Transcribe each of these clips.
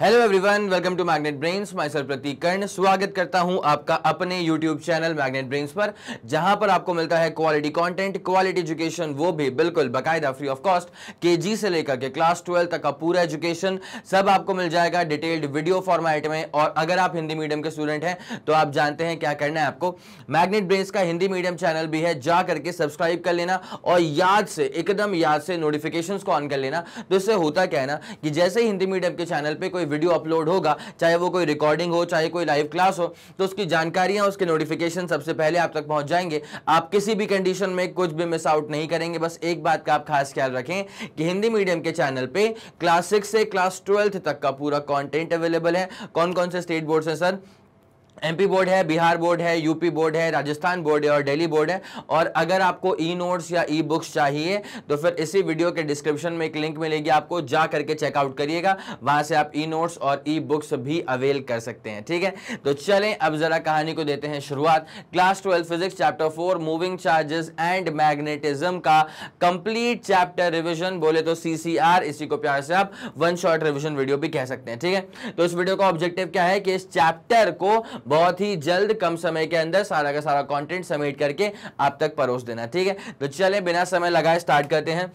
Hello everyone welcome to magnet brains माय sir Prateek Karn स्वागत करता हूं आपका अपने यूट्यूब चैनल मैग्नेट ब्रेन्स पर जहां पर आपको मिलता है क्वालिटी कंटेंट क्वालिटी एजुकेशन वो भी बिल्कुल बकायदा फ्री ऑफ कॉस्ट केजी से लेकर के क्लास ट्वेल्व तक का पूरा एजुकेशन सब आपको मिल जाएगा डिटेल्ड वीडियो फॉर्मेट में और अगर आप हिंदी मीडियम के स्टूडेंट हैं तो आप जानते हैं क्या करना है आपको मैग्नेट ब्रेन्स का हिंदी मीडियम चैनल भी है जा करके सब्सक्राइब कर लेना और याद से एकदम याद से नोटिफिकेशन को ऑन कर लेना तो इससे होता क्या है ना कि जैसे हिंदी मीडियम के चैनल पर कोई कोई वीडियो अपलोड होगा चाहे वो कोई रिकॉर्डिंग हो चाहे कोई लाइव क्लास हो तो उसकी जानकारियाँ उसके नोटिफिकेशन सबसे पहले आप तक पहुँच जाएंगे आप किसी भी कंडीशन में कुछ भी मिस आउट नहीं करेंगे बस एक बात का आप खास ख्याल रखें कि हिंदी मीडियम के चैनल पर क्लास सिक्स से क्लास ट्वेल्थ तक का पूरा कॉन्टेंट अवेलेबल है कौन कौन से स्टेट बोर्ड्स हैं सर एमपी बोर्ड है बिहार बोर्ड है यूपी बोर्ड है राजस्थान बोर्ड है और दिल्ली बोर्ड है और अगर आपको ई नोट्स या ई बुक्स चाहिए तो फिर इसी वीडियो के डिस्क्रिप्शन में एक लिंक मिलेगी आपको जा करके चेकआउट करिएगा वहां से आप ई नोट्स और ई बुक्स भी अवेल कर सकते हैं ठीक है तो चलें अब ज़रा कहानी को देते हैं शुरुआत class twelve physics chapter four moving charges and magnetism का कंप्लीट चैप्टर रिविजन बोले तो सी इसी को प्यार से आप वन शॉर्ट रिविजन वीडियो भी कह सकते हैं ठीक है तो इस वीडियो का ऑब्जेक्टिव क्या है कि इस चैप्टर को बहुत ही जल्द कम समय के अंदर सारा का सारा कंटेंट सबमिट करके आप तक परोस देना ठीक है तो चले बिना समय लगाए स्टार्ट करते हैं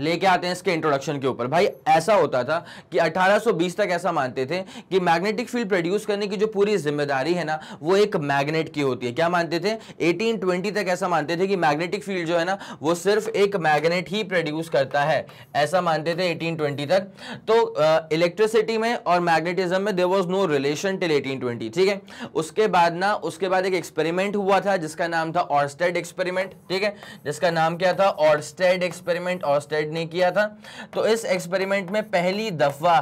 लेके आते हैं इसके इंट्रोडक्शन के ऊपर भाई ऐसा होता था कि 1820 तक ऐसा मानते थे कि मैग्नेटिक फील्ड प्रोड्यूस करने की जो पूरी जिम्मेदारी है ना वो एक मैग्नेट की होती है क्या मानते थे 1820 तक ऐसा मानते थे कि मैग्नेटिक फील्ड जो है ना वो सिर्फ एक मैग्नेट ही प्रोड्यूस करता है ऐसा मानते थे एटीन तक तो इलेक्ट्रिसिटी में और मैग्नेटिज्म में there was no relation till eighteen ठीक है उसके बाद ना उसके बाद एक एक्सपेरिमेंट हुआ था जिसका नाम था ऑर्स्टेड एक्सपेरिमेंट ठीक है जिसका नाम क्या था ऑर्स्टेड एक्सपेरिमेंट ऑर्स्टेड डिसाइड नहीं किया था तो इस एक्सपेरिमेंट में पहली दफ़ा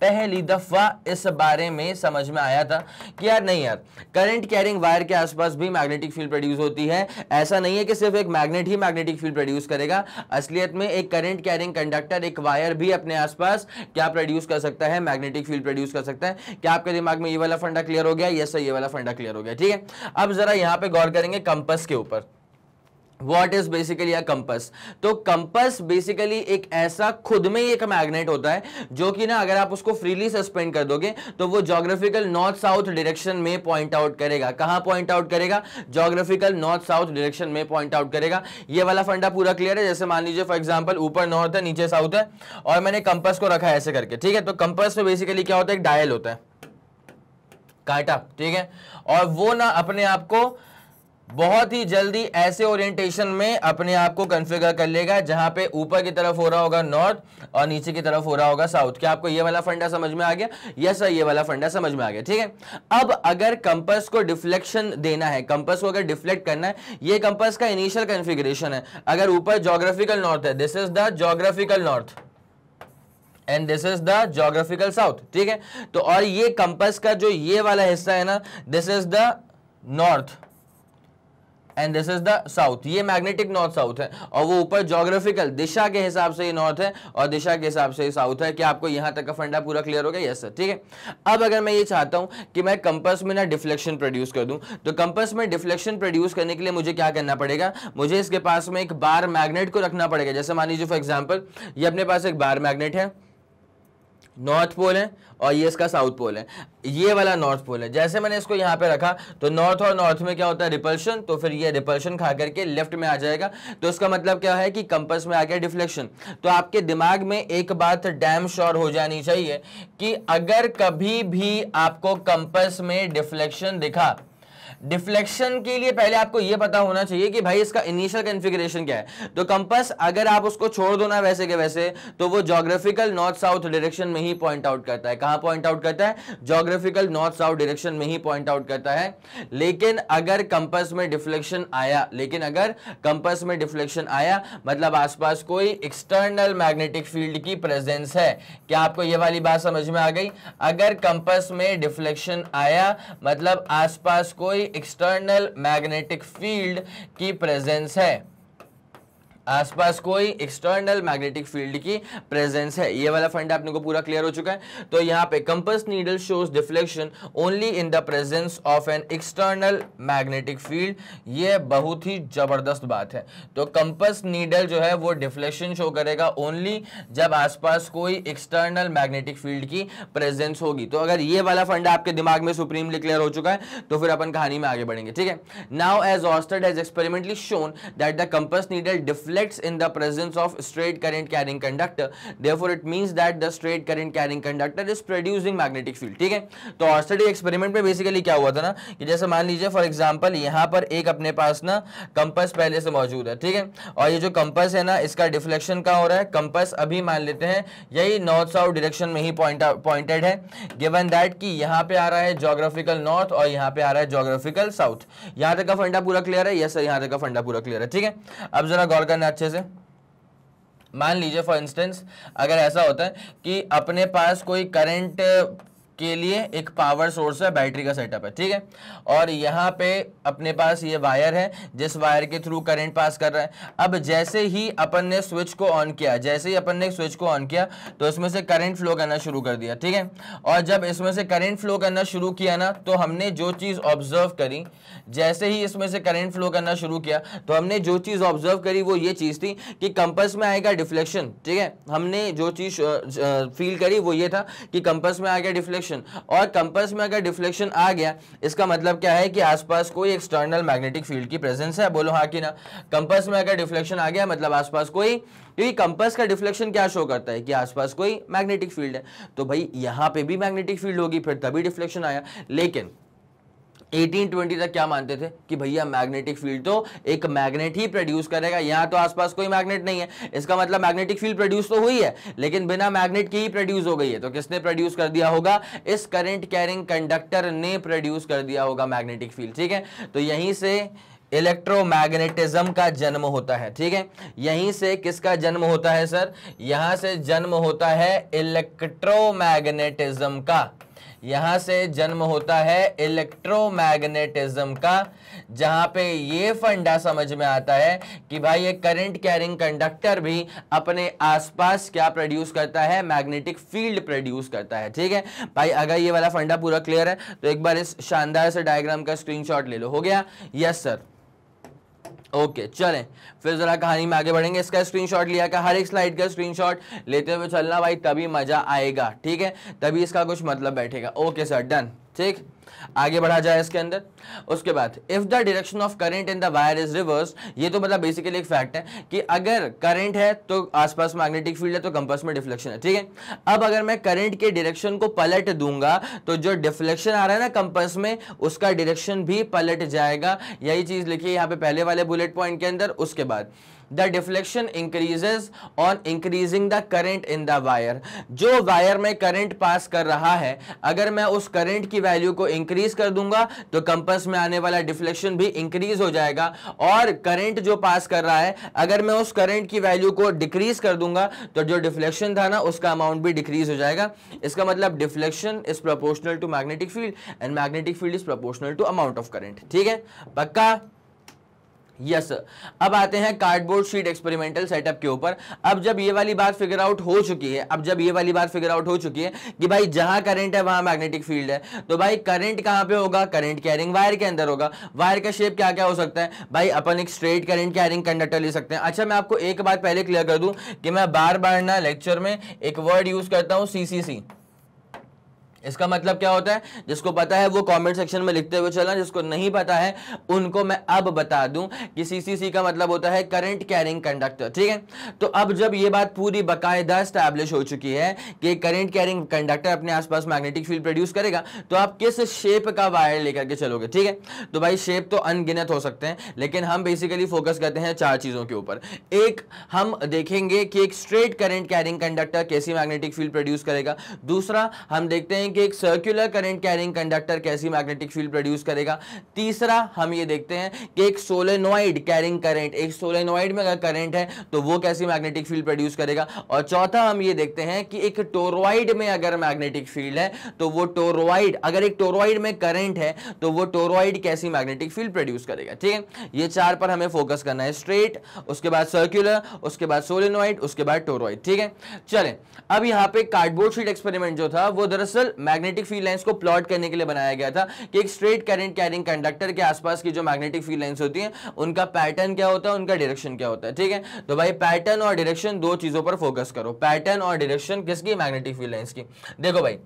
पहली दफ़ा इस बारे में समझ में आया था कि यार नहीं यार करंट कैरिंग वायर के आसपास भी मैग्नेटिक फील्ड प्रोड्यूस होती है ऐसा नहीं है कि सिर्फ एक मैग्नेट ही मैग्नेटिक फील्ड प्रोड्यूस करेगा असलियत में एक करंट कैरिंग कंडक्टर एक वायर भी अपने आसपास क्या प्रोड्यूस कर सकता है मैग्नेटिक फील्ड प्रोड्यूस कर सकता है क्या आपके दिमाग में ये वाला फंडा क्लियर हो गया यस सर ये वाला फंडा क्लियर हो गया ठीक है अब ज़रा यहाँ पे गौर करेंगे कंपस के ऊपर what is basically a compass तो कंपस बेसिकली एक ऐसा खुद में ही एक मैग्नेट होता है जो कि ना अगर आप उसको फ्रीली सस्पेंड कर दोगे तो वो जोग्राफिकल नॉर्थ साउथ डायरेक्शन में पॉइंट आउट करेगा कहाँ पॉइंट आउट करेगा जोग्राफिकल नॉर्थ साउथ डायरेक्शन में पॉइंट आउट करेगा ये वाला फंडा पूरा क्लियर है जैसे मान लीजिए फॉर एग्जाम्पल ऊपर नॉर्थ है नीचे साउथ है और मैंने कंपस को रखा है ऐसे करके ठीक है तो कंपस में बेसिकली क्या होता है एक डायल होता है काटा ठीक है और वो ना अपने आप को बहुत ही जल्दी ऐसे ओरिएंटेशन में अपने आप को कन्फिगर कर लेगा जहां पे ऊपर की तरफ हो रहा होगा नॉर्थ और नीचे की तरफ हो रहा होगा साउथ क्या आपको ये वाला फंडा समझ में आ गया यस सर ये वाला फंडा समझ में आ गया ठीक है अब अगर कंपस को डिफ्लेक्शन देना है कंपस को अगर डिफ्लेक्ट करना है ये कंपस का इनिशियल कन्फिग्रेशन है अगर ऊपर जोग्राफिकल नॉर्थ है this is the geographical north and this is the geographical south ठीक है तो और ये कंपस का जो ये वाला हिस्सा है ना this is the north and this is the south ये मैग्नेटिक नॉर्थ साउथ है और वो ऊपर जोग्राफिकल दिशा के हिसाब से नॉर्थ है और दिशा के हिसाब से साउथ है क्या आपको यहां तक का फंडा पूरा क्लियर हो गया यस सर ठीक है अब अगर मैं ये चाहता हूं कि मैं कंपस में ना डिफ्लेक्शन प्रोड्यूस कर दूं तो कंपस में डिफ्लेक्शन प्रोड्यूस करने के लिए मुझे क्या करना पड़ेगा मुझे इसके पास में एक बार मैग्नेट को रखना पड़ेगा जैसे मान लीजिए फॉर एग्जाम्पल ये अपने पास एक बार मैग्नेट है नॉर्थ पोल है और ये इसका साउथ पोल है ये वाला नॉर्थ पोल है जैसे मैंने इसको यहाँ पे रखा तो नॉर्थ और नॉर्थ में क्या होता है रिपल्शन तो फिर ये रिपल्शन खा करके लेफ्ट में आ जाएगा तो इसका मतलब क्या है कि कंपस में आ गया डिफ्लेक्शन तो आपके दिमाग में एक बात डैम श्योर हो जानी चाहिए कि अगर कभी भी आपको कंपस में डिफ्लेक्शन दिखा डिफ्लेक्शन के लिए पहले आपको यह पता होना चाहिए कि भाई इसका इनिशियल कन्फिग्रेशन क्या है तो कंपस अगर आप उसको छोड़ दो ना वैसे के वैसे तो वो जोग्राफिकल नॉर्थ साउथ डायरेक्शन में ही पॉइंट आउट करता है कहां पॉइंट आउट करता है जोग्राफिकल नॉर्थ साउथ डायरेक्शन में ही पॉइंट आउट करता है लेकिन अगर कंपस में डिफ्लेक्शन आया लेकिन अगर कंपस में डिफ्लेक्शन आया मतलब आसपास कोई एक्सटर्नल मैग्नेटिक फील्ड की प्रेजेंस है क्या आपको यह वाली बात समझ में आ गई अगर कंपस में डिफ्लेक्शन आया मतलब आसपास कोई एक्सटर्नल मैग्नेटिक फील्ड की प्रेजेंस है आसपास कोई एक्सटर्नल मैग्नेटिक फील्ड की प्रेजेंस है ये वाला फंड आपने को पूरा क्लियर हो चुका है तो यहाँ पे compass needle shows deflection only in the presence of an external magnetic field ये बहुत ही जबरदस्त बात है तो कंपस नीडल जो है वो डिफ्लेक्शन शो करेगा ओनली जब आसपास कोई एक्सटर्नल मैग्नेटिक फील्ड की प्रेजेंस होगी तो अगर ये वाला फंड आपके दिमाग में सुप्रीमली क्लियर हो चुका है तो फिर अपन कहानी में आगे बढ़ेंगे ठीक है नाउ एज ऑस्टर्ड as experimentally shown that the compass needle deflect deflects in the presence of straight current carrying conductor therefore it means that the straight current carrying conductor is producing magnetic field ठीक है तो ऑर्सडी experiment में basically क्या हुआ था ना कि जैसे मान लीजिए फॉर एग्जांपल यहां पर एक अपने पास ना कंपास पहले से मौजूद है ठीक है और ये जो कंपास है ना इसका डिफ्लेक्शन कहां हो रहा है कंपास अभी मान लेते हैं यही नॉर्थ साउथ डायरेक्शन में ही पॉइंट पॉइंटेड है गिवन दैट कि यहां पे आ रहा है ज्योग्राफिकल नॉर्थ और यहां पे आ रहा है ज्योग्राफिकल साउथ यहां तक का फंडा पूरा क्लियर है यस सर यहां तक का फंडा पूरा क्लियर है ठीक है अब जरा गौर करना अच्छे से मान लीजिए फॉर इंस्टेंस अगर ऐसा होता है कि अपने पास कोई करंट के लिए एक पावर सोर्स है बैटरी का सेटअप है ठीक है और यहाँ पे अपने पास ये वायर है जिस वायर के थ्रू करंट पास कर रहा है अब जैसे ही अपन ने स्विच को ऑन किया जैसे ही अपन ने स्विच को ऑन किया तो इसमें से करंट फ्लो करना शुरू कर दिया ठीक है और जब इसमें से करंट फ्लो करना शुरू किया ना तो हमने जो चीज़ ऑब्जर्व करी जैसे ही इसमें से करेंट फ्लो करना शुरू किया तो हमने जो चीज़ ऑब्जर्व करी वो ये चीज़ थी कि कंपस में आएगा डिफ्लेक्शन ठीक है हमने जो चीज़ फील करी वो ये था कि कंपस में आएगा डिफ्लेक्शन डिफ्लेक्शन और कंपस में अगर डिफ्लेक्शन आ गया इसका मतलब क्या है कि आसपास कोई एक्सटर्नल मैग्नेटिक फील्ड की प्रेजेंस है बोलो हाँ कि ना कंपस में अगर डिफ्लेक्शन आ गया मतलब आसपास कोई क्योंकि कंपस का डिफ्लेक्शन क्या शो करता है कि आसपास कोई मैग्नेटिक फील्ड है तो भाई यहाँ पे भी मैग्नेटिक फील्ड होगी फिर तभी डिफ्लेक्शन आया लेकिन 1820 तक क्या मानते थे कि भैया मैग्नेटिक फील्ड तो एक मैग्नेट ही प्रोड्यूस करेगा यहाँ तो आसपास कोई मैग्नेट नहीं है इसका मतलब मैग्नेटिक फील्ड प्रोड्यूस तो हुई है लेकिन बिना मैग्नेट की ही प्रोड्यूस हो गई है तो किसने प्रोड्यूस कर दिया होगा इस करंट कैरिंग कंडक्टर ने प्रोड्यूस कर दिया होगा मैग्नेटिक फील्ड ठीक है तो यहीं से इलेक्ट्रोमैग्नेटिज्म का जन्म होता है ठीक है यहीं से किसका जन्म होता है सर यहां से जन्म होता है इलेक्ट्रोमैग्नेटिज्म का यहां से जन्म होता है इलेक्ट्रोमैग्नेटिज्म का जहां पे ये फंडा समझ में आता है कि भाई ये करंट कैरिंग कंडक्टर भी अपने आसपास क्या प्रोड्यूस करता है मैग्नेटिक फील्ड प्रोड्यूस करता है ठीक है भाई अगर ये वाला फंडा पूरा क्लियर है तो एक बार इस शानदार से डायग्राम का स्क्रीनशॉट ले लो हो गया यस सर ओके चलें फिर ज़रा कहानी में आगे बढ़ेंगे इसका स्क्रीनशॉट लिया का हर एक स्लाइड का स्क्रीनशॉट लेते हुए चलना भाई तभी मज़ा आएगा ठीक है तभी इसका कुछ मतलब बैठेगा ओके सर डन ठीक आगे बढ़ा जाए इसके अंदर उसके बाद if the direction of current in the wire is reverse ये तो मतलब बेसिकली एक फैक्ट है कि अगर करंट है तो आसपास मैग्नेटिक फील्ड है तो कंपास में डिफ्लेक्शन है ठीक है अब अगर मैं करंट के डायरेक्शन को पलट दूंगा तो जो डिफ्लेक्शन आ रहा है ना कंपास में उसका डायरेक्शन भी पलट जाएगा यही चीज है यहां पे पहले वाले बुलेट पॉइंट के अंदर उसके बाद the deflection increases on increasing the current in the wire जो वायर में करंट पास कर रहा है अगर मैं उस करंट की वैल्यू को इंक्रीज कर दूंगा तो कंपस में आने वाला डिफ्लेक्शन भी इंक्रीज हो जाएगा और करंट जो पास कर रहा है अगर मैं उस करंट की वैल्यू को डिक्रीज कर दूंगा तो जो डिफ्लेक्शन था ना उसका अमाउंट भी डिक्रीज हो जाएगा इसका मतलब deflection is proportional to magnetic field and magnetic field is proportional to amount of current ठीक है पक्का यस yes, अब आते हैं कार्डबोर्ड शीट एक्सपेरिमेंटल सेटअप के ऊपर अब जब ये वाली बात फिगर आउट हो चुकी है अब जब ये वाली बात फिगर आउट हो चुकी है कि भाई जहां करंट है वहां मैग्नेटिक फील्ड है तो भाई करंट कहां पे होगा करंट कैरिंग वायर के अंदर होगा वायर का शेप क्या क्या हो सकता है भाई अपन एक स्ट्रेट करेंट कैरिंग कंडक्टर ले सकते हैं अच्छा मैं आपको एक बात पहले क्लियर कर दूं कि मैं बार बार ना लेक्चर में एक वर्ड यूज करता हूँ सी इसका मतलब क्या होता है जिसको पता है वो कमेंट सेक्शन में लिखते हुए चला जिसको नहीं पता है उनको मैं अब बता दूं कि सीसीसी का मतलब होता है करंट कैरिंग कंडक्टर ठीक है तो अब जब ये बात पूरी बकायदा स्टैब्लिश हो चुकी है कि करंट कैरिंग कंडक्टर अपने आसपास मैग्नेटिक फील्ड प्रोड्यूस करेगा तो आप किस शेप का वायर लेकर के चलोगे ठीक है तो भाई शेप तो अनगिनत हो सकते हैं लेकिन हम बेसिकली फोकस करते हैं चार चीज़ों के ऊपर एक हम देखेंगे कि एक स्ट्रेट करेंट कैरिंग कंडक्टर कैसी मैग्नेटिक फील्ड प्रोड्यूस करेगा दूसरा हम देखते हैं कि एक सर्कुलर करंट कैरिंग कंडक्टर कैसी मैग्नेटिक फील्ड प्रोड्यूस करेगा तीसरा हम ये देखते हैं कि एक सोलेनोइड कैरिंग करंट एक सोलेनोइड में अगर करंट है तो वो कैसी मैग्नेटिक फील्ड प्रोड्यूस करेगा और चौथा हम ये देखते हैं कि एक टोरॉइड में अगर मैग्नेटिक फील्ड है तो वो टोरॉइड अगर एक टोरॉइड में करंट है तो वो टोरॉइड कैसी मैग्नेटिक फील्ड प्रोड्यूस करेगा ठीक है ये चार पर हमें फोकस करना है स्ट्रेट उसके बाद सर्क्यूलर उसके बाद सोलेनोइड उसके बाद टोरॉइड ठीक है चले अब यहां पे कार्डबोर्ड शीट एक्सपेरिमेंट जो था वो दरअसल मैग्नेटिक फील्ड लाइंस को प्लॉट करने के लिए बनाया गया था कि एक स्ट्रेट करंट कैरिंग कंडक्टर के आसपास की जो मैग्नेटिक फील्ड लाइंस होती हैं उनका पैटर्न क्या होता है उनका डायरेक्शन क्या होता है ठीक है तो भाई पैटर्न और डायरेक्शन दो चीज़ों पर फोकस करो पैटर्न और डायरेक्शन किसकी मैग्नेटिक फील्ड लाइंस की देखो भाई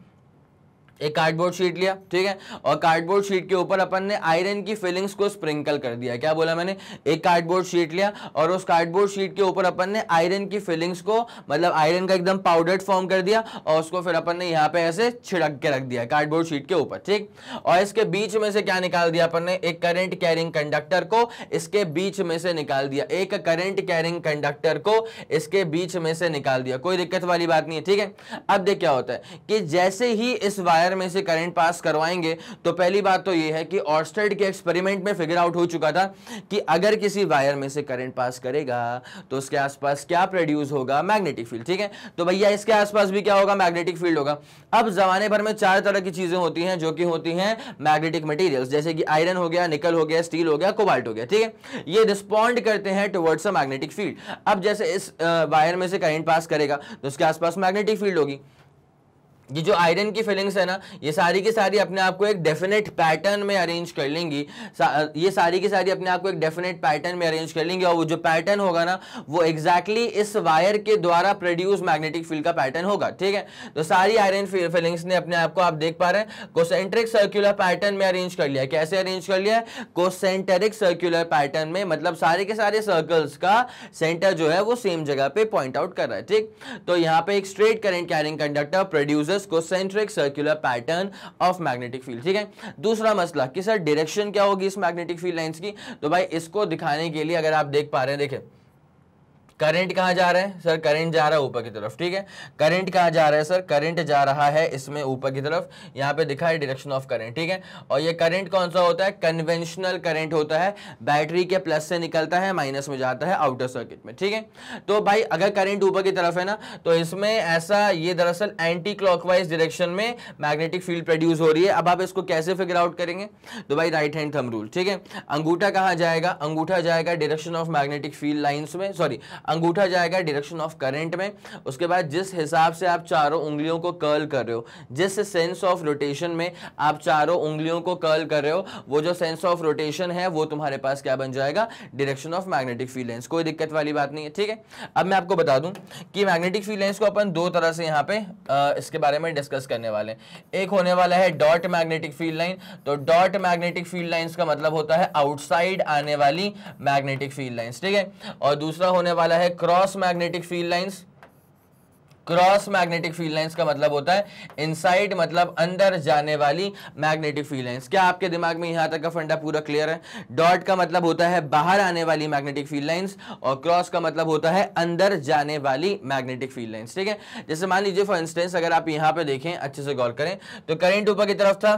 एक कार्डबोर्ड शीट लिया ठीक है और कार्डबोर्ड शीट के ऊपर अपन ने आयरन की फिलिंग्स को स्प्रिंकल कर दिया क्या बोला मैंने एक कार्डबोर्ड शीट लिया और उस कार्डबोर्ड शीट के ऊपर अपन ने आयरन की फिलिंग्स को मतलब आयरन का एकदम पाउडर्ड फॉर्म कर दिया और उसको फिर अपन ने यहाँ पे ऐसे छिड़क के रख दिया कार्डबोर्ड शीट के ऊपर ठीक और इसके बीच में से क्या निकाल दिया अपन ने एक करेंट कैरिंग कंडक्टर को इसके बीच में से निकाल दिया एक करेंट कैरिंग कंडक्टर को इसके बीच में से निकाल दिया कोई दिक्कत वाली बात नहीं है ठीक है अब देख क्या होता है कि जैसे ही इस वायर वायर में से करंट पास करवाएंगे तो पहली बात तो ये है कि ऑर्स्टेड के एक्सपेरिमेंट में फिगर आउट हो चुका था कि अगर किसी वायर में से करंट पास करेगा तो उसके आसपास क्या प्रोड्यूस होगा मैग्नेटिक फील्ड ठीक है तो भैया इसके आसपास भी क्या होगा मैग्नेटिक फील्ड होगा अब जमाने भर में चार तरह की चीजें होती हैं जो कि होती हैं मैग्नेटिक मटीरियल जैसे कि आयरन हो गया निकल हो गया स्टील हो गया कोबाल्ट हो गया ठीक है ये रिस्पॉन्ड करते हैं टुवर्ड्स अ मैग्नेटिक फील्ड अब जैसे इस वायर में से करंट पास करेगा तो उसके आसपास मैग्नेटिक फील्ड होगी ये जो आयरन की फिलिंग्स है ना ये सारी की सारी अपने आप को एक डेफिनेट पैटर्न में अरेंज कर लेंगी सा, ये सारी की सारी अपने आप को एक डेफिनेट पैटर्न में अरेंज कर लेंगी और वो जो पैटर्न होगा ना वो एग्जैक्टली exactly इस वायर के द्वारा प्रोड्यूस मैग्नेटिक फील्ड का पैटर्न होगा ठीक है तो सारी आयरन फिलिंग्स ने अपने आप को आप देख पा रहे हैं कोसेंट्रिक सर्क्यूलर पैटर्न में अरेंज कर लिया कैसे अरेंज कर लिया है कोसेंटरिक सर्क्यूलर पैटर्न में मतलब सारे के सारे सर्कल्स का सेंटर जो है वो सेम जगह पे पॉइंट आउट कर रहा है ठीक तो यहाँ पे एक straight current carrying conductor producer को concentric circular pattern of magnetic field ठीक है दूसरा मसला कि सर डायरेक्शन क्या होगी इस मैग्नेटिक फील्ड लाइंस की तो भाई इसको दिखाने के लिए अगर आप देख पा रहे हैं देखें करंट कहाँ जा रहा है सर करंट जा रहा है ऊपर की तरफ ठीक है करंट कहाँ जा रहा है सर करंट जा रहा है इसमें ऊपर की तरफ यहाँ पे दिखा है डिरेक्शन ऑफ करंट ठीक है और ये करंट कौन सा होता है कन्वेंशनल करंट होता है बैटरी के प्लस से निकलता है माइनस में जाता है आउटर सर्किट में ठीक है तो भाई अगर करंट ऊपर की तरफ है ना तो इसमें ऐसा ये दरअसल एंटी क्लॉकवाइज डायरेक्शन में मैग्नेटिक फील्ड प्रोड्यूस हो रही है अब आप इसको कैसे फिगर आउट करेंगे तो भाई राइट हैंड थम रूल ठीक है अंगूठा कहाँ जाएगा अंगूठा जाएगा direction of magnetic field lines में सॉरी अंगूठा जाएगा डायरेक्शन ऑफ करंट में उसके बाद जिस हिसाब से आप चारों उंगलियों को कर्ल कर रहे हो जिस सेंस ऑफ रोटेशन में आप चारों उंगलियों को कर्ल कर रहे हो वो जो सेंस ऑफ रोटेशन है वो तुम्हारे पास क्या बन जाएगा डायरेक्शन ऑफ मैग्नेटिक फीलेंस कोई दिक्कत वाली बात नहीं है ठीक है अब मैं आपको बता दूं कि मैग्नेटिक फीलेंस को अपन दो तरह से यहाँ पे आ, इसके बारे में डिस्कस करने वाले एक होने वाला है डॉट मैग्नेटिक फील्ड लाइन तो डॉट मैग्नेटिक फील्ड लाइन का मतलब होता है आउटसाइड आने वाली मैग्नेटिक फील्ड लाइन ठीक है और दूसरा होने वाला वाला है cross magnetic field lines cross magnetic field lines का मतलब होता है इनसाइड मतलब अंदर जाने वाली मैग्नेटिक फील्ड लाइंस क्या आपके दिमाग में यहां तक का फंडा पूरा क्लियर है डॉट का मतलब होता है बाहर आने वाली मैग्नेटिक फील्ड लाइंस और क्रॉस का मतलब होता है अंदर जाने वाली मैग्नेटिक फील्ड लाइंस ठीक है जैसे मान लीजिए फॉर इंस्टेंस अगर आप यहां पर देखें अच्छे से गौर करें तो करेंट ऊपर की तरफ था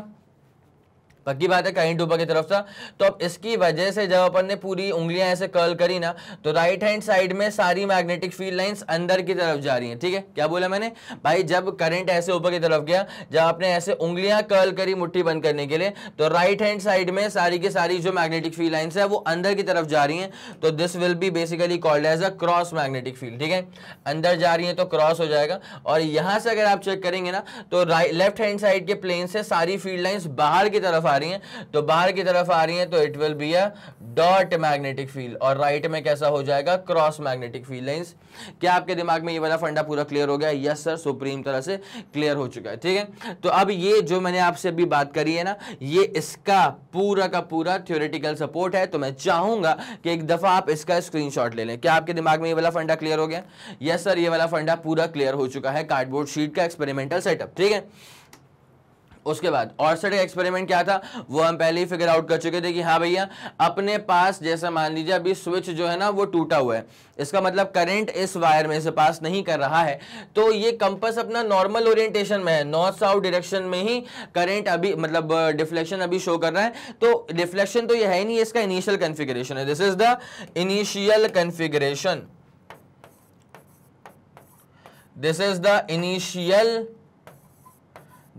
पक्की बात है कहीं ऊपर की तरफ था तो अब इसकी वजह से जब अपन ने पूरी उंगलियां ऐसे कर्ल करी ना तो राइट हैंड साइड में सारी मैग्नेटिक फील्ड लाइंस अंदर की तरफ जा रही हैं ठीक है क्या बोला मैंने भाई जब करंट ऐसे ऊपर की तरफ गया जब आपने ऐसे उंगलियां कर्ल करी मुट्ठी बंद करने के लिए तो राइट हैंड साइड में सारी की सारी जो मैग्नेटिक फील्ड लाइन्स है वो अंदर की तरफ जा रही हैं तो this will be basically called as a cross magnetic field ठीक है अंदर जा रही है तो क्रॉस हो जाएगा और यहाँ से अगर आप चेक करेंगे ना तो लेफ्ट हैंड साइड के प्लेन से सारी फील्ड लाइन्स बाहर की तरफ आ रही हैं तो बाहर की तरफ आ रही हैं तो it will be a dot magnetic field और राइट में कैसा हो जाएगा क्रॉस मैग्नेटिक फील्ड लेंस क्या आपके दिमाग में ये वाला फंडा पूरा क्लियर हो गया यस सर सुप्रीम तरह से क्लियर हो चुका है ठीक है तो अब ये जो मैंने आपसे अभी बात करी है ना ये इसका पूरा का पूरा थ्योरेटिकल सपोर्ट है तो मैं चाहूंगा कि एक दफा आप इसका स्क्रीनशॉट ले लें क्या आपके दिमाग में ये वाला फंडा क्लियर हो गया यस सर ये वाला फंडा पूरा क्लियर हो चुका है कार्डबोर्ड शीट का एक्सपेरिमेंटल सेटअप ठीक है उसके बाद ऑर्सर एक्सपेरिमेंट क्या था वो हम पहले ही फिगर आउट कर चुके थे कि हाँ भैया अपने पास जैसे मान लीजिए अभी स्विच जो है ना वो टूटा हुआ है इसका मतलब करंट इस वायर में से पास नहीं कर रहा है तो ये कंपस अपना नॉर्मल ओरिएंटेशन में है नॉर्थ साउथ डायरेक्शन में ही करंट अभी मतलब डिफ्लेक्शन अभी शो कर रहा है तो डिफ्लेक्शन तो ये है नहीं इसका इनिशियल कन्फिग्रेशन है this is the initial configuration this is the initial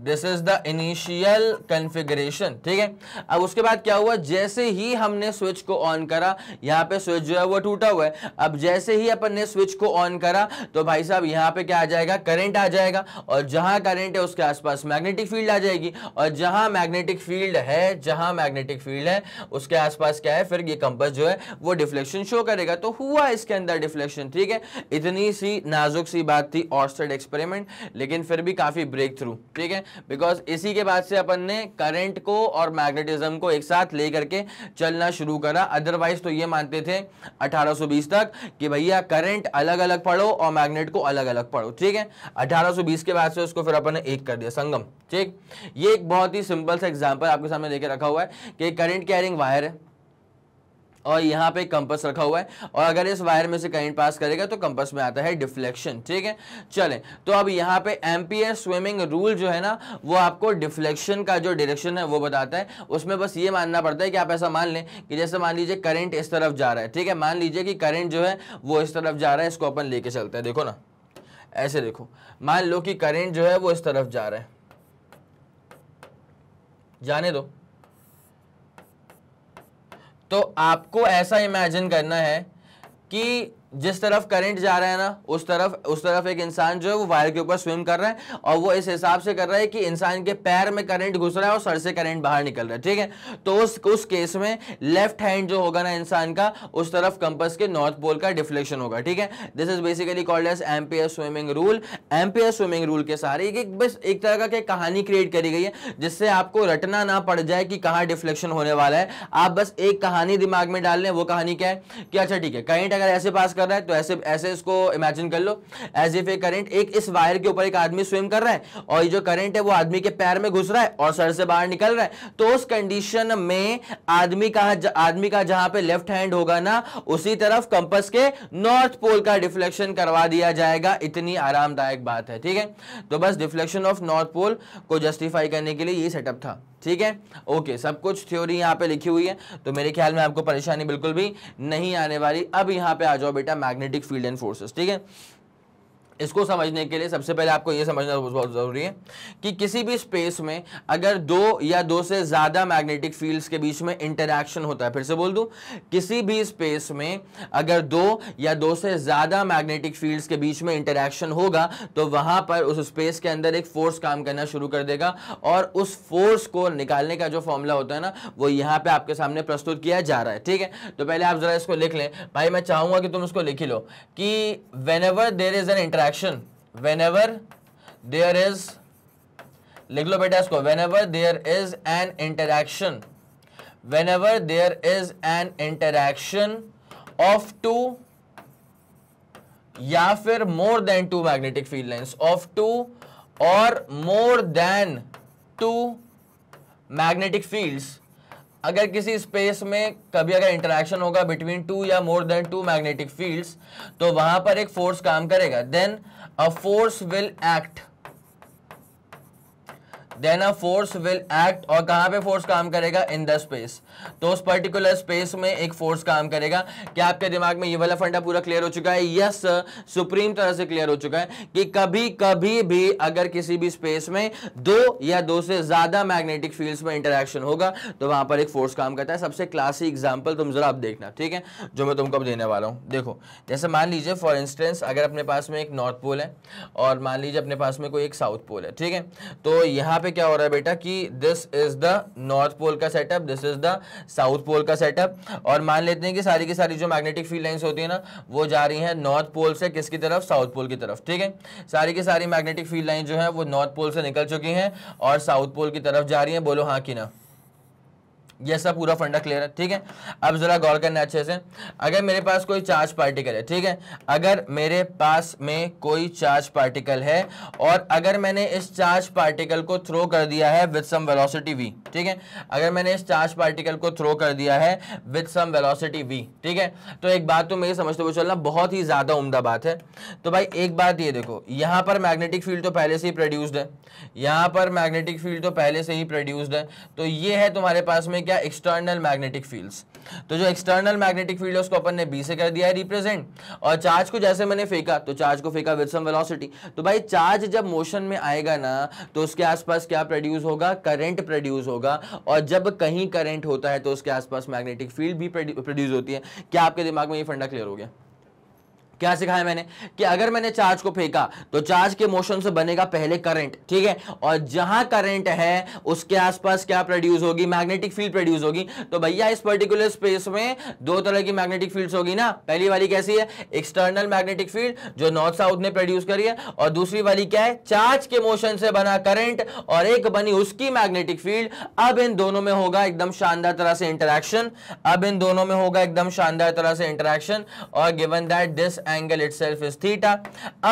this is the initial configuration ठीक है अब उसके बाद क्या हुआ जैसे ही हमने स्विच को ऑन करा यहाँ पे स्विच जो है वो टूटा हुआ है अब जैसे ही अपन ने स्विच को ऑन करा तो भाई साहब यहाँ पे क्या आ जाएगा करंट आ जाएगा और जहाँ करंट है उसके आसपास मैग्नेटिक फील्ड आ जाएगी और जहाँ मैग्नेटिक फील्ड है जहाँ मैग्नेटिक फील्ड है उसके आसपास क्या है फिर ये कंपस जो है वो डिफ्लेक्शन शो करेगा तो हुआ इसके अंदर डिफ्लेक्शन ठीक है इतनी सी नाजुक सी बात थी ऑर्स्टेड एक्सपेरिमेंट लेकिन फिर भी काफ़ी ब्रेक थ्रू ठीक है बिकॉज इसी के बाद से अपन ने करंट को और मैग्नेटिज्म को एक साथ लेकर के चलना शुरू करा अदरवाइज तो ये मानते थे 1820 तक कि भैया करंट अलग अलग पढ़ो और मैग्नेट को अलग अलग पढ़ो ठीक है 1820 के बाद से उसको फिर अपन ने एक कर दिया संगम ठीक ये एक बहुत ही सिंपल सा एग्जाम्पल आपके सामने देखे रखा हुआ है कि करंट कैरिंग वायर है और यहाँ पे कंपस रखा हुआ है और अगर इस वायर में से करंट पास करेगा तो कंपस में आता है डिफ्लेक्शन ठीक है चलें तो अब यहाँ पे एम्पियर स्विमिंग रूल जो है ना वो आपको डिफ्लेक्शन का जो डायरेक्शन है वो बताता है उसमें बस ये मानना पड़ता है कि आप ऐसा मान लें कि जैसे मान लीजिए करेंट इस तरफ जा रहा है ठीक है मान लीजिए कि करंट जो है वो इस तरफ जा रहा है इसको अपन लेके चलते हैं देखो ना ऐसे देखो मान लो कि करंट जो है वो इस तरफ जा रहा है जाने दो तो आपको ऐसा इमेजिन करना है कि जिस तरफ करंट जा रहा है ना उस तरफ उस तरफ एक इंसान जो है वो वायर के ऊपर स्विम कर रहा है और वो इस हिसाब से कर रहा है कि इंसान के पैर में करंट घुस रहा है और सर से करंट बाहर निकल रहा है ठीक है तो उस उस केस में लेफ्ट हैंड जो होगा ना इंसान का उस तरफ कंपस के नॉर्थ पोल का डिफ्लेक्शन होगा ठीक है this is basically called as Ampere swimming rule Ampere swimming rule के सहारे एक बस एक तरह का कहानी क्रिएट करी गई है जिससे आपको रटना ना पड़ जाए कि कहाँ डिफ्लेक्शन होने वाला है आप बस एक कहानी दिमाग में डाल लें वो कहानी क्या है कि अच्छा ठीक है करंट अगर ऐसे पास कर कर रहा है तो ऐसे ऐसे इसको इमेजिन कर लो एज इफ ए करेंट एक इस वायर के ऊपर एक आदमी स्विम कर रहा है और ये जो करंट है वो आदमी के पैर में घुस रहा है और सर से बाहर निकल रहा है तो उस कंडीशन में आदमी का आदमी का जहां पे लेफ्ट हैंड होगा ना उसी तरफ कंपस के नॉर्थ पोल का डिफ्लेक्शन करवा दिया जाएगा इतनी आरामदायक बात है ठीक है तो बस डिफ्लेक्शन ऑफ नॉर्थ पोल को जस्टिफाई करने के लिए ये सेटअप था ठीक है ओके सब कुछ थ्योरी यहाँ पे लिखी हुई है तो मेरे ख्याल में आपको परेशानी बिल्कुल भी नहीं आने वाली अब यहाँ पे आ जाओ बेटा मैग्नेटिक फील्ड एंड फोर्सेस ठीक है इसको समझने के लिए सबसे पहले आपको यह समझना बहुत ज़रूरी है कि किसी भी स्पेस में अगर दो या दो से ज़्यादा मैग्नेटिक फील्ड्स के बीच में इंटरैक्शन होता है फिर से बोल दूं किसी भी स्पेस में अगर दो या दो से ज़्यादा मैग्नेटिक फील्ड्स के बीच में इंटरैक्शन होगा तो वहां पर उस स्पेस के अंदर एक फोर्स काम करना शुरू कर देगा और उस फोर्स को निकालने का जो फॉर्मूला होता है ना वो यहां पर आपके सामने प्रस्तुत किया जा रहा है ठीक है तो पहले आप ज़रा इसको लिख लें भाई मैं चाहूंगा कि तुम इसको लिख ही लो कि whenever there is an interaction action whenever there is लिख लो बेटा इसको whenever there is an interaction whenever there is an interaction of two या फिर more than two magnetic field lines of two और more than two magnetic fields अगर किसी space में कभी अगर इंटरेक्शन होगा बिटवीन टू या more than two magnetic fields तो वहां पर एक फोर्स काम करेगा then a force will act then a force will act और कहां पे फोर्स काम करेगा इन द स्पेस तो उस पर्टिकुलर स्पेस में एक फोर्स काम करेगा क्या आपके दिमाग में ये वाला फंडा पूरा क्लियर हो चुका है यस सुप्रीम तरह से क्लियर हो चुका है कि कभी कभी भी अगर किसी भी स्पेस में दो या दो से ज्यादा मैग्नेटिक फील्ड्स में इंटरेक्शन होगा तो वहां पर एक फोर्स काम करता है सबसे क्लासिक एग्जाम्पल तुम जरा आप देखना ठीक है जो मैं तुमको देने वाला हूँ देखो जैसे मान लीजिए फॉर इंस्टेंस अगर अपने पास में एक नॉर्थ पोल है और मान लीजिए अपने पास में कोई एक साउथ पोल है ठीक है तो यहाँ पे क्या हो रहा है बेटा कि this is the north pole का setup this is the south pole का सेटअप और मान लेते हैं कि सारी की सारी जो मैग्नेटिक फील्ड लाइन्स होती है ना वो जा रही हैं नॉर्थ पोल से किसकी तरफ साउथ पोल की तरफ ठीक है सारी की सारी मैग्नेटिक फील्ड लाइन जो है वो नॉर्थ पोल से निकल चुकी हैं और साउथ पोल की तरफ जा रही हैं बोलो हाँ कि ना ये सब पूरा फंडा क्लियर है ठीक है अब ज़रा गौर करना अच्छे से अगर मेरे पास कोई चार्ज पार्टिकल है ठीक है अगर मेरे पास में कोई चार्ज पार्टिकल है और अगर मैंने इस चार्ज पार्टिकल को थ्रो कर दिया है विद सम वेलोसिटी वी ठीक है अगर मैंने इस चार्ज पार्टिकल को थ्रो कर दिया है विद सम वेलोसिटी वी ठीक है तो एक बात तो मेरे समझते हुए चलना बहुत ही ज़्यादा उमदा बात है तो भाई एक बात ये देखो यहाँ पर मैग्नेटिक फील्ड तो पहले से ही प्रोड्यूस्ड है यहाँ पर मैग्नेटिक फील्ड तो पहले से ही प्रोड्यूस्ड है तो ये है तुम्हारे पास में क्या एक्सटर्नल मैग्नेटिक फील्ड्स तो जो एक्सटर्नल मैग्नेटिक फील्ड है उसको अपन ने बी से कर दिया है रिप्रेजेंट और चार्ज को जैसे मैंने फेंका तो चार्ज को फेंका विद सम वेलोसिटी तो भाई चार्ज जब मोशन में आएगा ना तो उसके आसपास क्या प्रोड्यूस होगा करंट प्रोड्यूस होगा और जब कहीं करंट होता है तो उसके आसपास मैग्नेटिक फील्ड भी प्रोड्यूस होती है क्या आपके दिमाग में ये फंडा क्लियर हो गया क्या सिखाया मैंने कि अगर मैंने चार्ज को फेंका तो चार्ज के मोशन से बनेगा पहले करंट ठीक है और जहां करंट है उसके आसपास क्या प्रोड्यूस होगी मैग्नेटिक फील्ड प्रोड्यूस होगी तो भैया इस पर्टिकुलर स्पेस में दो तरह की मैग्नेटिक फील्ड्स होगी ना पहली वाली कैसी है एक्सटर्नल मैग्नेटिक फील्ड जो नॉर्थ साउथ ने प्रोड्यूस करी है और दूसरी वाली क्या है चार्ज के मोशन से बना करंट और एक बनी उसकी मैग्नेटिक फील्ड अब इन दोनों में होगा एकदम शानदार तरह से इंटरेक्शन अब इन दोनों में होगा एकदम शानदार तरह से इंटरेक्शन और given that this angle self is theta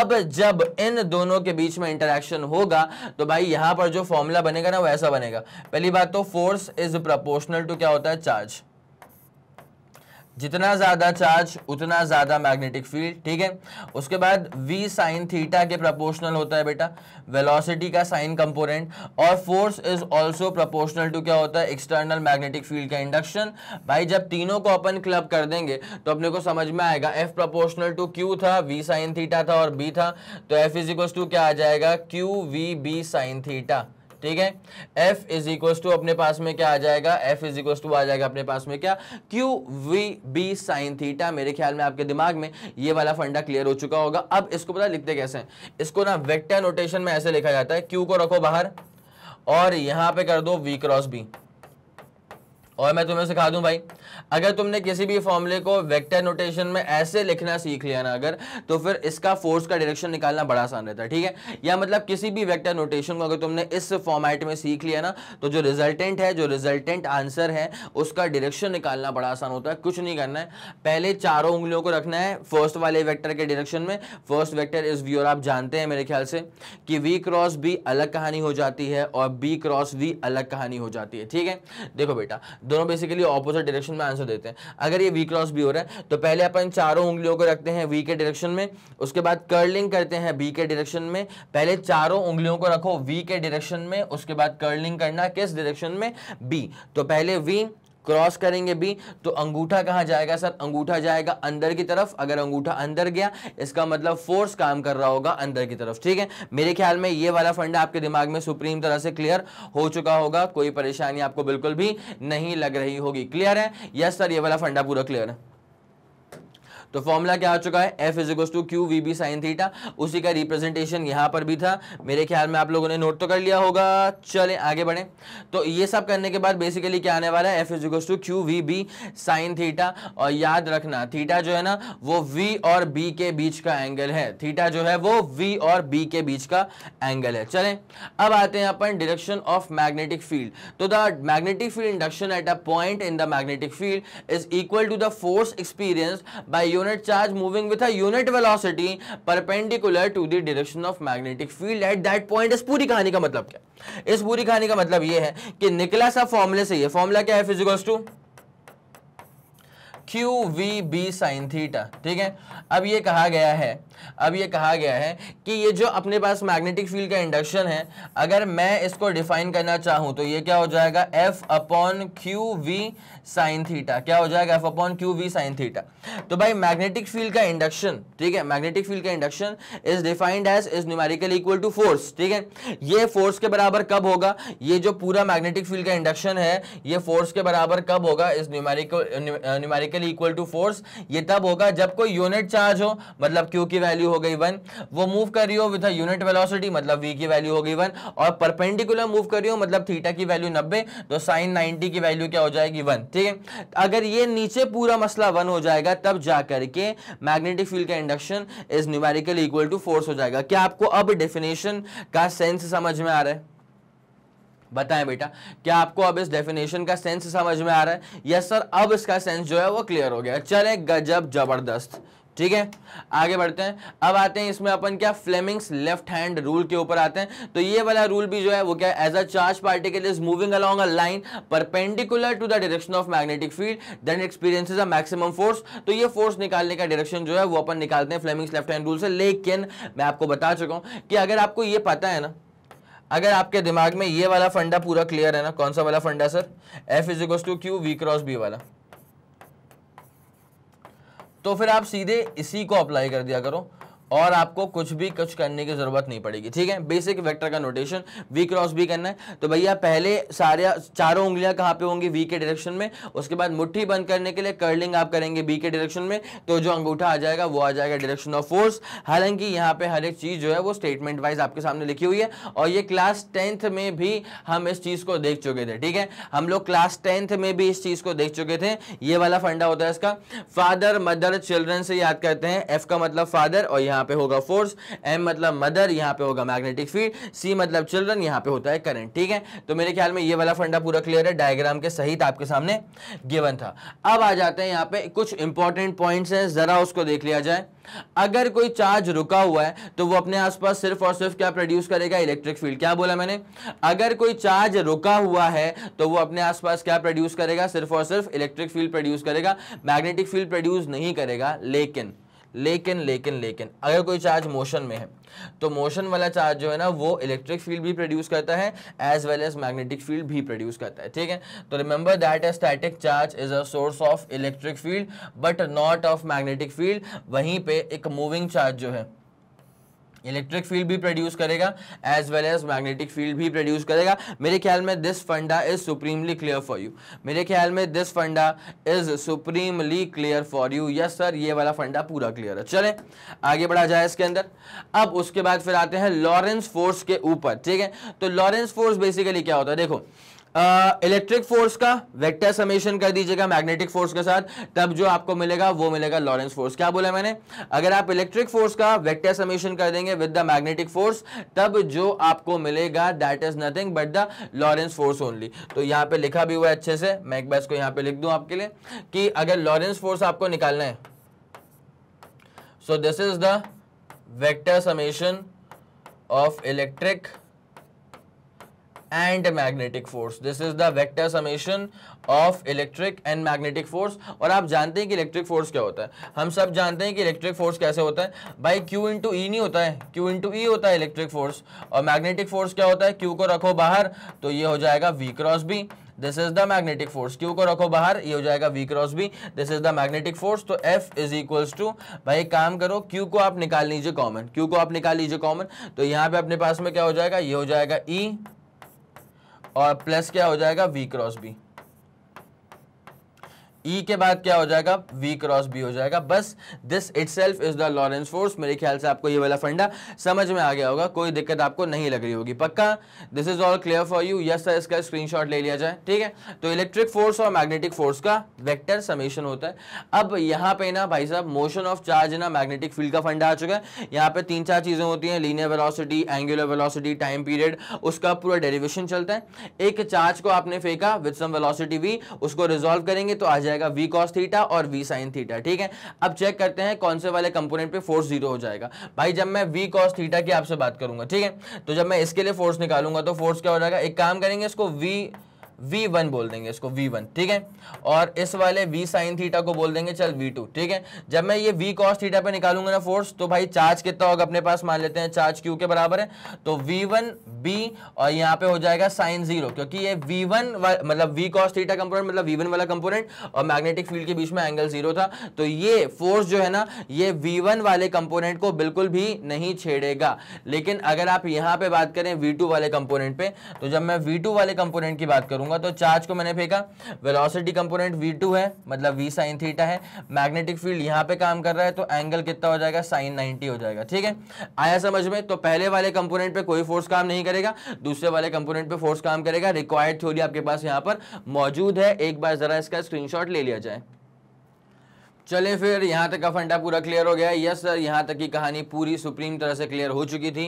अब जब इन दोनों के बीच में इंटरेक्शन होगा तो भाई यहां पर जो फॉर्मूला बनेगा ना वो ऐसा बनेगा पहली बात तो फोर्स इज प्रपोर्शनल टू क्या होता है चार्ज जितना ज़्यादा चार्ज उतना ज़्यादा मैग्नेटिक फील्ड ठीक है उसके बाद v साइन थीटा के प्रोपोर्शनल होता है बेटा वेलोसिटी का साइन कंपोनेंट और force is also proportional to क्या होता है एक्सटर्नल मैग्नेटिक फील्ड का इंडक्शन भाई जब तीनों को अपन क्लब कर देंगे तो अपने को समझ में आएगा f प्रोपोर्शनल टू q था v साइन थीटा था और b था तो f इजिकल्स टू क्या आ जाएगा q we B sine theta ठीक है एफ इज इक्वल टू अपने पास में क्या आ जाएगा एफ इज इक्वल टू आ जाएगा अपने पास में क्या q we B sine theta मेरे ख्याल में आपके दिमाग में ये वाला फंडा क्लियर हो चुका होगा अब इसको पता लिखते कैसे है? इसको ना वेक्टर नोटेशन में ऐसे लिखा जाता है क्यू को रखो बाहर और यहां पे कर दो वी क्रॉस बी और मैं तुम्हें सिखा दूं भाई अगर तुमने किसी भी फॉर्मूले को वेक्टर नोटेशन में ऐसे लिखना सीख लिया ना अगर तो फिर इसका फोर्स का डायरेक्शन निकालना बड़ा आसान रहता है ठीक है या मतलब किसी भी वेक्टर नोटेशन को अगर तुमने इस फॉर्मेट में सीख लिया ना तो जो रिजल्टेंट है जो रिजल्टेंट आंसर है उसका डायरेक्शन निकालना बड़ा आसान होता है कुछ नहीं करना है पहले चारों उंगलियों को रखना है फर्स्ट वाले वैक्टर के डायरेक्शन में फर्स्ट वैक्टर इज व्यू और आप जानते हैं मेरे ख्याल से कि वी क्रॉस बी अलग कहानी हो जाती है और बी क्रॉस वी अलग कहानी हो जाती है ठीक है देखो बेटा दोनों बेसिकली ऑपोजिट डायरेक्शन में आंसर देते हैं अगर ये वी क्रॉस बी हो रहा है तो पहले अपन चारों उंगलियों को रखते हैं वी के डायरेक्शन में उसके बाद कर्लिंग करते हैं बी के डायरेक्शन में पहले चारों उंगलियों को रखो वी के डायरेक्शन में उसके बाद कर्लिंग करना किस डायरेक्शन में बी तो पहले वी क्रॉस करेंगे बी तो अंगूठा कहाँ जाएगा सर अंगूठा जाएगा अंदर की तरफ अगर अंगूठा अंदर गया इसका मतलब फोर्स काम कर रहा होगा अंदर की तरफ ठीक है मेरे ख्याल में ये वाला फंडा आपके दिमाग में सुप्रीम तरह से क्लियर हो चुका होगा कोई परेशानी आपको बिल्कुल भी नहीं लग रही होगी क्लियर है यस सर ये वाला फंडा पूरा क्लियर है तो फॉर्मूला क्या आ चुका है F is equal to q we B sine theta उसी का रिप्रेजेंटेशन यहाँ पर भी था मेरे ख्याल में आप लोगों ने नोट तो कर लिया होगा चले आगे बढ़े तो ये सब करने के बाद बेसिकली क्या आने वाला है F is equal to q we B sine theta और याद रखना थीटा जो है ना वो वी और बी के बीच का एंगल है थीटा जो है वो वी और बी के बीच का एंगल है चले अब आते हैं अपन डिरेक्शन ऑफ मैग्नेटिक फील्ड तो the magnetic field induction at a point in the magnetic field is equal to the force experience by unit charge moving with a velocity perpendicular to to the direction of magnetic field at that इस पूरी कहानी का मतलब क्या इस पूरी कहानी का मतलब यह है कि निकला सा फॉर्मुले से यह फॉर्मूला क्या है physicals to q we B sine theta ठीक है अब ये कहा गया है अब ये कहा गया है कि ये जो अपने पास मैग्नेटिक फील्ड का इंडक्शन है अगर मैं इसको डिफाइन करना चाहूँ तो ये क्या हो जाएगा F upon q v sine theta क्या हो जाएगा F upon q v sine theta तो भाई मैग्नेटिक फील्ड का इंडक्शन ठीक है मैग्नेटिक फील्ड का induction is defined as is numerical equal to force ठीक है ये फोर्स के बराबर कब होगा ये जो पूरा मैग्नेटिक फील्ड का इंडक्शन है ये फोर्स के बराबर कब होगा is numerical numerical equal to force ये तब होगा जब कोई यूनिट चार्ज हो मतलब क्यू की वैल्यू हो गई वन वो मूव कर रही हो विद यूनिट वेलोसिटी मतलब वी की वैल्यू हो गई वन और परपेंडिकुलर मूव कर रही हो मतलब थीटा की वैल्यू नब्बे तो साइन नाइनटी की वैल्यू क्या हो जाएगी वन ठीक है अगर ये नीचे पूरा मसला वन हो जाएगा तब जा करके मैग्नेटिक फील्ड का induction is numerical equal to force हो जाएगा क्या आपको अब डेफिनेशन का सेंस समझ में आ रहा है बताएं बेटा क्या आपको अब इस डेफिनेशन का सेंस समझ में आ रहा है यस सर अब इसका सेंस जो है वो क्लियर हो गया चले गजब जबरदस्त ठीक है आगे बढ़ते हैं अब आते हैं इसमें अपन क्या फ्लेमिंग्स लेफ्ट हैंड रूल के ऊपर आते हैं तो ये वाला रूल भी जो है वो क्या as a charge particle is moving along a line perpendicular to the direction of magnetic field then experiences a maximum force तो ये फोर्स निकालने का डायरेक्शन जो है वो अपन निकालते हैं फ्लेमिंग्स लेफ्ट हैंड रूल से लेकिन मैं आपको बता चुका हूँ कि अगर आपको ये पता है ना अगर आपके दिमाग में ये वाला फंडा पूरा क्लियर है ना कौन सा वाला फंडा sir F is equal to q v cross B वाला तो फिर आप सीधे इसी को अप्लाई कर दिया करो और आपको कुछ भी कुछ करने की ज़रूरत नहीं पड़ेगी ठीक है बेसिक वेक्टर का नोटेशन वी क्रॉस भी करना है तो भैया पहले सारे चारों उंगलियां कहाँ पे होंगी वी के डायरेक्शन में उसके बाद मुट्ठी बंद करने के लिए कर्लिंग आप करेंगे बी के डायरेक्शन में तो जो अंगूठा आ जाएगा वो आ जाएगा डायरेक्शन ऑफ फोर्स हालांकि यहाँ पे हर एक चीज़ जो है वो स्टेटमेंट वाइज आपके सामने लिखी हुई है और ये क्लास टेंथ में भी हम इस चीज़ को देख चुके थे ठीक है हम लोग क्लास टेंथ में भी इस चीज़ को देख चुके थे ये वाला फंडा होता है इसका फादर मदर चिल्ड्रन से याद करते हैं एफ का मतलब फादर और यहाँ यहाँ पे होगा फोर्स एम मतलब मदर यहाँ पे होगा मैग्नेटिक फील्ड सी मतलब चिल्ड्रन यहाँ पे होता है करंट ठीक है तो मेरे ख्याल में ये वाला फंडा पूरा क्लियर है डायग्राम के सहित तो आपके सामने गिवन था अब आ जाते हैं यहाँ पे कुछ इंपॉर्टेंट पॉइंट्स हैं जरा उसको देख लिया जाए अगर कोई चार्ज रुका हुआ है तो वो अपने आसपास सिर्फ और सिर्फ क्या प्रोड्यूस करेगा इलेक्ट्रिक फील्ड क्या बोला मैंने अगर कोई चार्ज रुका हुआ है तो वो अपने आसपास क्या प्रोड्यूस करेगा सिर्फ और सिर्फ इलेक्ट्रिक फील्ड प्रोड्यूस करेगा मैग्नेटिक फील्ड प्रोड्यूस नहीं करेगा लेकिन लेकिन लेकिन लेकिन अगर कोई चार्ज मोशन में है तो मोशन वाला चार्ज जो है ना वो इलेक्ट्रिक फील्ड भी प्रोड्यूस करता है as well as magnetic field भी प्रोड्यूस करता है ठीक है तो remember that static charge is a source of electric field but not of magnetic field वहीं पे एक मूविंग चार्ज जो है इलेक्ट्रिक फील्ड भी प्रोड्यूस करेगा as well as magnetic field भी प्रोड्यूस करेगा मेरे ख्याल में दिस फंडा is supremely clear for you मेरे ख्याल में दिस फंडा is supremely clear for you yes sir ये वाला फंडा पूरा क्लियर है चले आगे बढ़ा जाए इसके अंदर अब उसके बाद फिर आते हैं लॉरेंस फोर्स के ऊपर ठीक है तो लॉरेंस फोर्स बेसिकली क्या होता है देखो इलेक्ट्रिक फोर्स का वेक्टर समेशन कर दीजिएगा मैग्नेटिक फोर्स के साथ तब जो आपको मिलेगा वो मिलेगा लॉरेंस फोर्स क्या बोला मैंने अगर आप इलेक्ट्रिक फोर्स का वेक्टर समेशन कर देंगे विद द मैग्नेटिक फोर्स तब जो आपको मिलेगा that is nothing but the Lorentz force only तो यहाँ पे लिखा भी हुआ है अच्छे से मैं एक बार को यहाँ पे लिख दू आपके लिए कि अगर लॉरेंस फोर्स आपको निकालना है so this is the vector summation of electric and magnetic force this is the vector summation of electric and magnetic force और आप जानते हैं कि इलेक्ट्रिक फोर्स क्या होता है हम सब जानते हैं कि इलेक्ट्रिक फोर्स कैसे होता है बाई क्यू इंटू ई नहीं होता है क्यू इंटू ई होता है इलेक्ट्रिक फोर्स और मैग्नेटिक फोर्स क्या होता है क्यू को रखो बाहर तो ये हो जाएगा v cross B this is the magnetic force q को रखो बाहर ये हो जाएगा v cross B this is the magnetic force तो एफ इज इक्वल्स टू भाई काम करो क्यू को आप निकाल लीजिए कॉमन क्यू को आप निकाल लीजिए कॉमन तो यहाँ पे अपने पास में क्या हो जाएगा ये हो जाएगा ई e, और प्लस क्या हो जाएगा v cross B E e के बाद क्या हो जाएगा वी क्रॉस बी हो जाएगा बस this itself is the Lorentz force मेरे ख्याल से आपको ये वाला फंडा समझ में आ गया होगा कोई दिक्कत आपको नहीं लग रही होगी पक्का this is all clear for you yes sir इसका स्क्रीन ले लिया जाए ठीक है तो इलेक्ट्रिक फोर्स और मैग्नेटिक फोर्स का वेक्टर समेशन होता है अब यहाँ पे ना भाई साहब मोशन ऑफ चार्ज ना मैग्नेटिक फील्ड का फंडा आ चुका है यहाँ पे तीन चार चीज़ें होती हैं linear velocity angular velocity time period उसका पूरा डेरिवेशन चलता है एक चार्ज को आपने फेंका विद समी भी उसको रिजोल्व करेंगे तो आ जाएगा जाएगा वी कॉस थीटा और वी साइन थीटा ठीक है अब चेक करते हैं कौन से वाले कंपोनेंट पे फोर्स जीरो हो जाएगा भाई जब मैं वी कॉस थीटा की आपसे बात करूंगा ठीक है तो जब मैं इसके लिए फोर्स निकालूंगा तो फोर्स क्या हो जाएगा एक काम करेंगे इसको वी v... वी वन बोल देंगे इसको वी वन ठीक है और इस वाले वी साइन थीटा को बोल देंगे चल वी टू ठीक है जब मैं ये वी कॉस थीटा पे निकालूंगा ना फोर्स तो भाई चार्ज कितना होगा अपने पास मान लेते हैं चार्ज क्यू के बराबर है तो वी वन बी और यहाँ पे हो जाएगा साइन जीरो क्योंकि ये वी वन मतलब वी कॉस थीटा कंपोनेंट मतलब वी वन वाला कंपोनेंट और मैग्नेटिक फील्ड के बीच में एंगल जीरो था तो ये फोर्स जो है ना ये वी वन वाले कंपोनेंट को बिल्कुल भी नहीं छेड़ेगा लेकिन अगर आप यहाँ पे बात करें वी टू वाले कंपोनेंट पे तो जब मैं वी टू वाले कंपोनेंट की बात करूँ करूंगा तो चार्ज को मैंने फेंका वेलोसिटी कंपोनेंट वी टू है मतलब वी साइन थीटा है मैग्नेटिक फील्ड यहां पे काम कर रहा है तो एंगल कितना हो जाएगा साइन नाइन्टी हो जाएगा ठीक है आया समझ में तो पहले वाले कंपोनेंट पे कोई फोर्स काम नहीं करेगा दूसरे वाले कंपोनेंट पे फोर्स काम करेगा रिक्वायर्ड थ्योरी आपके पास यहां पर मौजूद है एक बार जरा इसका स्क्रीनशॉट ले लिया जाए चले फिर यहाँ तक का फंडा पूरा क्लियर हो गया यस सर यहाँ तक की कहानी पूरी सुप्रीम तरह से क्लियर हो चुकी थी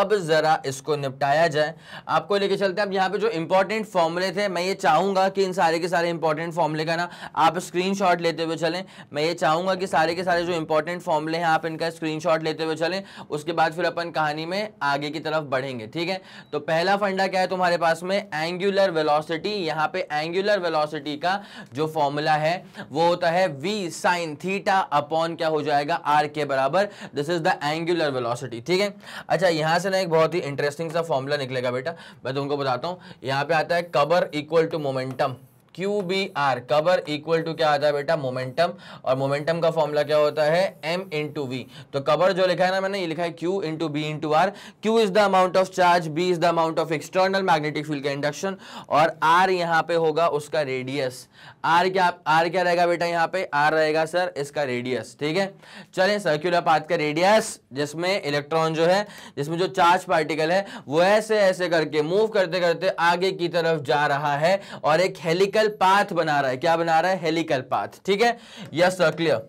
अब ज़रा इसको निपटाया जाए आपको लेके चलते हैं अब यहाँ पे जो इंपॉर्टेंट फॉर्मूले थे मैं ये चाहूंगा कि इन सारे के सारे इंपॉर्टेंट फॉर्मूले का ना आप स्क्रीनशॉट लेते हुए चलें मैं ये चाहूंगा कि सारे के सारे जो इंपॉर्टेंट फॉर्मूले हैं आप इनका स्क्रीन लेते हुए चलें उसके बाद फिर अपन कहानी में आगे की तरफ बढ़ेंगे ठीक है तो पहला फंडा क्या है तुम्हारे पास में एंगुलर वेलॉसिटी यहाँ पे एंगुलर वेलॉसिटी का जो फॉर्मूला है वो होता है v sine sine theta upon क्या हो जाएगा आर के बराबर this is the angular velocity ठीक है अच्छा यहां से ना एक बहुत ही इंटरेस्टिंग सा फॉर्मूला निकलेगा बेटा मैं तुमको तो बताता हूं यहां पे आता है q B r equal to momentum q B r q B r equal to क्या आता है बेटा मोमेंटम और मोमेंटम का फॉर्मूला क्या होता है एम इंटू वी तो कवर जो लिखा है ना मैंने ये लिखा है q into B into r q is the amount of charge B is the amount of external magnetic field का इंडक्शन और आर यहाँ पे होगा उसका रेडियस आर क्या आर क्या रहेगा बेटा यहाँ पे आर रहेगा सर इसका रेडियस ठीक है चले सर्क्यूलर पाथ का रेडियस जिसमें इलेक्ट्रॉन जो है जिसमें जो चार्ज पार्टिकल है वो ऐसे ऐसे करके मूव करते करते आगे की तरफ जा रहा है और एक हेलिकल हेलिकल पाथ बना रहा है क्या बना रहा है हेलिकल पाथ ठीक है yes sir clear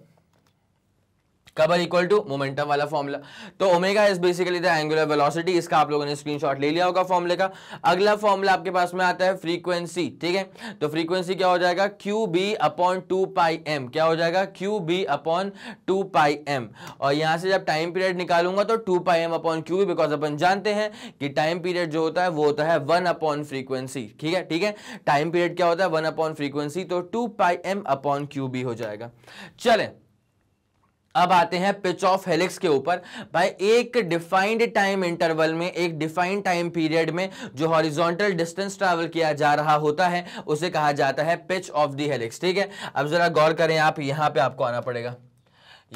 q B r equal to momentum वाला फॉर्मूला तो omega is basically the angular velocity इसका आप लोगों ने स्क्रीनशॉट ले लिया होगा फॉर्मूले का अगला फॉर्मूला आपके पास में आता है फ्रीक्वेंसी ठीक है तो फ्रीक्वेंसी क्या हो जाएगा Q B upon two pi M क्या हो जाएगा Q B upon two pi M और यहां से जब टाइम पीरियड निकालूंगा तो two pi M upon Q B because अपन जानते हैं कि टाइम पीरियड जो होता है वो होता है वन अपॉन फ्रीक्वेंसी ठीक है ठीक है टाइम पीरियड क्या होता है वन अपॉन फ्रीक्वेंसी तो two pi M upon Q B हो जाएगा चले अब आते हैं पिच ऑफ हेलिक्स के ऊपर भाई एक डिफाइंड टाइम इंटरवल में एक डिफाइंड टाइम पीरियड में जो हॉरिजॉन्टल डिस्टेंस ट्रैवल किया जा रहा होता है उसे कहा जाता है पिच ऑफ दी हेलिक्स ठीक है अब जरा गौर करें आप यहां पे आपको आना पड़ेगा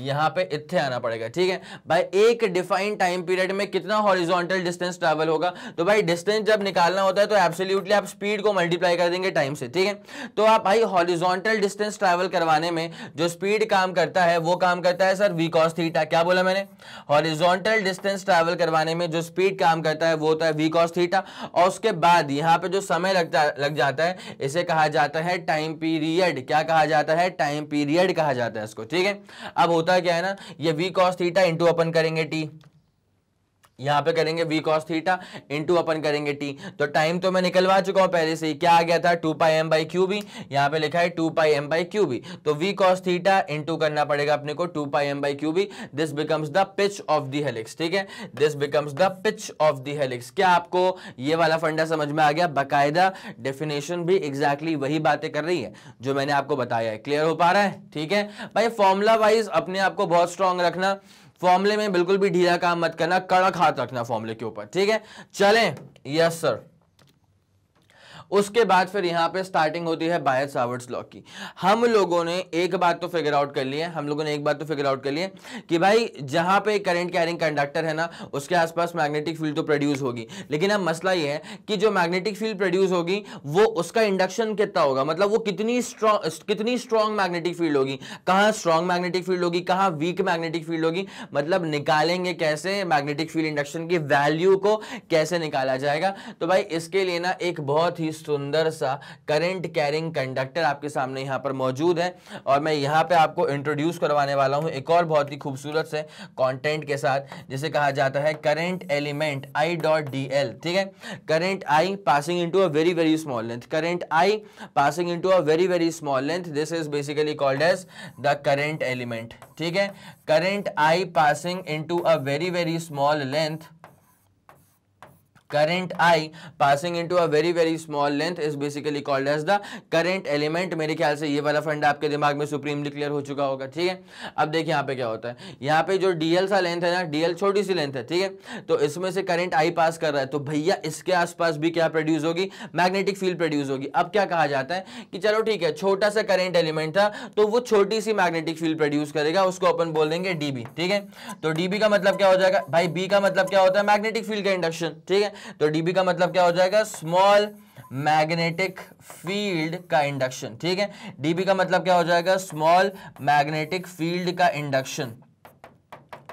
यहां पे इतने आना पड़ेगा ठीक है भाई एक डिफाइंड टाइम पीरियड में कितना हॉरिजॉन्टल डिस्टेंस ट्रैवल होगा तो भाई डिस्टेंस जब निकालना होता है तो एब्सोल्युटली आप स्पीड को मल्टीप्लाई कर देंगे टाइम से ठीक है तो आप भाई हॉरिजॉन्टल डिस्टेंस ट्रैवल करवाने में जो स्पीड काम करता है वो काम करता है सर वी कॉस थीटा क्या बोला मैंने हॉरिजॉन्टल डिस्टेंस ट्रैवल करवाने में जो स्पीड काम करता है वो होता है वी कॉस थीटा और उसके बाद यहाँ पे जो समय लगता लग जाता है इसे कहा जाता है टाइम पीरियड क्या कहा जाता है टाइम पीरियड कहा जाता है इसको ठीक है अब होता क्या है ना ये वी कॉस थीटा इंटू अपन करेंगे टी यहाँ पे करेंगे वी cos थीटा इंटू अपन करेंगे टी तो टाइम तो मैं निकलवा चुका हूँ पहले से ही क्या आ गया था two pi M by Q B यहाँ पे लिखा है two pi M by Q B तो वी cos थीटा इंटू करना पड़ेगा अपने को two pi M by Q B this becomes the pitch of the helix ठीक है this becomes the pitch of the helix क्या आपको ये वाला फंडा समझ में आ गया बाकायदा डेफिनेशन भी एग्जैक्टली exactly वही बातें कर रही है जो मैंने आपको बताया है क्लियर हो पा रहा है ठीक है भाई फॉर्मुला वाइज अपने आप को बहुत स्ट्रांग रखना फॉर्मुले में बिल्कुल भी ढीला काम मत करना कड़क हाथ रखना फॉर्मुले के ऊपर ठीक है चलें यस सर उसके बाद फिर यहाँ पे स्टार्टिंग होती है बायस सावर्ट्स लॉ की हम लोगों ने एक बात तो फिगर आउट कर ली है हम लोगों ने एक बात तो फिगर आउट कर ली है कि भाई जहाँ पे करंट कैरिंग कंडक्टर है ना उसके आसपास मैग्नेटिक फील्ड तो प्रोड्यूस होगी लेकिन अब मसला ये है कि जो मैग्नेटिक फील्ड प्रोड्यूस होगी वो उसका इंडक्शन कितना होगा मतलब वो कितनी स्ट्रॉ कितनी स्ट्रॉन्ग मैग्नेटिक फील्ड होगी कहाँ स्ट्रॉन्ग मैग्नेटिक फील्ड होगी कहाँ वीक मैग्नेटिक फील्ड होगी मतलब निकालेंगे कैसे मैग्नेटिक फील्ड इंडक्शन की वैल्यू को कैसे निकाला जाएगा तो भाई इसके लिए ना एक बहुत ही सुंदर सा करेंट कैरिंग कंडक्टर आपके सामने यहाँ पर मौजूद है और मैं यहाँ पे आपको इंट्रोड्यूस करवाने वाला हूँ एक और बहुत ही खूबसूरत से कंटेंट के साथ जिसे कहा जाता है current element I dot D L ठीक है current I passing into a very very small length current I passing into a very very small length this is basically called as the current element ठीक है current I passing into a very very small length current I passing into a very very small length is basically called as the current element मेरे ख्याल से ये वाला fund आपके दिमाग में सुप्रीमली क्लियर हो चुका होगा ठीक है अब देखिए यहाँ पे क्या होता है यहाँ पे जो डीएल सा लेंथ है ना डीएल छोटी सी लेंथ है ठीक है तो इसमें से करंट आई पास कर रहा है तो भैया इसके आसपास भी क्या प्रोड्यूस होगी मैग्नेटिक फील्ड प्रोड्यूस होगी अब क्या कहा जाता है कि चलो ठीक है छोटा सा करेंट एलिमेंट था तो वो छोटी सी मैग्नेटिक फील्ड प्रोड्यूस करेगा उसको अपन बोल देंगे डीबी ठीक है तो डीबी का मतलब क्या हो जाएगा भाई बी का मतलब क्या होता है मैग्नेटिक फील्ड का इंडक्शन ठीक है तो डीबी का मतलब क्या हो जाएगा स्मॉल मैग्नेटिक फील्ड का इंडक्शन ठीक है डीबी का मतलब क्या हो जाएगा स्मॉल मैग्नेटिक फील्ड का इंडक्शन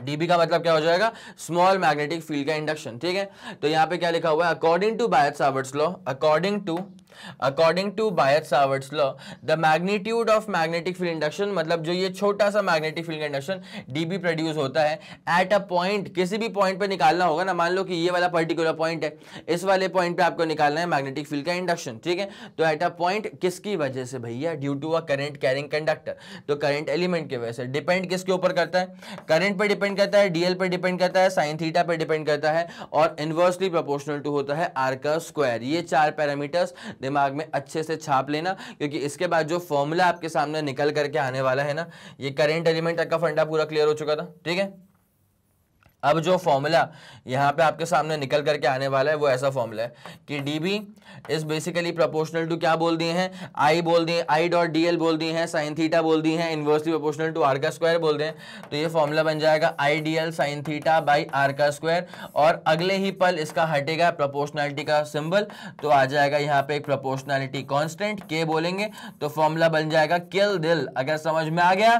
डीबी का मतलब क्या हो जाएगा स्मॉल मैग्नेटिक फील्ड का इंडक्शन ठीक है तो यहां पे क्या लिखा हुआ है according to Biot law according to according to Biot Savart's law the magnitude of magnetic field induction मतलब जो ये छोटा सा magnetic field induction DB produce होता है एट अ पॉइंट किसी भी पॉइंट पे निकालना होगा ना मान लो कि ये वाला पर्टिकुलर पॉइंट है इस वाले पॉइंट पे आपको निकालना है मैग्नेटिक फील्ड का इंडक्शन ठीक है तो एट अ पॉइंट किसकी वजह से भैया due to a current carrying conductor तो करेंट एलिमेंट की वजह से डिपेंड किसके ऊपर करता है करेंट पर डिपेंड करता है डीएल पर डिपेंड करता है साइन थीटा पर डिपेंड करता है और इनवर्सली प्रोपोर्शनल टू होता है आर का स्क्वायर ये चार पैरामीटर्स दिमाग में अच्छे से छाप लेना क्योंकि इसके बाद जो फॉर्मूला आपके सामने निकल करके आने वाला है ना ये करेंट एलिमेंट का फंडा पूरा क्लियर हो चुका था ठीक है अब जो फॉर्मूला यहाँ पे आपके सामने निकल करके आने वाला है वो ऐसा फॉर्मूला है कि D B is basically proportional to क्या बोल दिए हैं आई बोल दिए आई डॉट डी एल बोल दिए हैं साइन थीटा बोल दिए हैं इन्वर्सली प्रोपोर्शनल टू आर का स्क्वायर बोल दें तो ये फॉर्मूला बन जाएगा I D L sine theta by R का स्क्वायर और अगले ही पल इसका हटेगा प्रोपोर्शनैलिटी का सिंबल तो आ जाएगा यहाँ पे एक प्रोपोर्शनैलिटी कॉन्स्टेंट के बोलेंगे तो फॉर्मूला बन जाएगा किल दिल अगर समझ में आ गया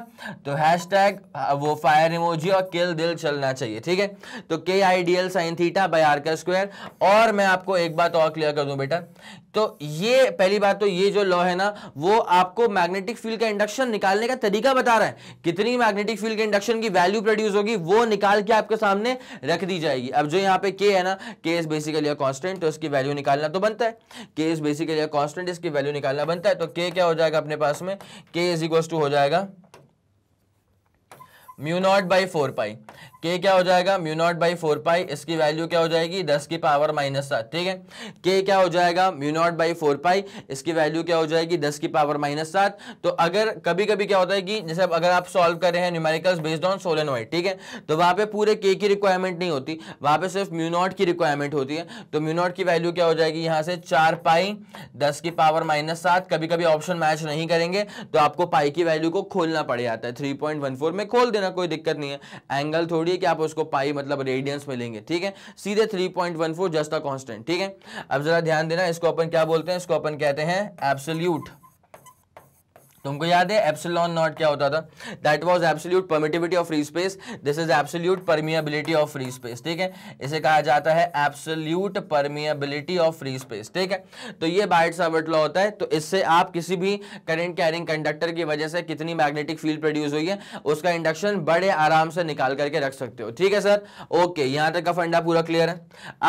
तो हैश हाँ, टैग वो फायर इमोजी और किल दिल चलना चाहिए ठीक है तो K I D L sine theta by R का स्क्वायर और मैं आपको एक बात और क्लियर कर दूं बेटा तो ये पहली बात तो ये जो लॉ है ना वो आपको मैग्नेटिक फील्ड का इंडक्शन निकालने का तरीका बता रहा है कितनी मैग्नेटिक फील्ड के इंडक्शन की वैल्यू प्रोड्यूस होगी वो निकाल के आपके सामने रख दी जाएगी अब जो यहाँ पे के है ना के इज बेसिकली अ कॉन्स्टेंट तो इसकी वैल्यू निकालना तो बनता है K is basically a constant इसकी वैल्यू निकालना बनता है तो के क्या हो जाएगा अपने पास में के इज इक्वल्स टू हो जाएगा mu naught by four pi K क्या हो जाएगा mu naught by four pi इसकी वैल्यू क्या हो जाएगी दस की पावर माइनस सात ठीक है के क्या हो जाएगा mu naught by four pi इसकी वैल्यू क्या हो जाएगी दस की पावर माइनस सात तो अगर कभी कभी क्या होता है कि जैसे अगर आप सॉल्व कर रहे हैं न्यूमेरिकल्स बेस्ड ऑन वाइट ठीक है तो वहां पे पूरे के की रिक्वायरमेंट नहीं होती वहां पे सिर्फ म्यू नॉट की रिक्वायरमेंट होती है तो म्यू नॉट की वैल्यू क्या हो जाएगी यहाँ से चार पाई दस की पावर माइनस सात कभी कभी ऑप्शन मैच नहीं करेंगे तो आपको पाई की वैल्यू को खोलना पड़ जाता है थ्री में खोल देना कोई दिक्कत नहीं है एंगल थोड़ी ये कि आप उसको पाई मतलब रेडियंस में लेंगे ठीक है सीधे 3.14 जस्ट अ कांस्टेंट ठीक है अब जरा ध्यान देना इसको अपन क्या बोलते हैं इसको अपन कहते हैं एब्सोल्यूट तुमको याद है एप्सिलॉन नॉट क्या होता था that was absolute permittivity of free space this is absolute permeability of free space ठीक है इसे कहा जाता है absolute permeability of free space ठीक है तो ये बाइट सावर्ट लॉ होता है तो इससे आप किसी भी करंट कैरिंग कंडक्टर की वजह से कितनी मैग्नेटिक फील्ड प्रोड्यूस हुई है उसका इंडक्शन बड़े आराम से निकाल करके रख सकते हो ठीक है सर ओके यहाँ तक का फंडा पूरा क्लियर है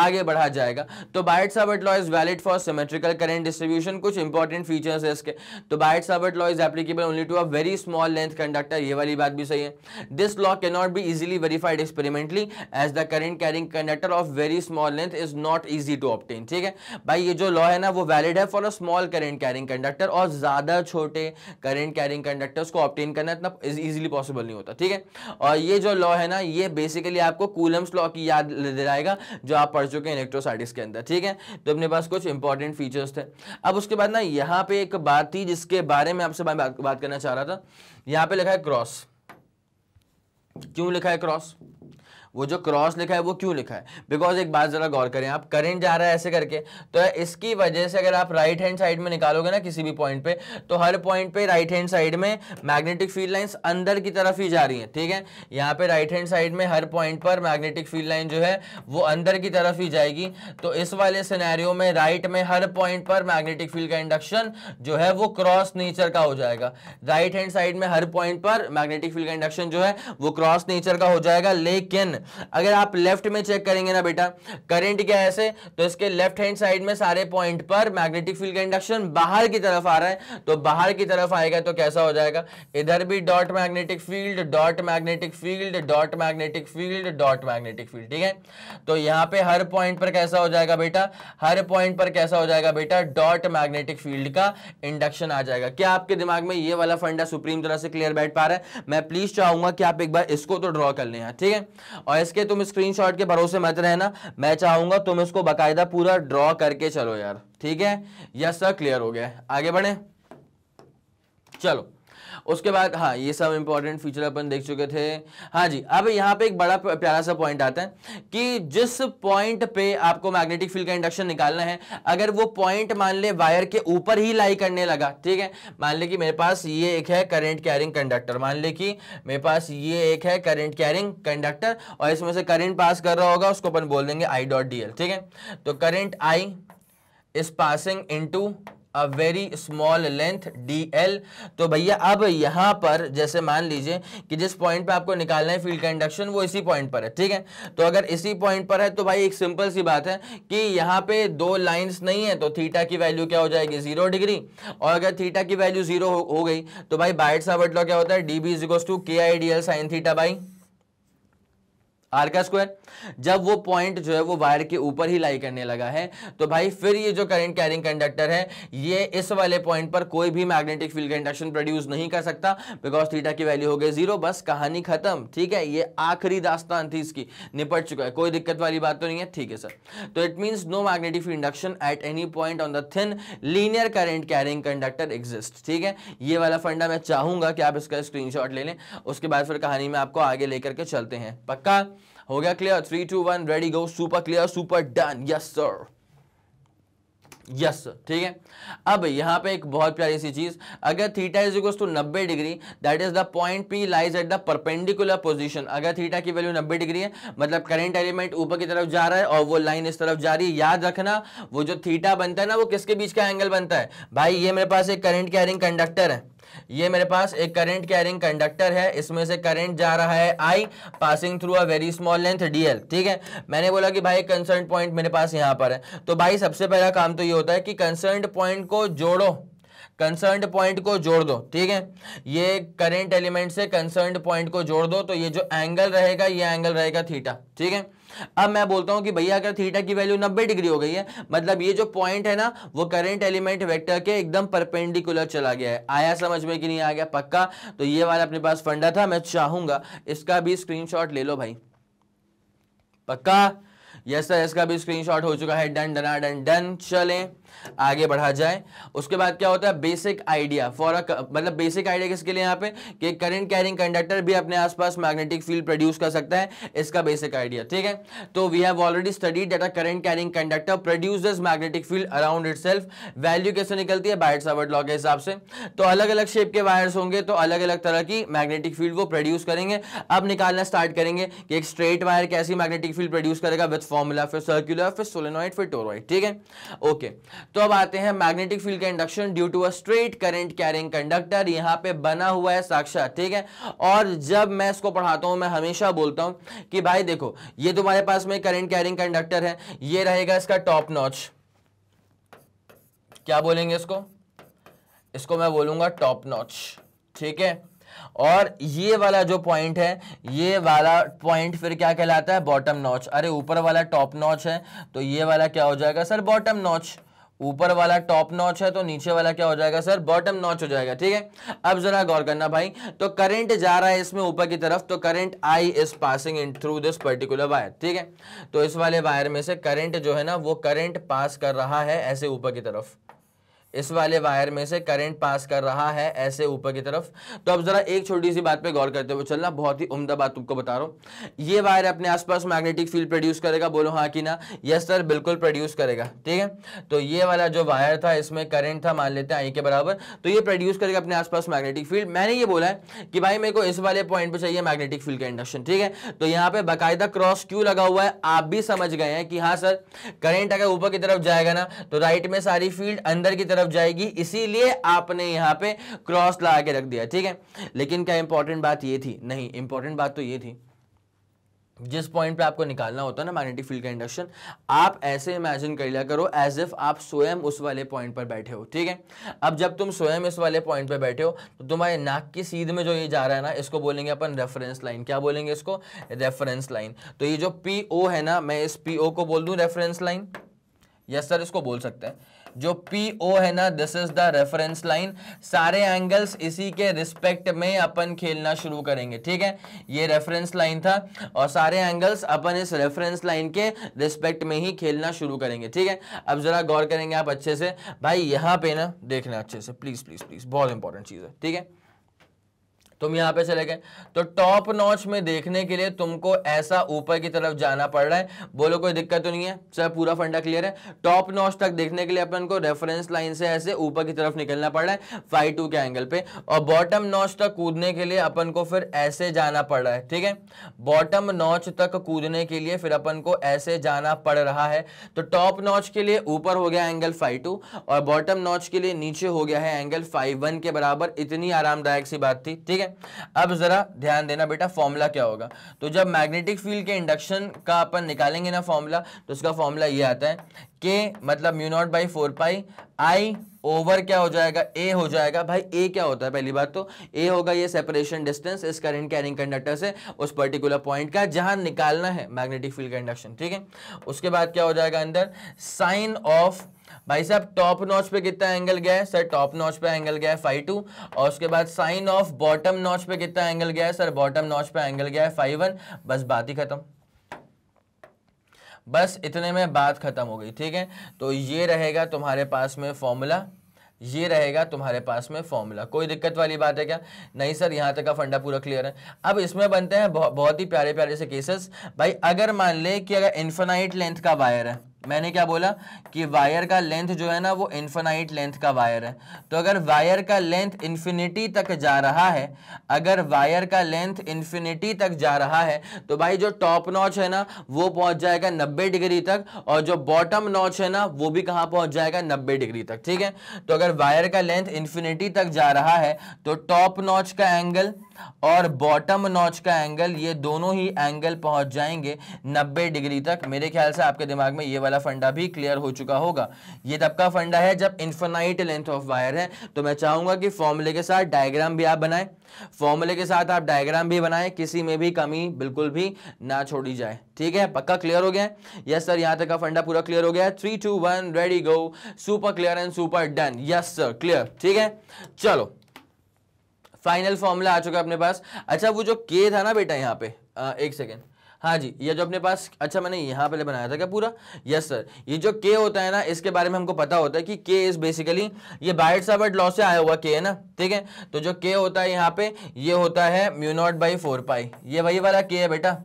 आगे बढ़ा जाएगा तो Biot Savart law is valid for symmetrical current distribution कुछ इंपॉर्टेंट फीचर्स है इसके तो Biot Savart law is applicable only to a very small length conductor ये वाली बात भी सही है this law can not be easily verified experimentally as the current carrying conductor of very small length is not easy to obtain ठीक है भाई ये जो लॉ है ना वो वैलिड है for a small current carrying conductor और ज़्यादा छोटे करेंट कैरिंग कंडक्टर्स को ऑप्टेन करना इतना ईजिली पॉसिबल नहीं होता ठीक है और ये जो लॉ है ना ये बेसिकली आपको कूलम्स लॉ की याद दिलाएगा जो आप पढ़ चुके हैं इलेक्ट्रोसाइटिस के अंदर ठीक है तो अपने पास कुछ इंपॉर्टेंट फीचर्स थे अब उसके बाद ना यहाँ पे एक बात थी जिसके बारे में आपसे मैं बात करना चाह रहा था यहां पे लिखा है क्रॉस क्यों लिखा है क्रॉस वो जो क्रॉस लिखा है वो क्यों लिखा है बिकॉज एक बात ज़रा गौर करें आप करेंट जा रहा है ऐसे करके तो इसकी वजह से अगर आप राइट हैंड साइड में निकालोगे ना किसी भी पॉइंट पे तो हर पॉइंट पे राइट हैंड साइड में मैग्नेटिक फील्ड लाइन्स अंदर की तरफ ही जा रही हैं ठीक है यहाँ पे राइट हैंड साइड में हर पॉइंट पर मैग्नेटिक फील्ड लाइन जो है वो अंदर की तरफ ही जाएगी तो इस वाले सिनेरियो में राइट में हर पॉइंट पर मैग्नेटिक फील्ड का इंडक्शन जो है वो क्रॉस नेचर का हो जाएगा राइट हैंड साइड में हर पॉइंट पर मैग्नेटिक फील्ड का इंडक्शन जो है वो क्रॉस नेचर का हो जाएगा लेकिन अगर आप लेफ्ट में चेक करेंगे ना बेटा करंट क्या है ऐसे तो इसके लेफ्ट हैंड साइड में सारे पॉइंट पर मैग्नेटिक फील्ड का इंडक्शन बाहर की तरफ आ रहा है तो बाहर की तरफ आएगा तो कैसा हो जाएगा इधर भी dot magnetic field dot magnetic field dot magnetic field dot magnetic field ठीक है तो यहाँ पे हर पॉइंट पर कैसा हो जाएगा बेटा हर पॉइंट पर कैसा हो जाएगा बेटा डॉट मैग्नेटिक फील्ड का इंडक्शन आ जाएगा क्या आपके दिमाग में ये वाला फंडा सुप्रीम तरह से क्लियर बैठ पा रहा है मैं प्लीज चाहूंगा कि आप एक बार इसको तो ड्रॉ कर लें ठीक है और और इसके तुम स्क्रीनशॉट के भरोसे मत रहना मैं चाहूंगा तुम इसको बाकायदा पूरा ड्रॉ करके चलो यार ठीक है यस सर क्लियर हो गया आगे बढ़े चलो उसके बाद हाँ ये सब इंपॉर्टेंट फीचर अपन देख चुके थे हाँ जी अब यहाँ पे एक बड़ा प्यारा सा पॉइंट आता है कि जिस पॉइंट पे आपको मैग्नेटिक फील्ड का इंडक्शन निकालना है अगर वो पॉइंट मान ले वायर के ऊपर ही लाई करने लगा ठीक है मान ले कि मेरे पास ये एक है करेंट कैरिंग कंडक्टर मान ले कि मेरे पास ये एक है करेंट कैरिंग कंडक्टर और इसमें से करेंट पास कर रहा होगा उसको अपन बोल देंगे आई डॉट डी ठीक है तो current I is passing to a very small length D L तो भैया अब यहां पर जैसे मान लीजिए कि जिस पॉइंट पे आपको निकालना है फील्ड का इंडक्शन वो इसी पॉइंट पर है ठीक है तो अगर इसी पॉइंट पर है तो भाई एक सिंपल सी बात है कि यहाँ पे दो लाइंस नहीं है तो थीटा की वैल्यू क्या हो जाएगी जीरो डिग्री और अगर थीटा की वैल्यू जीरो हो, हो गई तो भाई बाइट सावर्ट लॉ क्या होता है D B equals to K I D L sine theta by R का स्क्वायर जब वो पॉइंट जो है वो वायर के ऊपर ही लाई करने लगा है तो भाई फिर ये जो करंट कैरिंग कंडक्टर है ये इस वाले पॉइंट पर कोई भी मैग्नेटिक फील्ड का इंडक्शन प्रोड्यूस नहीं कर सकता बिकॉज थीटा की वैल्यू हो गई जीरो बस कहानी खत्म ठीक है ये आखिरी दास्तान थी इसकी निपट चुका है कोई दिक्कत वाली बात तो नहीं है ठीक है सर तो it means no magnetic field induction at any point on the thin linear current carrying conductor exist ठीक है ये वाला फंडा मैं चाहूंगा कि आप इसका स्क्रीन ले लें उसके बाद फिर कहानी में आपको आगे लेकर के चलते हैं पक्का हो गया clear three two one ready go super clear super done yes sir yes ठीक है अब यहाँ पे एक बहुत प्यारी सी चीज अगर थीटा इज इक्वल टू नब्बे degree that is the point P lies at the perpendicular position अगर थीटा की वैल्यू नब्बे डिग्री है मतलब करंट एलिमेंट ऊपर की तरफ जा रहा है और वो लाइन इस तरफ जा रही है याद रखना वो जो थीटा बनता है ना वो किसके बीच का एंगल बनता है भाई ये मेरे पास एक करेंट कैरिंग कंडक्टर है ये मेरे पास एक करंट कैरिंग कंडक्टर है इसमें से करंट जा रहा है I passing through a very small length DL ठीक है मैंने बोला कि भाई कंसर्न पॉइंट मेरे पास यहां पर है तो भाई सबसे पहला काम तो ये होता है कि कंसर्न पॉइंट को जोड़ो कंसर्न पॉइंट को जोड़ दो ठीक है ये करंट एलिमेंट से कंसर्न पॉइंट को जोड़ दो तो ये जो एंगल रहेगा ये एंगल रहेगा थीटा ठीक है अब मैं बोलता हूं कि भैया अगर थीटा की वैल्यू नब्बे डिग्री हो गई है मतलब ये जो पॉइंट है ना वो करंट एलिमेंट वेक्टर के एकदम परपेंडिकुलर चला गया है आया समझ में कि नहीं आ गया पक्का तो ये वाला अपने पास फंडा था मैं चाहूंगा इसका भी स्क्रीनशॉट ले लो भाई पक्का यस सर इसका भी स्क्रीनशॉट हो चुका है डन डना डन डन चलें आगे बढ़ा जाए उसके बाद क्या होता है बेसिक आइडिया फॉर मतलब बेसिक आइडिया किसके लिए यहाँ पे कि करंट कैरिंग कंडक्टर भी अपने आसपास मैग्नेटिक फील्ड प्रोड्यूस कर सकता है इसका बेसिक आइडिया ठीक है तो we have already studied that current carrying conductor produce magnetic field around it value कैसे निकलती है बाइट सावर्ट लॉ के हिसाब से तो अलग अलग शेप के वायर्स होंगे तो अलग अलग तरह की मैग्नेटिक फील्ड वो प्रोड्यूस करेंगे अब निकालना स्टार्ट करेंगे कि एक स्ट्रेट वायर कैसी मैग्नेटिक फील्ड प्रोड्यूस करेगा विथ फॉर्मूला फिर सर्क्यूलर फिर सोलेनोइड फिर टोरॉइड ठीक है ओके तो अब आते हैं मैग्नेटिक फील्ड का induction due to a straight current carrying conductor यहां पे बना हुआ है साक्षात ठीक है और जब मैं इसको पढ़ाता हूं मैं हमेशा बोलता हूं कि भाई देखो ये तुम्हारे पास में करंट कैरिंग कंडक्टर है ये रहेगा इसका टॉप नॉच क्या बोलेंगे इसको इसको मैं बोलूंगा टॉप नॉच ठीक है और ये वाला जो पॉइंट है ये वाला पॉइंट फिर क्या कहलाता है बॉटम नॉच अरे ऊपर वाला टॉप नॉच है तो ये वाला क्या हो जाएगा सर बॉटम नॉच ऊपर वाला टॉप नॉच है तो नीचे वाला क्या हो जाएगा सर बॉटम नॉच हो जाएगा ठीक है अब जरा गौर करना भाई तो करंट जा रहा है इसमें ऊपर की तरफ तो current I is passing in through this particular wire ठीक है तो इस वाले वायर में से करंट जो है ना वो करंट पास कर रहा है ऐसे ऊपर की तरफ इस वाले वायर में से करंट पास कर रहा है ऐसे ऊपर की तरफ तो अब ज़रा एक छोटी सी बात पे गौर करते हुए चलना बहुत ही उम्दा बात तुमको बता रहा हूँ ये वायर अपने आसपास मैग्नेटिक फील्ड प्रोड्यूस करेगा बोलो हाँ कि ना यस सर बिल्कुल प्रोड्यूस करेगा ठीक है तो ये वाला जो वायर था इसमें करेंट था मान लेते हैं आई के बराबर तो ये प्रोड्यूस करेगा अपने आसपास मैग्नेटिक फील्ड मैंने ये बोला है कि भाई मेरे को इस वाले पॉइंट पर चाहिए मैग्नेटिक फील्ड का इंडक्शन ठीक है तो यहाँ पे बाकायदा क्रॉस क्यू लगा हुआ है आप भी समझ गए हैं कि हाँ सर करेंट अगर ऊपर की तरफ जाएगा ना तो राइट में सारी फील्ड अंदर की तरफ तरफ जाएगी इसीलिए आपने यहां पे क्रॉस ला के रख दिया ठीक है लेकिन क्या इंपॉर्टेंट बात ये थी नहीं इंपॉर्टेंट बात तो ये थी जिस पॉइंट पे आपको निकालना होता है ना मैग्नेटिक फील्ड का इंडक्शन आप ऐसे इमेजिन कर लिया करो एज इफ आप स्वयं उस वाले पॉइंट पर बैठे हो ठीक है अब जब तुम स्वयं इस वाले पॉइंट पर बैठे हो तो तुम्हारे नाक की सीध में जो ये जा रहा है ना इसको बोलेंगे अपन रेफरेंस लाइन क्या बोलेंगे इसको रेफरेंस लाइन तो ये जो पी है ना मैं इस पी को बोल दूँ रेफरेंस लाइन यस सर इसको बोल सकते हैं जो पी ओ है ना this is the reference line सारे एंगल्स इसी के रिस्पेक्ट में अपन खेलना शुरू करेंगे ठीक है ये रेफरेंस लाइन था और सारे एंगल्स अपन इस रेफरेंस लाइन के रिस्पेक्ट में ही खेलना शुरू करेंगे ठीक है अब जरा गौर करेंगे आप अच्छे से भाई यहाँ पे ना देखना अच्छे से प्लीज प्लीज प्लीज बहुत इंपॉर्टेंट चीज़ है ठीक है तुम यहां पे चले गए तो टॉप नॉच में देखने के लिए तुमको ऐसा ऊपर की तरफ जाना पड़ रहा है बोलो कोई दिक्कत तो नहीं है सर पूरा फंडा क्लियर है टॉप नॉच तक देखने के लिए अपन को रेफरेंस लाइन से ऐसे ऊपर की तरफ निकलना पड़ रहा है फाइव टू के एंगल पे और बॉटम नॉच तक कूदने के लिए अपन को फिर ऐसे जाना पड़ रहा है ठीक है बॉटम नॉच तक कूदने के लिए फिर अपन को ऐसे जाना पड़ रहा है तो टॉप नॉच के लिए ऊपर हो गया एंगल फाइव टू और बॉटम नॉच के लिए नीचे हो गया है एंगल फाइव वन के बराबर इतनी आरामदायक सी बात थी ठीक है अब ज़रा ध्यान देना बेटा फॉर्मूला क्या होगा तो जब मैग्नेटिक फील्ड के इंडक्शन का अपन निकालेंगे ना फॉर्मूला तो उसका फॉर्मूला ये आता है के मतलब mu naught by four pi I over क्या हो जाएगा ए हो जाएगा भाई ए क्या होता है पहली बात तो ए होगा ये सेपरेशन डिस्टेंस इस करंट कैरिंग कंडक्टर से उस पर्टिकुलर पॉइंट का जहां निकालना है मैग्नेटिक फील्ड का इंडक्शन ठीक है उसके बाद क्या हो जाएगा अंदर साइन ऑफ भाई साहब टॉप नॉच पे कितना एंगल गया है सर टॉप नॉच पे एंगल गया है फाइव टू और उसके बाद साइन ऑफ बॉटम नॉच पे कितना एंगल गया है सर बॉटम नॉच पे एंगल गया है फाइव वन बस बात ही खत्म बस इतने में बात खत्म हो गई ठीक है तो ये रहेगा तुम्हारे पास में फॉर्मूला ये रहेगा तुम्हारे पास में फॉर्मूला कोई दिक्कत वाली बात है क्या नहीं सर यहाँ तक का फंडा पूरा क्लियर है अब इसमें बनते हैं बहुत ही प्यारे प्यारे से केसेस भाई अगर मान ले कि अगर इन्फेनाइट लेंथ का वायर है मैंने क्या बोला कि वायर का लेंथ जो है ना वो इन्फिनाइट लेंथ का वायर है तो अगर वायर का लेंथ इन्फिनिटी तक जा रहा है अगर वायर का लेंथ इन्फिनिटी तक जा रहा है तो भाई जो टॉप नॉच है ना वो पहुंच जाएगा नब्बे डिग्री तक और जो बॉटम नॉच है ना वो भी कहाँ पहुंच जाएगा नब्बे डिग्री तक ठीक है तो अगर वायर का लेंथ इन्फिनिटी तक जा रहा है तो टॉप नॉच का एंगल और बॉटम नॉच का एंगल ये दोनों ही एंगल पहुंच जाएंगे 90 डिग्री तक मेरे ख्याल से आपके दिमाग में ये वाला फंडा भी क्लियर हो चुका होगा ये तब का फंडा है जब इन्फोनाइट लेंथ ऑफ वायर है तो मैं चाहूंगा कि फॉर्मूले के साथ डायग्राम भी आप बनाएं फॉर्मूले के साथ आप डायग्राम भी बनाएं किसी में भी कमी बिल्कुल भी ना छोड़ी जाए ठीक है पक्का क्लियर हो गया यस सर यहां तक का फंडा पूरा क्लियर हो गया three two one ready go super clear and super done yes sir clear ठीक है चलो फाइनल फॉर्मूला आ चुका है अपने पास अच्छा वो जो के था ना बेटा यहाँ पे आ, एक सेकेंड हाँ जी ये जो अपने पास अच्छा मैंने यहाँ पहले बनाया था क्या पूरा यस सर ये जो के होता है ना इसके बारे में हमको पता होता है कि के इज बेसिकली ये बाइट साबर्ट लॉ से आया हुआ के है ना ठीक है तो जो के होता है यहाँ पे ये होता है म्यूनॉट बाई फोर पाई ये वही वाला के है बेटा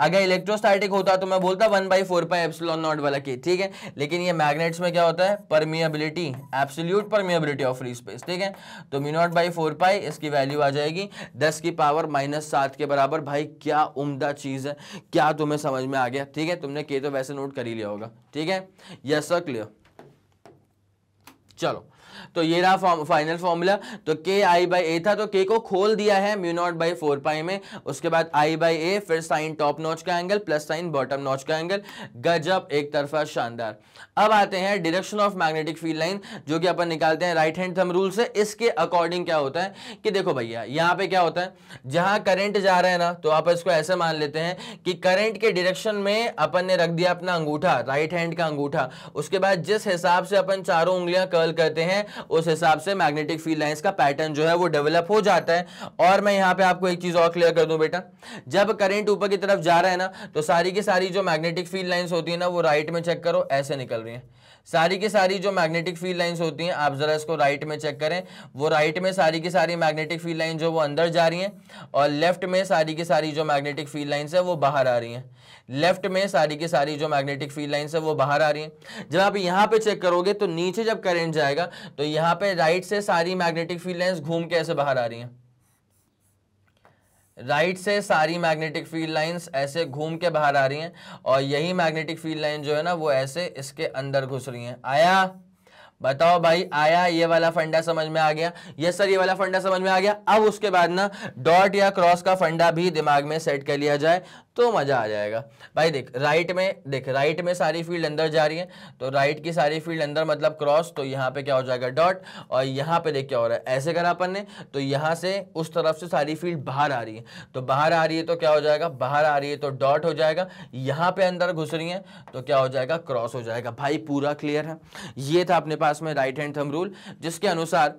अगर इलेक्ट्रोस्टैटिक होता तो मैं बोलता one by four pi epsilon naught वाला के ठीक है लेकिन ये मैग्नेट्स में क्या होता है permeability absolute permeability of free space ठीक है तो mu naught by four pi इसकी वैल्यू आ जाएगी दस की पावर माइनस सात के बराबर भाई क्या उमदा चीज़ है क्या तुम्हें समझ में आ गया ठीक है तुमने के तो वैसे नोट कर ही लिया होगा ठीक है यस सर क्लियर चलो तो ये रहा फाइनल फॉर्मूला तो के आई बाई ए था तो के को खोल दिया है mu naught by four pi में उसके बाद आई बाई ए फिर साइन टॉप नॉच का angle plus sine bottom notch का एंगल गजब एक तरफा शानदार अब आते हैं direction of magnetic field line जो कि अपन निकालते हैं राइट हैंड थम रूल से इसके अकॉर्डिंग क्या होता है कि देखो भैया यहाँ पे क्या होता है जहाँ करंट जा रहा है ना तो आप इसको ऐसे मान लेते हैं कि करंट के डिरेक्शन में अपन ने रख दिया अपना अंगूठा राइट हैंड का अंगूठा उसके बाद जिस हिसाब से अपन चारों उंगलियाँ कर्ल करते हैं उस हिसाब से मैग्नेटिक फील्ड लाइन्स का पैटर्न जो है वो डेवलप हो जाता है और मैं यहाँ पे आपको एक चीज़ और क्लियर कर दूँ बेटा जब करेंट ऊपर की तरफ जा रहा है ना तो सारी की सारी जो मैग्नेटिक फील्ड लाइन्स होती है ना वो राइट में चेक करो ऐसे निकल रही है सारी की सारी जो मैग्नेटिक फील्ड लाइंस होती हैं आप ज़रा इसको राइट में चेक करें वो राइट में सारी की सारी मैग्नेटिक फील्ड लाइन जो वो अंदर जा रही हैं और लेफ्ट में सारी की सारी जो मैग्नेटिक फील्ड लाइन्स है वो बाहर आ रही हैं लेफ्ट में सारी की सारी जो मैग्नेटिक फील्ड लाइन्स है वो बाहर आ रही हैं जब आप यहाँ पे चेक करोगे तो नीचे जब करेंट जाएगा तो यहाँ पे राइट से सारी मैग्नेटिक फील्ड लाइन्स घूम के ऐसे बाहर आ रही हैं राइट से सारी मैग्नेटिक फील्ड लाइंस ऐसे घूम के बाहर आ रही हैं और यही मैग्नेटिक फील्ड लाइन जो है ना वो ऐसे इसके अंदर घुस रही हैं आया बताओ भाई आया ये वाला फंडा समझ में आ गया ये सर ये वाला फंडा समझ में आ गया अब उसके बाद ना डॉट या क्रॉस का फंडा भी दिमाग में सेट कर लिया जाए तो मज़ा आ जाएगा भाई देख राइट में देख राइट में सारी फील्ड अंदर जा रही है तो राइट की सारी फील्ड अंदर मतलब क्रॉस तो यहाँ पे क्या हो जाएगा डॉट और यहाँ पे देख क्या हो रहा है ऐसे करा अपन ने तो यहाँ से उस तरफ से सारी फील्ड बाहर आ रही है तो बाहर आ रही है तो क्या हो जाएगा बाहर आ रही है तो डॉट हो जाएगा यहाँ पे अंदर घुस रही है तो क्या हो जाएगा क्रॉस हो जाएगा भाई पूरा क्लियर है ये था अपने पास पास में राइट हैंड थम रूल जिसके अनुसार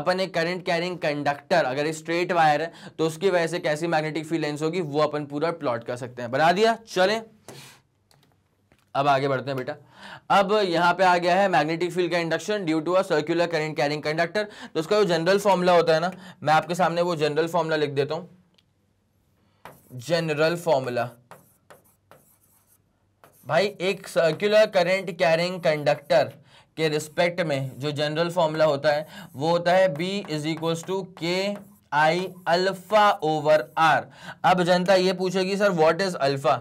अपन एक करंट कैरिंग कंडक्टर अगर स्ट्रेट वायर है तो उसकी वजह से कैसी मैग्नेटिक फील्ड लेंस होगी वो अपन पूरा प्लॉट कर सकते हैं बना दिया चलें अब आगे बढ़ते हैं बेटा अब यहाँ पे आ गया है मैग्नेटिक फील्ड का induction due to a circular current carrying conductor तो उसका जो जनरल फॉर्मूला होता है ना मैं आपके सामने वो जनरल फॉर्मूला लिख देता हूँ जनरल फॉर्मूला भाई एक सर्कुलर करंट कैरिंग कंडक्टर के रिस्पेक्ट में जो जनरल फॉर्मूला होता है वो होता है B is equals to K I alpha over are अब जनता ये पूछेगी सर व्हाट इज अल्फा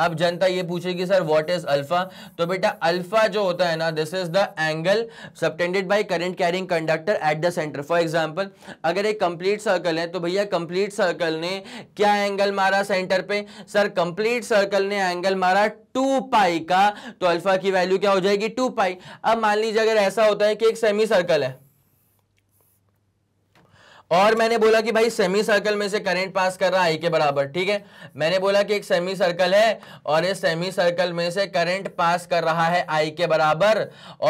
अब जनता ये पूछेगी सर व्हाट इज अल्फा तो बेटा अल्फा जो होता है ना this is the angle subtended by current carrying conductor at the centre for example अगर एक कंप्लीट सर्कल है तो भैया कंप्लीट सर्कल ने क्या एंगल मारा सेंटर पे सर कंप्लीट सर्कल ने एंगल मारा टू पाई का तो अल्फा की वैल्यू क्या हो जाएगी टू पाई अब मान लीजिए अगर ऐसा होता है कि एक सेमी सर्कल है और मैंने बोला कि भाई सेमी सर्कल में से करंट पास कर रहा है आई के बराबर ठीक है मैंने बोला कि एक सेमी सर्कल है और इस सेमी सर्कल में से करंट पास कर रहा है आई के बराबर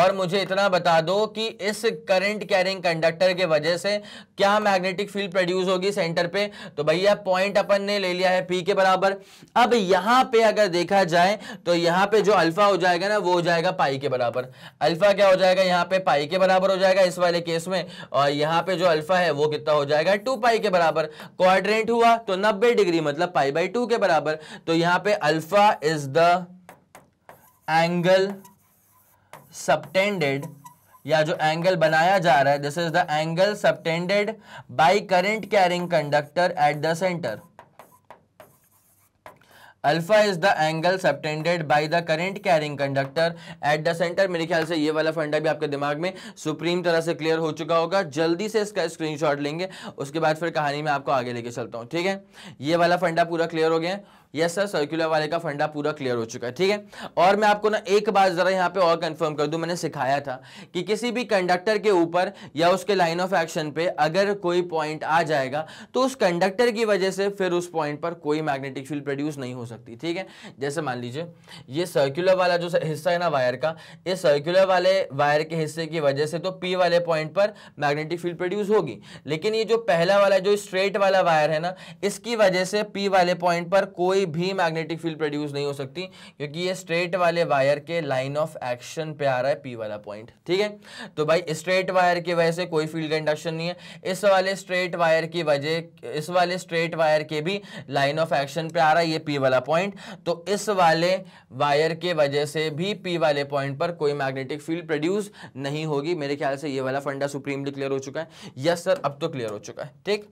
और मुझे इतना बता दो कि इस करंट कैरिंग कंडक्टर के वजह से क्या मैग्नेटिक फील्ड प्रोड्यूस होगी सेंटर पे तो भैया पॉइंट अपन ने ले लिया है पी के बराबर अब यहां पर अगर देखा जाए तो यहाँ पे जो अल्फा हो जाएगा ना वो हो जाएगा पाई के बराबर अल्फा क्या हो जाएगा यहाँ पे पाई के बराबर हो जाएगा इस वाले केस में और यहां पर जो अल्फा है वो कितना आपका हो जाएगा टू पाई के बराबर क्वाड्रेंट हुआ तो नब्बे डिग्री मतलब पाई बाई टू के बराबर तो यहां पे alpha is the angle subtended या जो एंगल बनाया जा रहा है this is the angle subtended by current carrying conductor at the centre alpha is the angle subtended by the current carrying conductor at the centre मेरे ख्याल से ये वाला फंडा भी आपके दिमाग में सुप्रीम तरह से क्लियर हो चुका होगा जल्दी से इसका स्क्रीनशॉट लेंगे उसके बाद फिर कहानी में आपको आगे लेके चलता हूँ ठीक है ये वाला फंडा पूरा क्लियर हो गया है यस सर सर्कुलर वाले का फंडा पूरा क्लियर हो चुका है ठीक है और मैं आपको ना एक बार ज़रा यहाँ पे और कंफर्म कर दू मैंने सिखाया था कि किसी भी कंडक्टर के ऊपर या उसके लाइन ऑफ एक्शन पे अगर कोई पॉइंट आ जाएगा तो उस कंडक्टर की वजह से फिर उस पॉइंट पर कोई मैग्नेटिक फील्ड प्रोड्यूस नहीं हो सकती ठीक है जैसे मान लीजिए ये सर्कुलर वाला जो हिस्सा है ना वायर का इस सर्कुलर वाले वायर के हिस्से की वजह से तो पी वाले पॉइंट पर मैग्नेटिक फील्ड प्रोड्यूस होगी लेकिन ये जो पहला वाला जो स्ट्रेट वाला वायर है ना इसकी वजह से पी वाले पॉइंट पर कोई कोई भी मैग्नेटिक फील्ड प्रोड्यूस नहीं हो सकती क्योंकि ये स्ट्रेट वाले वायर के लाइन ऑफ एक्शन पे आ रहा है पी वाला पॉइंट ठीक है तो भाई स्ट्रेट वायर की वजह से कोई फील्ड का इंडक्शन नहीं है इस वाले स्ट्रेट वायर की वजह इस वाले स्ट्रेट वायर के भी लाइन ऑफ एक्शन पे आ रहा है ये पी वाला पॉइंट तो इस वाले वायर के वजह से भी पी वाले पॉइंट पर कोई मैग्नेटिक फील्ड प्रोड्यूस नहीं होगी मेरे ख्याल से ये वाला फंडा सुप्रीमली क्लियर हो चुका है यस सर अब तो क्लियर हो चुका है ठीक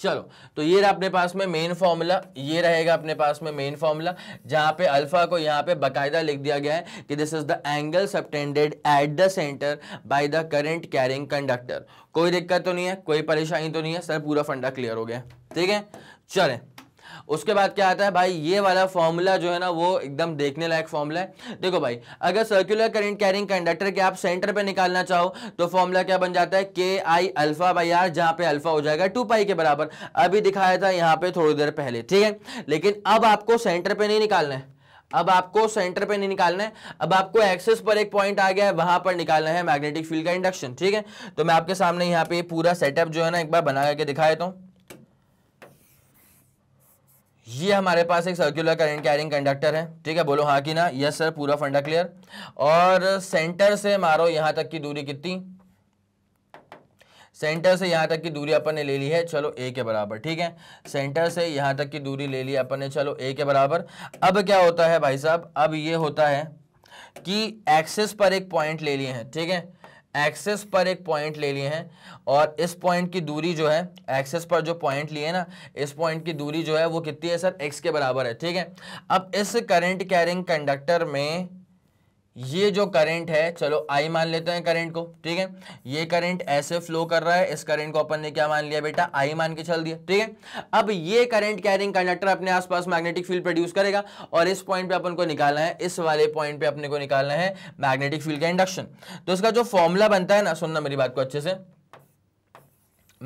चलो तो ये रहा अपने पास में मेन फॉर्मूला ये रहेगा अपने पास में मेन फॉर्मूला जहां पे अल्फा को यहां पे बकायदा लिख दिया गया है कि this is the angle subtended at the centre by the current carrying conductor कोई दिक्कत तो नहीं है कोई परेशानी तो नहीं है सर पूरा फंडा क्लियर हो गया ठीक है चलें उसके बाद क्या आता है भाई ये वाला फॉर्मूला जो है ना वो एकदम देखने लायक फॉर्मूला है देखो भाई अगर सर्कुलर करंट कैरिंग कंडक्टर के आप सेंटर पे निकालना चाहो तो फॉर्मूला क्या बन जाता है k I alpha by are जहां पे अल्फा हो जाएगा टू पाई के बराबर अभी दिखाया था यहाँ पे थोड़ी देर पहले ठीक है लेकिन अब आपको सेंटर पे नहीं निकालना है अब आपको सेंटर पे नहीं निकालना है अब आपको एक्सेस पर एक पॉइंट आ गया है वहां पर निकालना है मैग्नेटिक फील्ड का इंडक्शन ठीक है तो मैं आपके सामने यहाँ पे पूरा सेटअप जो है ना एक बार बना करके दिखा देता हूँ ये हमारे पास एक सर्कुलर करंट कैरिंग कंडक्टर है ठीक है बोलो हाँ कि ना यस सर पूरा फंडा क्लियर और सेंटर से मारो यहां तक की दूरी कितनी सेंटर से यहां तक की दूरी अपन ने ले ली है चलो ए के बराबर ठीक है सेंटर से यहां तक की दूरी ले ली अपन ने चलो ए के बराबर अब क्या होता है भाई साहब अब ये होता है कि एक्सेस पर एक पॉइंट ले लिए हैं ठीक है एक्सेस पर एक पॉइंट ले लिए हैं और इस पॉइंट की दूरी जो है एक्सेस पर जो पॉइंट लिए ना इस पॉइंट की दूरी जो है वो कितनी है सर एक्स के बराबर है ठीक है अब इस करंट कैरिंग कंडक्टर में ये जो करंट है चलो आई मान लेते हैं करंट को ठीक है ये करंट ऐसे फ्लो कर रहा है इस करंट को अपन ने क्या मान लिया बेटा आई मान के चल दिया ठीक है अब ये करंट कैरिंग कंडक्टर अपने आसपास मैग्नेटिक फील्ड प्रोड्यूस करेगा और इस पॉइंट पे अपन को निकालना है इस वाले पॉइंट पे अपने को निकालना है मैग्नेटिक फील्ड का इंडक्शन तो इसका जो फॉर्मूला बनता है ना सुनना मेरी बात को अच्छे से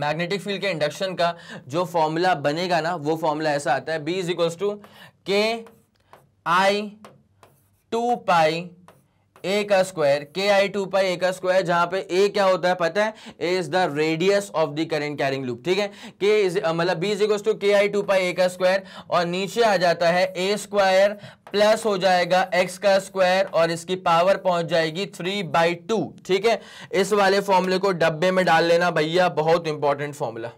मैग्नेटिक फील्ड के इंडक्शन का जो फॉर्मूला बनेगा ना वो फॉर्मूला ऐसा आता है B is equals to K I two pi a का स्क्वायर के आई टू पाई ए का स्क्वायर जहां पे ए क्या होता है पता है a is the radius of the current carrying loop ठीक है के इज मतलब B is equal to K I two pi a का स्क्वायर और नीचे आ जाता है ए स्क्वायर प्लस हो जाएगा एक्स का स्क्वायर और इसकी पावर पहुंच जाएगी थ्री बाई टू ठीक है इस वाले फॉर्मूले को डब्बे में डाल लेना भैया बहुत इंपॉर्टेंट फॉर्मूला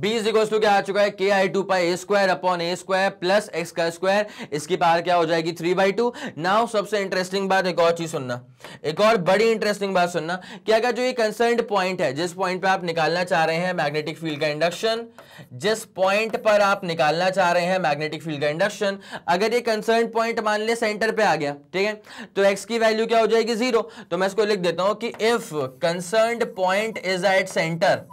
बीस टू क्या आ चुका है k I two pi a square upon a square plus x का स्क्वायर इसकी पावर क्या हो जाएगी थ्री बाई टू नाउ सबसे इंटरेस्टिंग बात एक और चीज सुनना एक और बड़ी इंटरेस्टिंग बात सुनना कि अगर जो ये कंसर्न पॉइंट है जिस पॉइंट पर आप निकालना चाह रहे हैं मैग्नेटिक फील्ड का इंडक्शन जिस पॉइंट पर आप निकालना चाह रहे हैं मैग्नेटिक फील्ड का इंडक्शन अगर ये कंसर्न पॉइंट मान लिया सेंटर पर आ गया ठीक है तो एक्स की वैल्यू क्या हो जाएगी जीरो तो मैं इसको लिख देता हूं कि if concern point is at centre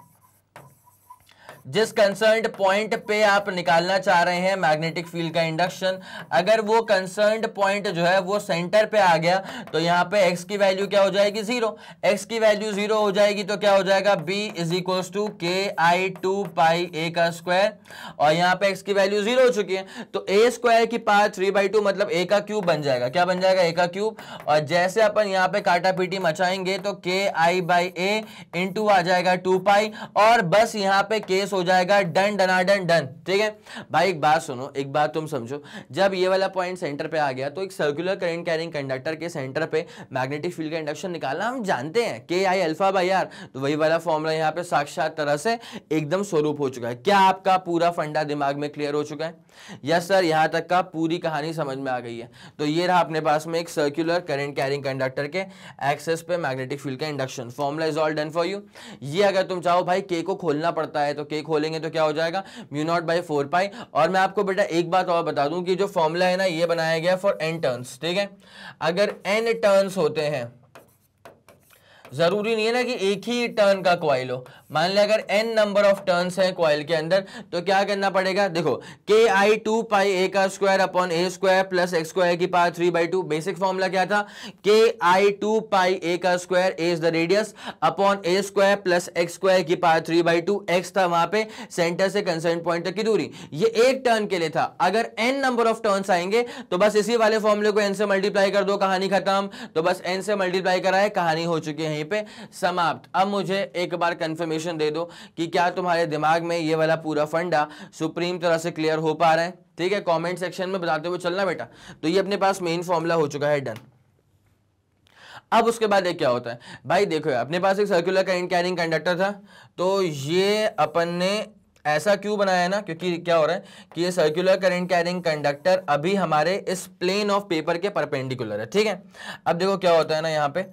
जिस कंसर्न पॉइंट पे आप निकालना चाह रहे हैं मैग्नेटिक फील्ड का इंडक्शन अगर वो कंसर्न पॉइंट जो है वो सेंटर पे आ गया तो यहाँ पे एक्स की वैल्यू क्या हो जाएगी जीरो एक्स की वैल्यू जीरो हो जाएगी तो क्या हो जाएगा B is equals to K I two pi a का स्क्वायर और यहाँ पे एक्स की वैल्यू जीरो हो चुकी है तो ए स्क्वायर की पार थ्री बाई टू मतलब ए का क्यूब बन जाएगा क्या बन जाएगा ए का क्यूब और जैसे अपन यहाँ पे काटा पीटी मचाएंगे तो K I by A to आ जाएगा टू पाई और बस यहाँ पे केस हो जाएगा डन डन डन ठीक है भाई एक बात सुनो एक बात तुम समझो जब ये वाला पॉइंट सेंटर पे आ गया तो एक सर्कुलर करंट कैरिंग कंडक्टर के सेंटर पे मैग्नेटिक फील्ड का इंडक्शन निकालना हम जानते हैं के आई अल्फा बाई आर तो वही वाला फॉर्मूला यहाँ पे साक्षात तरह से एकदम स्वरूप हो चुका है क्या आपका पूरा फंडा दिमाग में क्लियर हो चुका है यस सर यहाँ तक का पूरी कहानी समझ में आ गई है तो ये रहा अपने पास में एक सर्कुलर करंट कैरिंग कंडक्टर के एक्सेस पे मैग्नेटिक फील्ड का induction formula is all done for you ये अगर तुम चाहो भाई के को खोलना पड़ता है तो के खोलेंगे तो क्या हो जाएगा mu naught by four pi और मैं आपको बेटा एक बात और बता दूं कि जो फॉर्मूला है ना ये बनाया गया फॉर एन टर्न्स ठीक है अगर एन टर्न्स होते हैं जरूरी नहीं है ना कि एक ही टर्न का क्वाइल हो मान लिया अगर एन नंबर ऑफ टर्न्स हैं कॉयल के अंदर तो क्या करना पड़ेगा देखो के आई टू पाई ए का square upon a square plus x square की power three by two basic formula क्या था k I two pi a का square a is the radius upon a square plus x square की power three by two x था वहां पे centre से concern point तक की दूरी ये एक टर्न के लिए था अगर एन नंबर ऑफ टर्न्स आएंगे तो बस इसी वाले फॉर्मूले को एन से मल्टीप्लाई कर दो कहानी खत्म तो बस एन से मल्टीप्लाई कराए कहानी हो चुकी है यहीं पर समाप्त अब मुझे एक बार कंफर्मेशन क्वेश्चन दे दो कि क्या तुम्हारे दिमाग में ये वाला पूरा फंडा सुप्रीम तरह से क्लियर हो पा रहा है ठीक है कमेंट सेक्शन में बताते हुए चलना बेटा तो ये अपने पास मेन फॉर्मूला हो चुका है डन अब उसके बाद एक क्या होता है भाई देखो अपने पास एक सर्कुलर कैरिंग कंडक्टर था तो ये अपन ने ऐसा क्यों बनाया है ना क्योंकि क्या हो रहा है कि ये सर्कुलर करंट कैरिंग कंडक्टर अभी हमारे इस प्लेन ऑफ पेपर के परपेंडिकुलर है ठीक है अब देखो क्या होता है ना यहाँ पे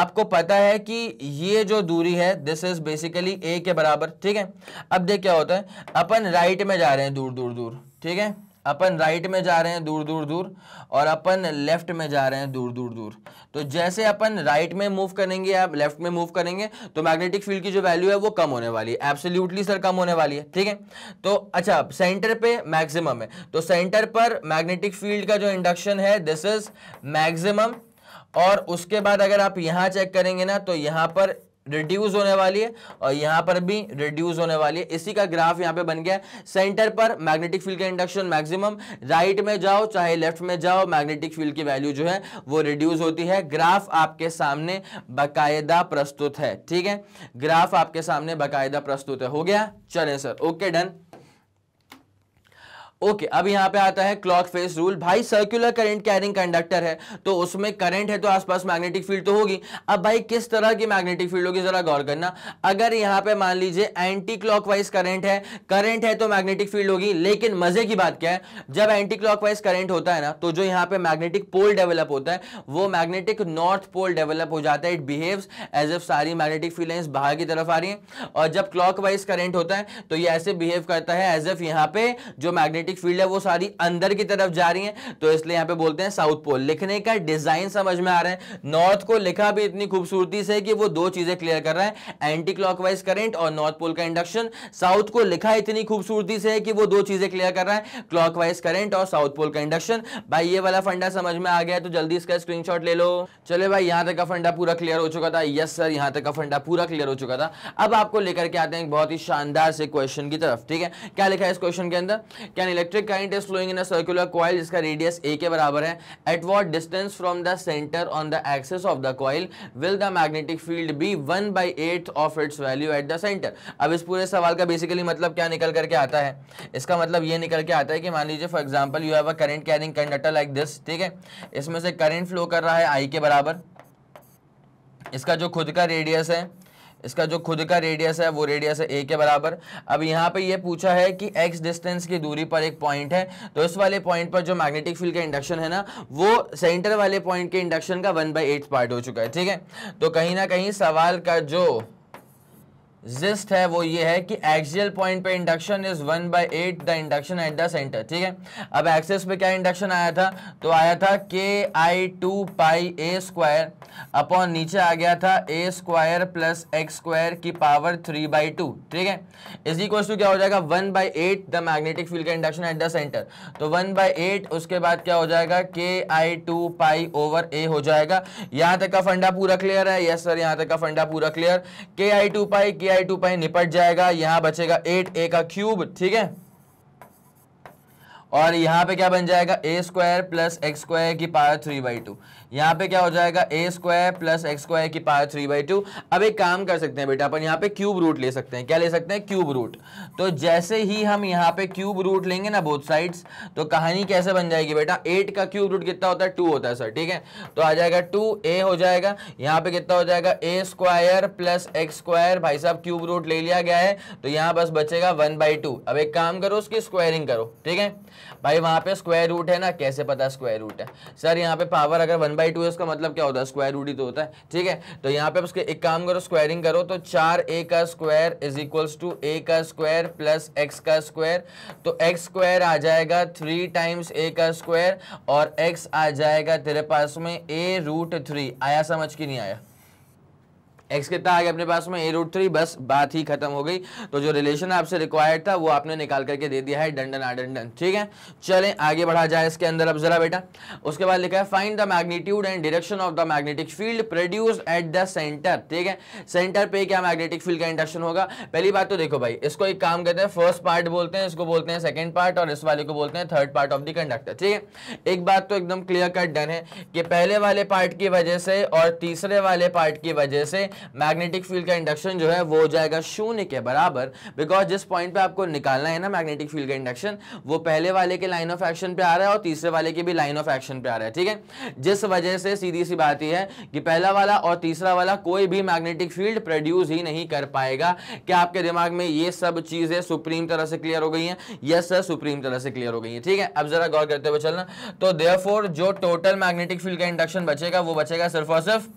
आपको पता है कि ये जो दूरी है दिस इज बेसिकली ए के बराबर ठीक है अब देख क्या होता है अपन राइट में जा रहे हैं दूर दूर दूर ठीक है अपन राइट में जा रहे हैं दूर दूर दूर और अपन लेफ्ट में जा रहे हैं दूर दूर दूर तो जैसे अपन राइट में मूव करेंगे या लेफ्ट में मूव करेंगे तो मैग्नेटिक फील्ड की जो वैल्यू है वो कम होने वाली है एब्सोल्यूटली सर कम होने वाली है ठीक है तो अच्छा सेंटर पे मैक्सिमम है तो सेंटर पर मैग्नेटिक फील्ड का जो इंडक्शन है दिस इज मैक्सिमम और उसके बाद अगर आप यहाँ चेक करेंगे ना तो यहाँ पर रिड्यूस होने वाली है और यहां पर भी रिड्यूस होने वाली है इसी का ग्राफ यहां पे बन गया है सेंटर पर मैग्नेटिक फील्ड का इंडक्शन मैक्सिमम राइट में जाओ चाहे लेफ्ट में जाओ मैग्नेटिक फील्ड की वैल्यू जो है वो रिड्यूस होती है ग्राफ आपके सामने बाकायदा प्रस्तुत है ठीक है ग्राफ आपके सामने बाकायदा प्रस्तुत है हो गया चले sir okay done okay okay, अब यहाँ पे आता है क्लॉक फेस रूल भाई सर्कुलर करंट कैरिंग कंडक्टर है तो उसमें करंट है तो आसपास मैग्नेटिक फील्ड तो होगी अब भाई किस तरह की मैग्नेटिक फील्ड होगी जरा गौर करना अगर यहाँ पे मान लीजिए एंटी क्लॉकवाइज करंट है करंट है तो मैग्नेटिक फील्ड होगी लेकिन मजे की बात क्या है जब एंटी क्लॉकवाइज करंट होता है ना तो जो यहाँ पे मैग्नेटिक पोल डेवलप होता है वो मैग्नेटिक नॉर्थ पोल डेवलप हो जाता है इट बिहेव एज एफ सारी मैग्नेटिक फील्ड बाहर की तरफ आ रही है और जब क्लॉक करंट होता है तो ये ऐसे बिहेव करता है एज एफ यहाँ पे जो मैग्नेटिक मैग्नेटिक फील्ड है वो सारी अंदर की तरफ जा रही है तो इसलिए यहां पे बोलते हैं साउथ पोल लिखने का डिजाइन समझ में आ रहा है नॉर्थ को लिखा भी इतनी खूबसूरती से कि वो दो चीजें क्लियर कर रहा है एंटी क्लॉकवाइज करंट और नॉर्थ पोल का इंडक्शन साउथ को लिखा इतनी खूबसूरती से कि वो दो चीजें क्लियर कर रहा है क्लॉकवाइज करंट और साउथ पोल का इंडक्शन भाई ये वाला फंडा समझ में आ गया तो जल्दी इसका स्क्रीन ले लो चले भाई यहां तक का फंडा पूरा क्लियर हो चुका था यस सर यहां तक का फंडा पूरा क्लियर हो चुका था अब आपको लेकर के आते हैं बहुत ही शानदार से क्वेश्चन की तरफ ठीक है क्या लिखा है इस क्वेश्चन के अंदर क्या electric current is flowing in a circular coil जिसका रेडियस ए के बराबर है at what distance from the centre on the axis of the coil will the magnetic field be one by eight of its value at the centre अब इस पूरे सवाल का basically मतलब क्या निकल करके आता है इसका मतलब ये निकल के आता है कि मान लीजिए for example you have a current carrying conductor like this ठीक है इसमें से करेंट फ्लो कर रहा है आई के बराबर इसका जो खुद का रेडियस है इसका जो खुद का रेडियस है वो रेडियस है ए के बराबर अब यहाँ पे ये पूछा है कि एक्स डिस्टेंस की दूरी पर एक पॉइंट है तो इस वाले पॉइंट पर जो मैग्नेटिक फील्ड का इंडक्शन है ना वो सेंटर वाले पॉइंट के इंडक्शन का वन बाई पार्ट हो चुका है ठीक है तो कहीं ना कहीं सवाल का जो जिस्ट है वो ये है कि एक्सियल पॉइंट पे induction is one by eight the induction at the centre ठीक है अब एक्सेस पे क्या इंडक्शन आया था तो आया था k I two pi a square upon नीचे आ गया था a square plus x square की पावर थ्री बाई टू ठीक है इसी क्वेश्चन क्या हो जाएगा one by eight the magnetic field का इंडक्शन एट द सेंटर तो वन बाई एट उसके बाद क्या हो जाएगा के आई टू पाई ओवर ए हो जाएगा यहाँ तक का फंडा पूरा क्लियर है यस सर यहाँ तक का फंडा पूरा क्लियर के आई टू पाई के आई टू पाई निपट जाएगा यहां बचेगा एट ए का क्यूब ठीक है और यहां पे क्या बन जाएगा a square plus x square की पावर थ्री बाई टू यहाँ पे क्या हो जाएगा a square plus x square की पावर थ्री बाई टू अब एक काम कर सकते हैं बेटा अपन यहाँ पे क्यूब रूट ले सकते हैं क्या ले सकते हैं क्यूब रूट तो जैसे ही हम यहाँ पे क्यूब रूट लेंगे ना बोथ साइड्स तो कहानी कैसे बन जाएगी बेटा एट का क्यूब रूट कितना होता है टू होता है सर ठीक है तो आ जाएगा टू ए हो जाएगा यहाँ पे कितना हो जाएगा a square plus x square भाई साहब क्यूब रूट ले लिया गया है तो यहाँ बस बचेगा वन बाई टू अब एक काम करो उसकी स्क्वायरिंग करो ठीक है भाई वहाँ पे स्क्वायर रूट है ना कैसे पता स्क्वायर रूट है सर यहाँ पे पावर अगर वन बाई टू है उसका मतलब क्या होता है स्क्वायर रूट ही तो होता है ठीक है तो यहाँ पे उसके एक काम करो स्क्वायरिंग करो तो चार ए का square is equals to a का स्क्वायर प्लस एक्स का स्क्वायर तो एक्स स्क्वायर आ जाएगा थ्री टाइम्स ए का स्क्वायर और एक्स आ जाएगा तेरे पास में ए रूट थ्री आया समझ के नहीं आया एक्स कितना आ गया अपने पास में ए रूट थ्री बस बात ही खत्म हो गई तो जो रिलेशन आपसे रिक्वायर्ड था वो आपने निकाल करके दे दिया है डंडन आडंडन ठीक है चले आगे बढ़ा जाए इसके अंदर अब जरा बेटा उसके बाद लिखा है find the magnitude and direction of the magnetic field produce at the centre ठीक है सेंटर पे क्या मैग्नेटिक फील्ड का इंडक्शन होगा पहली बात तो देखो भाई इसको एक काम करते हैं फर्स्ट पार्ट बोलते हैं इसको बोलते हैं सेकेंड पार्ट और इस वाले को बोलते हैं third part of the conductor ठीक है एक बात तो एकदम क्लियर कट डन है कि पहले वाले पार्ट की वजह से और तीसरे वाले पार्ट की वजह से मैग्नेटिक फील्ड का इंडक्शन जो है वो हो जाएगा शून्य के बराबर बिकॉज जिस पॉइंट पे आपको निकालना है ना मैग्नेटिक फील्ड का इंडक्शन वो पहले वाले के लाइन ऑफ एक्शन पे आ रहा है और तीसरे वाले के भी लाइन ऑफ एक्शन पे आ रहा है ठीक है जिस वजह से सीधी सी बात यह है कि पहला वाला और तीसरा वाला कोई भी मैग्नेटिक फील्ड प्रोड्यूस ही नहीं कर पाएगा क्या आपके दिमाग में ये सब चीजें सुप्रीम तरह से क्लियर हो गई हैं यस सर सुप्रीम तरह से क्लियर हो गई है ठीक है अब जरा गौर करते हुए चलना तो देयरफॉर जो टोटल मैग्नेटिक फील्ड का इंडक्शन बचेगा वो बचेगा सिर्फ और सिर्फ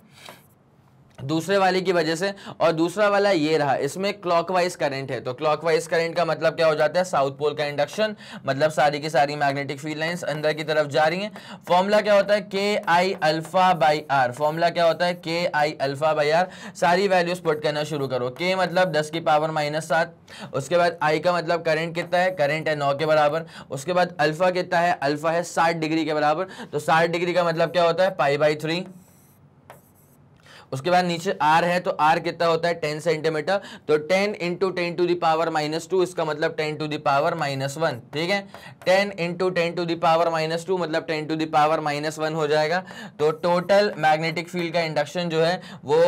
दूसरे वाले की वजह से और दूसरा वाला ये रहा इसमें क्लॉकवाइज करंट है तो क्लॉकवाइज करंट का मतलब क्या हो जाता है साउथ पोल का इंडक्शन मतलब सारी की सारी मैग्नेटिक फील्ड लाइंस अंदर की तरफ जा रही हैं फॉर्मूला क्या होता है k I alpha by r formula क्या होता है k I alpha by r सारी वैल्यूज पुट करना शुरू करो के मतलब दस की पावर माइनस सात उसके बाद आई का मतलब करेंट कितना है करेंट है नौ के बराबर उसके बाद अल्फा कितना है अल्फा है साठ डिग्री के बराबर तो साठ डिग्री का मतलब क्या होता है पाई बाई थ्री उसके बाद नीचे आर है तो आर कितना होता है टेन सेंटीमीटर तो ten into ten to the power minus two इसका मतलब ten to the power minus one ठीक है ten into ten to the power minus two मतलब ten to the power minus one हो जाएगा तो टोटल मैग्नेटिक फील्ड का इंडक्शन जो है वो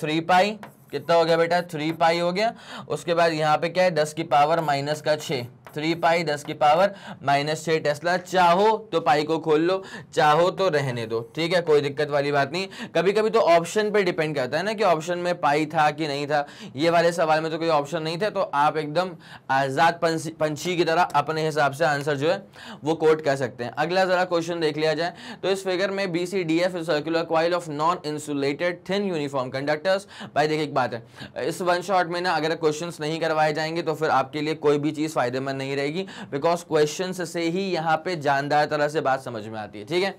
थ्री पाई कितना हो गया बेटा थ्री पाई हो गया उसके बाद यहाँ पे क्या है दस की पावर माइनस का छः थ्री पाई दस की पावर माइनस छः टेस्ला चाहो तो पाई को खोल लो चाहो तो रहने दो ठीक है कोई दिक्कत वाली बात नहीं कभी कभी तो ऑप्शन पर डिपेंड करता है ना कि ऑप्शन में पाई था कि नहीं था ये वाले सवाल में तो कोई ऑप्शन नहीं था तो आप एकदम आज़ाद पंछी की तरह अपने हिसाब से आंसर जो है वो कोट कर सकते हैं अगला ज़रा क्वेश्चन देख लिया जाए तो इस फिगर में B C D F circular coil of non insulated thin uniform conductors भाई देखिए एक बात है इस वन शॉट में ना अगर क्वेश्चन नहीं करवाए जाएंगे तो फिर आपके लिए कोई भी चीज़ फायदेमंद नहीं नहीं रहेगी बिकॉज क्वेश्चन से ही यहाँ पे जानदार तरह से बात समझ में आती है ठीक है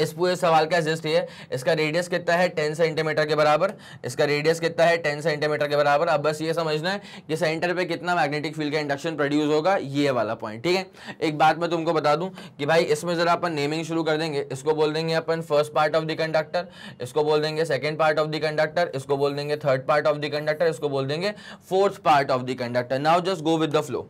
इस पूरे सवाल का जिस्ट ये इसका रेडियस कितना है टेन सेंटीमीटर के बराबर इसका रेडियस कितना है टेन सेंटीमीटर के बराबर अब बस ये समझना है कि सेंटर पे कितना मैग्नेटिक फील्ड का इंडक्शन प्रोड्यूस होगा ये वाला पॉइंट ठीक है एक बात मैं तुमको बता दूं कि भाई इसमें ज़रा अपन नेमिंग शुरू कर देंगे इसको बोल देंगे अपन first part of the conductor इसको बोल देंगे second part of the conductor इसको बोल देंगे third part of the conductor इसको बोल देंगे fourth part of the conductor now just go with the flow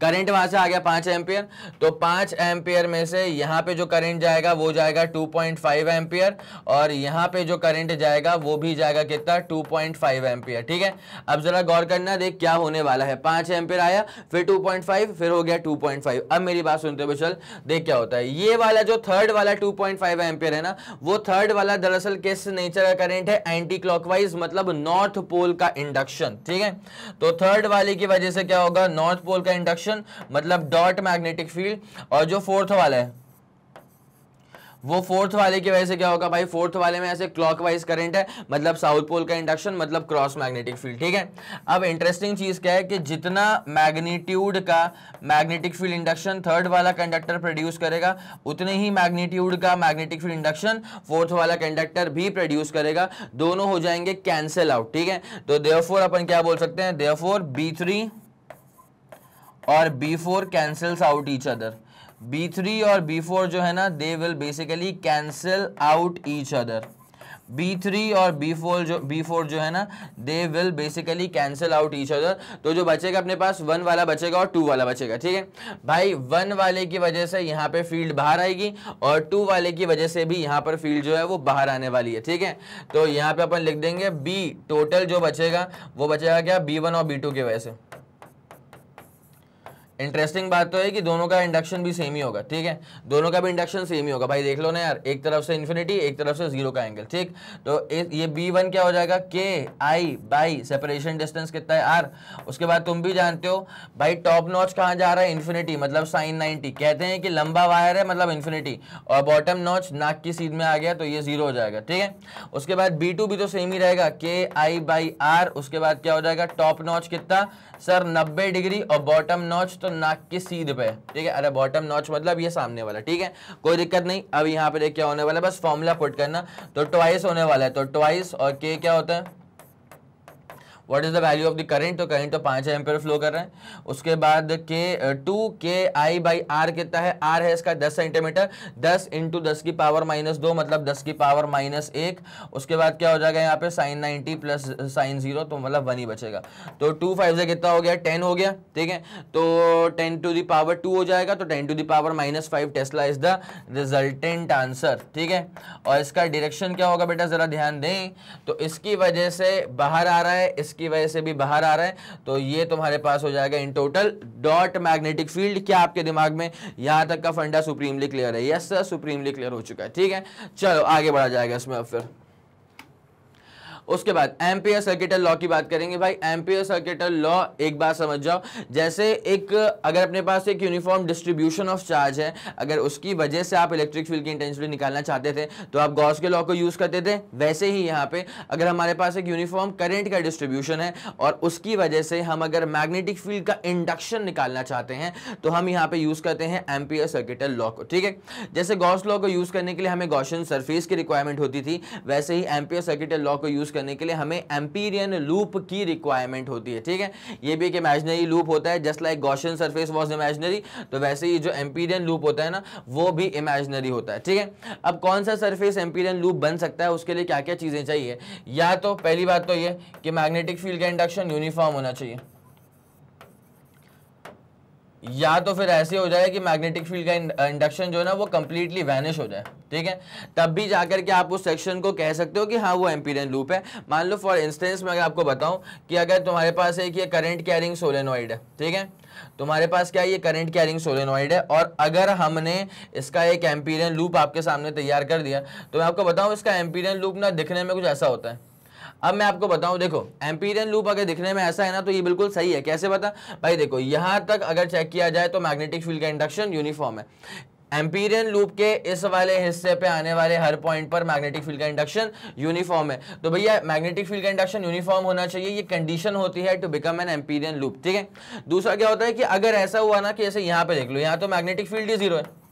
current वहां से आ गया पांच एम्पियर तो पांच एम्पियर में से यहाँ पे जो करंट जाएगा वो जाएगा टू पॉइंट फाइव एम्पियर और यहाँ पे जो करंट जाएगा वो भी जाएगा कितना टू पॉइंट फाइव एम्पियर ठीक है अब जरा गौर करना देख क्या होने वाला है पांच एम्पियर आया फिर टू पॉइंट फाइव फिर हो गया टू पॉइंट फाइव अब मेरी बात सुनते हो चल देख क्या होता है ये वाला जो थर्ड वाला टू पॉइंट फाइव एम्पियर है ना वो थर्ड वाला दरअसल किस नेचर का करेंट है एंटी क्लॉकवाइज मतलब नॉर्थ पोल का इंडक्शन ठीक है तो थर्ड वाले की वजह से क्या होगा नॉर्थ पोल का इंडक्शन डायरेक्शन मतलब डॉट मैग्नेटिक फील्ड और जो फोर्थ वाला है वो फोर्थ वाले की वजह से क्या होगा भाई फोर्थ वाले में ऐसे क्लॉकवाइज करंट है मतलब साउथ पोल का इंडक्शन मतलब क्रॉस मैग्नेटिक फील्ड ठीक है अब इंटरेस्टिंग चीज क्या है कि जितना मैग्नीट्यूड का मैग्नेटिक फील्ड इंडक्शन थर्ड वाला कंडक्टर प्रोड्यूस करेगा उतने ही मैग्नीट्यूड का मैग्नेटिक फील्ड इंडक्शन फोर्थ वाला कंडक्टर भी प्रोड्यूस करेगा दोनों हो जाएंगे कैंसिल आउट ठीक है तो देवफोर अपन क्या बोल सकते हैं देवफोर बी थ्री और B four cancels out each other B three और बी फोर जो है ना they will basically cancel out each other B three और बी फोर जो बी फोर जो है ना they will basically cancel out each other तो जो बचेगा अपने पास वन वाला बचेगा और टू वाला बचेगा ठीक है भाई वन वाले की वजह से यहाँ पे फील्ड बाहर आएगी और टू वाले की वजह से भी यहाँ पर फील्ड जो है वो बाहर आने वाली है ठीक है तो यहाँ पे अपन लिख देंगे बी टोटल जो बचेगा वो बचेगा क्या बी वन और बी टू की वजह से इंटरेस्टिंग बात तो है कि दोनों का इंडक्शन भी सेम ही होगा ठीक है दोनों का भी इंडक्शन सेम ही होगा भाई देख लो ना यार एक तरफ से इन्फिनिटी एक तरफ से जीरो का एंगल ठीक तो ये बी वन क्या हो जाएगा के आई बाई सेपरेशन डिस्टेंस कितना है आर उसके बाद तुम भी जानते हो भाई टॉप नॉच कहाँ जा रहा है इन्फिनिटी मतलब साइन नाइनटी कहते हैं कि लंबा वायर है मतलब इन्फिनिटी और बॉटम नॉच नाक की सीध में आ गया तो ये जीरो हो जाएगा ठीक है उसके बाद बी टू भी तो सेम ही रहेगा के आई बाई आर उसके बाद क्या हो जाएगा टॉप नॉच कितना सर 90 डिग्री और बॉटम नॉच तो नाक के सीध पे ठीक है अरे बॉटम नॉच मतलब ये सामने वाला ठीक है कोई दिक्कत नहीं अब यहाँ पे क्या होने वाला है बस फॉर्मूला पुट करना तो ट्वाइस होने वाला है तो ट्वाइस और के क्या होता है what is the value of the current तो करंट तो पांच एम्पेयर फ्लो कर रहे हैं उसके बाद के to K I by are कितना है आर है इसका दस सेंटीमीटर दस इंटू दस की पावर माइनस दो मतलब दस की पावर माइनस एक उसके बाद क्या हो जाएगा यहाँ पे sine ninety plus sine zero तो मतलब वन ही बचेगा तो टू फाइव से कितना हो गया टेन हो गया ठीक है तो ten to the power two हो जाएगा तो ten to the power minus five tesla is the resultant answer ठीक है और इसका डिरेक्शन क्या होगा बेटा जरा ध्यान दें तो इसकी वजह से बाहर आ रहा है इसकी इसकी वजह से भी बाहर आ रहा है तो ये तुम्हारे पास हो जाएगा in total dot magnetic field क्या आपके दिमाग में यहां तक का फंडा सुप्रीमली क्लियर है यस सर सुप्रीमली क्लियर हो चुका है ठीक है चलो आगे बढ़ा जाएगा इसमें अब फिर उसके बाद एम्पियर सर्किटल लॉ की बात करेंगे भाई एम्पियर सर्किटल लॉ एक बात समझ जाओ जैसे एक अगर अपने पास एक यूनिफॉर्म डिस्ट्रीब्यूशन ऑफ चार्ज है अगर उसकी वजह से आप इलेक्ट्रिक फील्ड की इंटेंसिटी निकालना चाहते थे तो आप गॉस के लॉ को यूज़ करते थे वैसे ही यहाँ पे अगर हमारे पास एक यूनिफॉर्म करेंट का डिस्ट्रीब्यूशन है और उसकी वजह से हम अगर मैग्नेटिक फील्ड का इंडक्शन निकालना चाहते हैं तो हम यहाँ पे यूज़ करते हैं एम्पियर सर्किटल लॉ को ठीक है जैसे गॉस लॉ को यूज़ करने के लिए हमें गॉशन सरफेस की रिक्वायरमेंट होती थी वैसे ही एम्पियर सर्किटल लॉ को यूज़ करने के लिए हमें एम्पीरियन लूप की रिक्वायरमेंट होती है ठीक है ये भी एक इमेजनरी लूप होता है just like Gaussian surface was imaginary तो वैसे ही जो एम्पीरियन लूप होता है ना वो भी इमेजनरी होता है ठीक है अब कौन सा सरफेस एम्पीरियन लूप बन सकता है उसके लिए क्या क्या चीज़ें चाहिए या तो पहली बात तो ये कि मैग्नेटिक फील्ड का इंडक्शन यूनिफॉर्म होना चाहिए या तो फिर ऐसे हो जाए कि मैग्नेटिक फील्ड का इंडक्शन uh, जो है ना वो कम्प्लीटली वैनिश हो जाए ठीक है तब भी जाकर के आप उस सेक्शन को कह सकते हो कि हाँ वो एम्पीरियन लूप है मान लो फॉर इंस्टेंस मैं अगर आपको बताऊं कि अगर तुम्हारे पास एक ये करंट कैरिंग सोलेनॉइड है ठीक है तुम्हारे पास क्या ये करंट कैरिंग सोलेनॉइड है और अगर हमने इसका एक एम्पीरियन लूप आपके सामने तैयार कर दिया तो मैं आपको बताऊँ इसका एम्पीरियन लूप ना दिखने में कुछ ऐसा होता है अब मैं आपको बताऊं देखो एम्पीरियन लूप अगर दिखने में ऐसा है ना तो ये बिल्कुल सही है कैसे बता भाई देखो यहां तक अगर चेक किया जाए तो मैग्नेटिक फील्ड का इंडक्शन यूनिफॉर्म है एम्पीरियन लूप के इस वाले हिस्से पे आने वाले हर पॉइंट पर मैग्नेटिक फील्ड का इंडक्शन यूनिफॉर्म है तो भैया मैग्नेटिक फील्ड का इंडक्शन यूनिफॉर्म होना चाहिए ये कंडीशन होती है to become an Amperian loop ठीक है दूसरा क्या होता है कि अगर ऐसा हुआ ना कि ऐसे यहाँ पे देख लो यहाँ तो मैग्नेटिक फील्ड ही जीरो है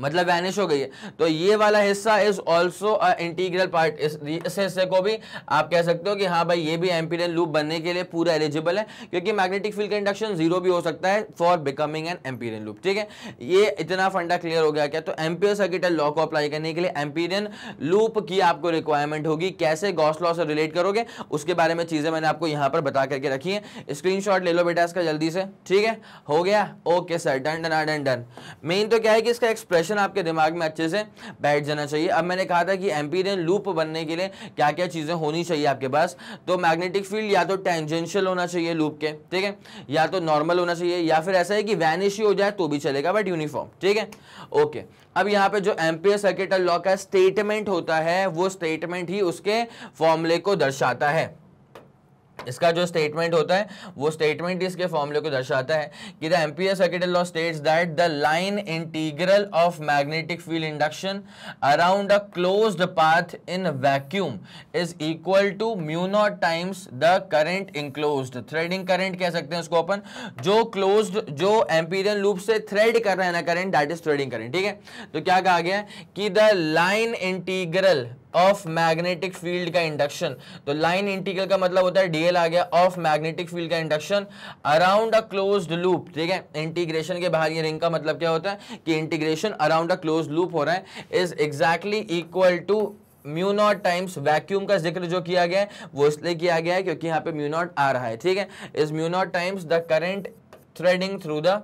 मतलब वैनिश हो गई है तो ये वाला हिस्सा इज ऑल्सो इंटीग्रल पार्ट इस, हिस्से को भी आप कह सकते हो कि हाँ भाई ये भी एम्पीरियल लूप बनने के लिए पूरा एलिजिबल है क्योंकि मैग्नेटिक फील्ड का इंडक्शन जीरो भी हो सकता है for becoming an Amperian loop ठीक है ये इतना फंडा क्लियर हो गया क्या तो एम्पियर सर्किटल लॉ को अप्लाई करने के लिए एम्पीरियन लूप की आपको रिक्वायरमेंट होगी कैसे गॉस लॉ से रिलेट करोगे उसके बारे में चीज़ें मैंने आपको यहाँ पर बता करके रखी है स्क्रीन ले लो बेटा इसका जल्दी से ठीक है हो गया okay sir done done done done मेन तो क्या है कि इसका एक्सप्रेशन क्वेश्चन आपके दिमाग में अच्छे से बैठ जाना चाहिए अब मैंने कहा था कि एम्पीरियन लूप बनने के लिए क्या क्या चीज़ें होनी चाहिए आपके पास तो मैग्नेटिक फील्ड या तो टेंजेंशियल होना चाहिए लूप के ठीक है या तो नॉर्मल होना चाहिए या फिर ऐसा है कि वैनिश ही हो जाए तो भी चलेगा बट यूनिफॉर्म ठीक है ओके अब यहाँ पे जो एम्पियर सर्किट लॉ का स्टेटमेंट होता है वो स्टेटमेंट ही उसके फॉर्मूले को दर्शाता है इसका जो स्टेटमेंट होता है वो स्टेटमेंट इसके फॉर्मूले को दर्शाता है कि the Ampere circuital law states that the line integral of magnetic field induction around a closed path in vacuum is equal to mu naught times the current enclosed threading current कह सकते हैं उसको अपन जो क्लोज्ड जो Amperian loop से thread कर रहा है ना current that is threading current ठीक है तो क्या कहा गया कि the line integral of magnetic field का इंडक्शन तो लाइन इंटीग्रल का मतलब होता है डीएल आ गया ऑफ मैग्नेटिक फील्ड का induction around a closed loop ठीक है इंटीग्रेशन के बाहर ये रिंग का मतलब क्या होता है कि integration around a close loop हो रहा है is exactly equal to mu naught times vacuum का जिक्र जो किया गया है वो इसलिए किया गया है क्योंकि यहाँ पे म्यू नॉट आ रहा है ठीक है is mu naught times the current threading through the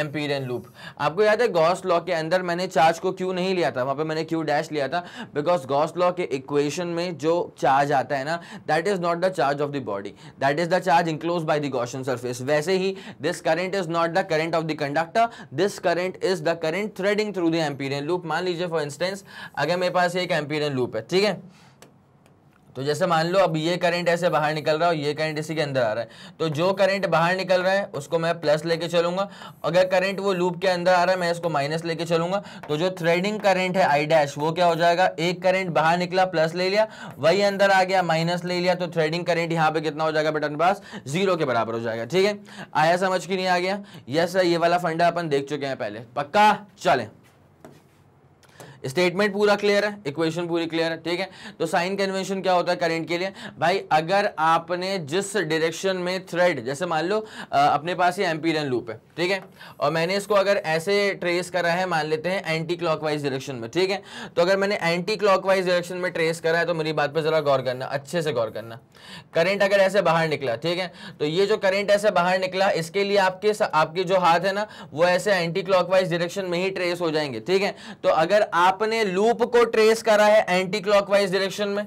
Amperian loop आपको याद है गॉस लॉ के अंदर मैंने चार्ज को क्यू नहीं लिया था वहाँ पे मैंने क्यू डैश लिया था बिकॉज गॉस लॉ के इक्वेशन में जो चार्ज आता है ना that is not the charge of the body that is the charge enclose by the Gaussian surface वैसे ही this current is not the current of the conductor this current is the current threading through the Amperian loop मान लीजिए for instance अगर मेरे पास एक Amperian loop है ठीक है तो जैसे मान लो अब ये करंट ऐसे बाहर निकल रहा है और ये करंट इसी के अंदर आ रहा है तो जो करंट बाहर निकल रहा है उसको मैं प्लस लेके चलूंगा अगर करंट वो लूप के अंदर आ रहा है मैं इसको माइनस लेके चलूंगा तो जो थ्रेडिंग करंट है आई डैश वो क्या हो जाएगा एक करंट बाहर निकला प्लस ले लिया वही अंदर आ गया माइनस ले लिया तो थ्रेडिंग करेंट यहाँ पे कितना हो जाएगा बटन पास जीरो के बराबर हो जाएगा ठीक है आया समझ की नहीं आ गया यस सर ये वाला फंडा अपन देख चुके हैं पहले पक्का चले स्टेटमेंट पूरा क्लियर है इक्वेशन पूरी क्लियर है ठीक है तो साइन कन्वेंशन क्या होता है करंट के लिए भाई अगर आपने जिस डायरेक्शन में थ्रेड जैसे मान लो अपने पास ये एम्पीरियन लूप है ठीक है और मैंने इसको अगर ऐसे ट्रेस करा है मान लेते हैं एंटी क्लॉक डायरेक्शन में ठीक है तो अगर मैंने एंटी क्लॉक डायरेक्शन में ट्रेस करा है तो मेरी बात पर जरा गौर करना अच्छे से गौर करना करेंट अगर ऐसे बाहर निकला ठीक है तो ये जो करेंट ऐसे बाहर निकला इसके लिए आपके आपके जो हाथ है ना वो ऐसे एंटी क्लॉकवाइज डायरेक्शन में ही ट्रेस हो जाएंगे ठीक है तो अगर आप आपने लूप को ट्रेस करा है एंटी क्लॉकवाइज डायरेक्शन में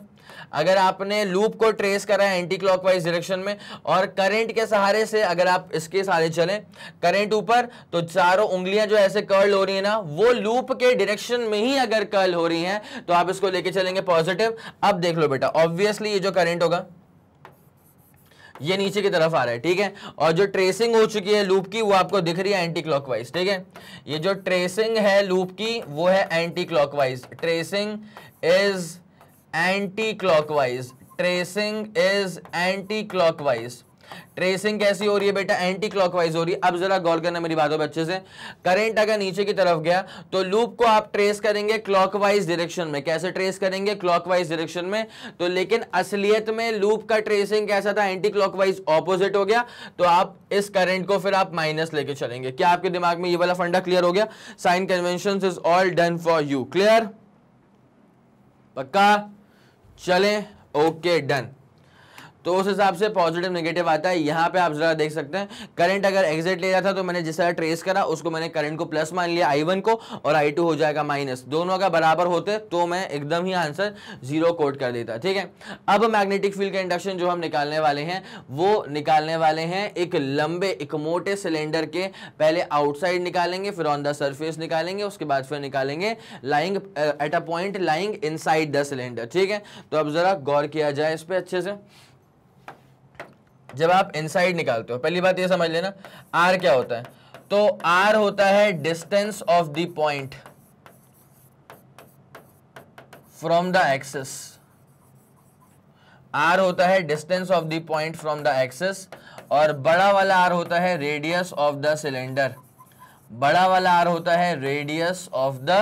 अगर आपने लूप को ट्रेस करा है एंटी क्लॉकवाइज डायरेक्शन में और करंट के सहारे से अगर आप इसके सहारे चलें करंट ऊपर तो चारों उंगलियां जो ऐसे कर्ल हो रही है ना वो लूप के डायरेक्शन में ही अगर कर्ल हो रही हैं तो आप इसको लेके चलेंगे पॉजिटिव अब देख लो बेटा ऑब्वियसली ये जो करंट होगा ये नीचे की तरफ आ रहा है ठीक है और जो ट्रेसिंग हो चुकी है लूप की वो आपको दिख रही है एंटी क्लॉकवाइज ठीक है ये जो ट्रेसिंग है लूप की वो है anti clockwise tracing is anti clockwise tracing is anti clockwise tracing कैसी हो रही है बेटा एंटी क्लॉकवाइज हो रही है अब जरा गौर करना मेरी बात हो अच्छे से करेंट अगर नीचे की तरफ गया तो लूप को आप ट्रेस करेंगे क्लॉकवाइज डायरेक्शन में कैसे ट्रेस करेंगे क्लॉकवाइज डायरेक्शन में तो लेकिन असलियत में लूप का ट्रेसिंग कैसा था एंटी क्लॉकवाइज ऑपोजिट हो गया तो आप इस करेंट को फिर आप माइनस लेके चलेंगे क्या आपके दिमाग में ये वाला फंडा क्लियर हो गया sign convention is all done for you clear पक्का चले ओके डन तो उस हिसाब से पॉजिटिव नेगेटिव आता है यहाँ पे आप जरा देख सकते हैं करंट अगर एग्जिट ले रहा था तो मैंने जिस तरह ट्रेस करा उसको मैंने करंट को प्लस मान लिया आई वन को और आई टू हो जाएगा माइनस दोनों अगर बराबर होते तो मैं एकदम ही आंसर जीरो कोट कर देता ठीक है अब मैग्नेटिक फील्ड का इंडक्शन जो हम निकालने वाले हैं वो निकालने वाले हैं एक लंबे एक मोटे सिलेंडर के पहले आउटसाइड निकालेंगे फिर ऑन द सर्फेस निकालेंगे उसके बाद फिर निकालेंगे lying at a point lying inside the cylinder ठीक है तो अब जरा गौर किया जाए इस पर अच्छे से जब आप इनसाइड निकालते हो पहली बात ये समझ लेना आर क्या होता है तो आर होता है distance of the point from the axis R होता है distance of the point from the axis और बड़ा वाला आर होता है रेडियस ऑफ द सिलेंडर बड़ा वाला आर होता है रेडियस ऑफ द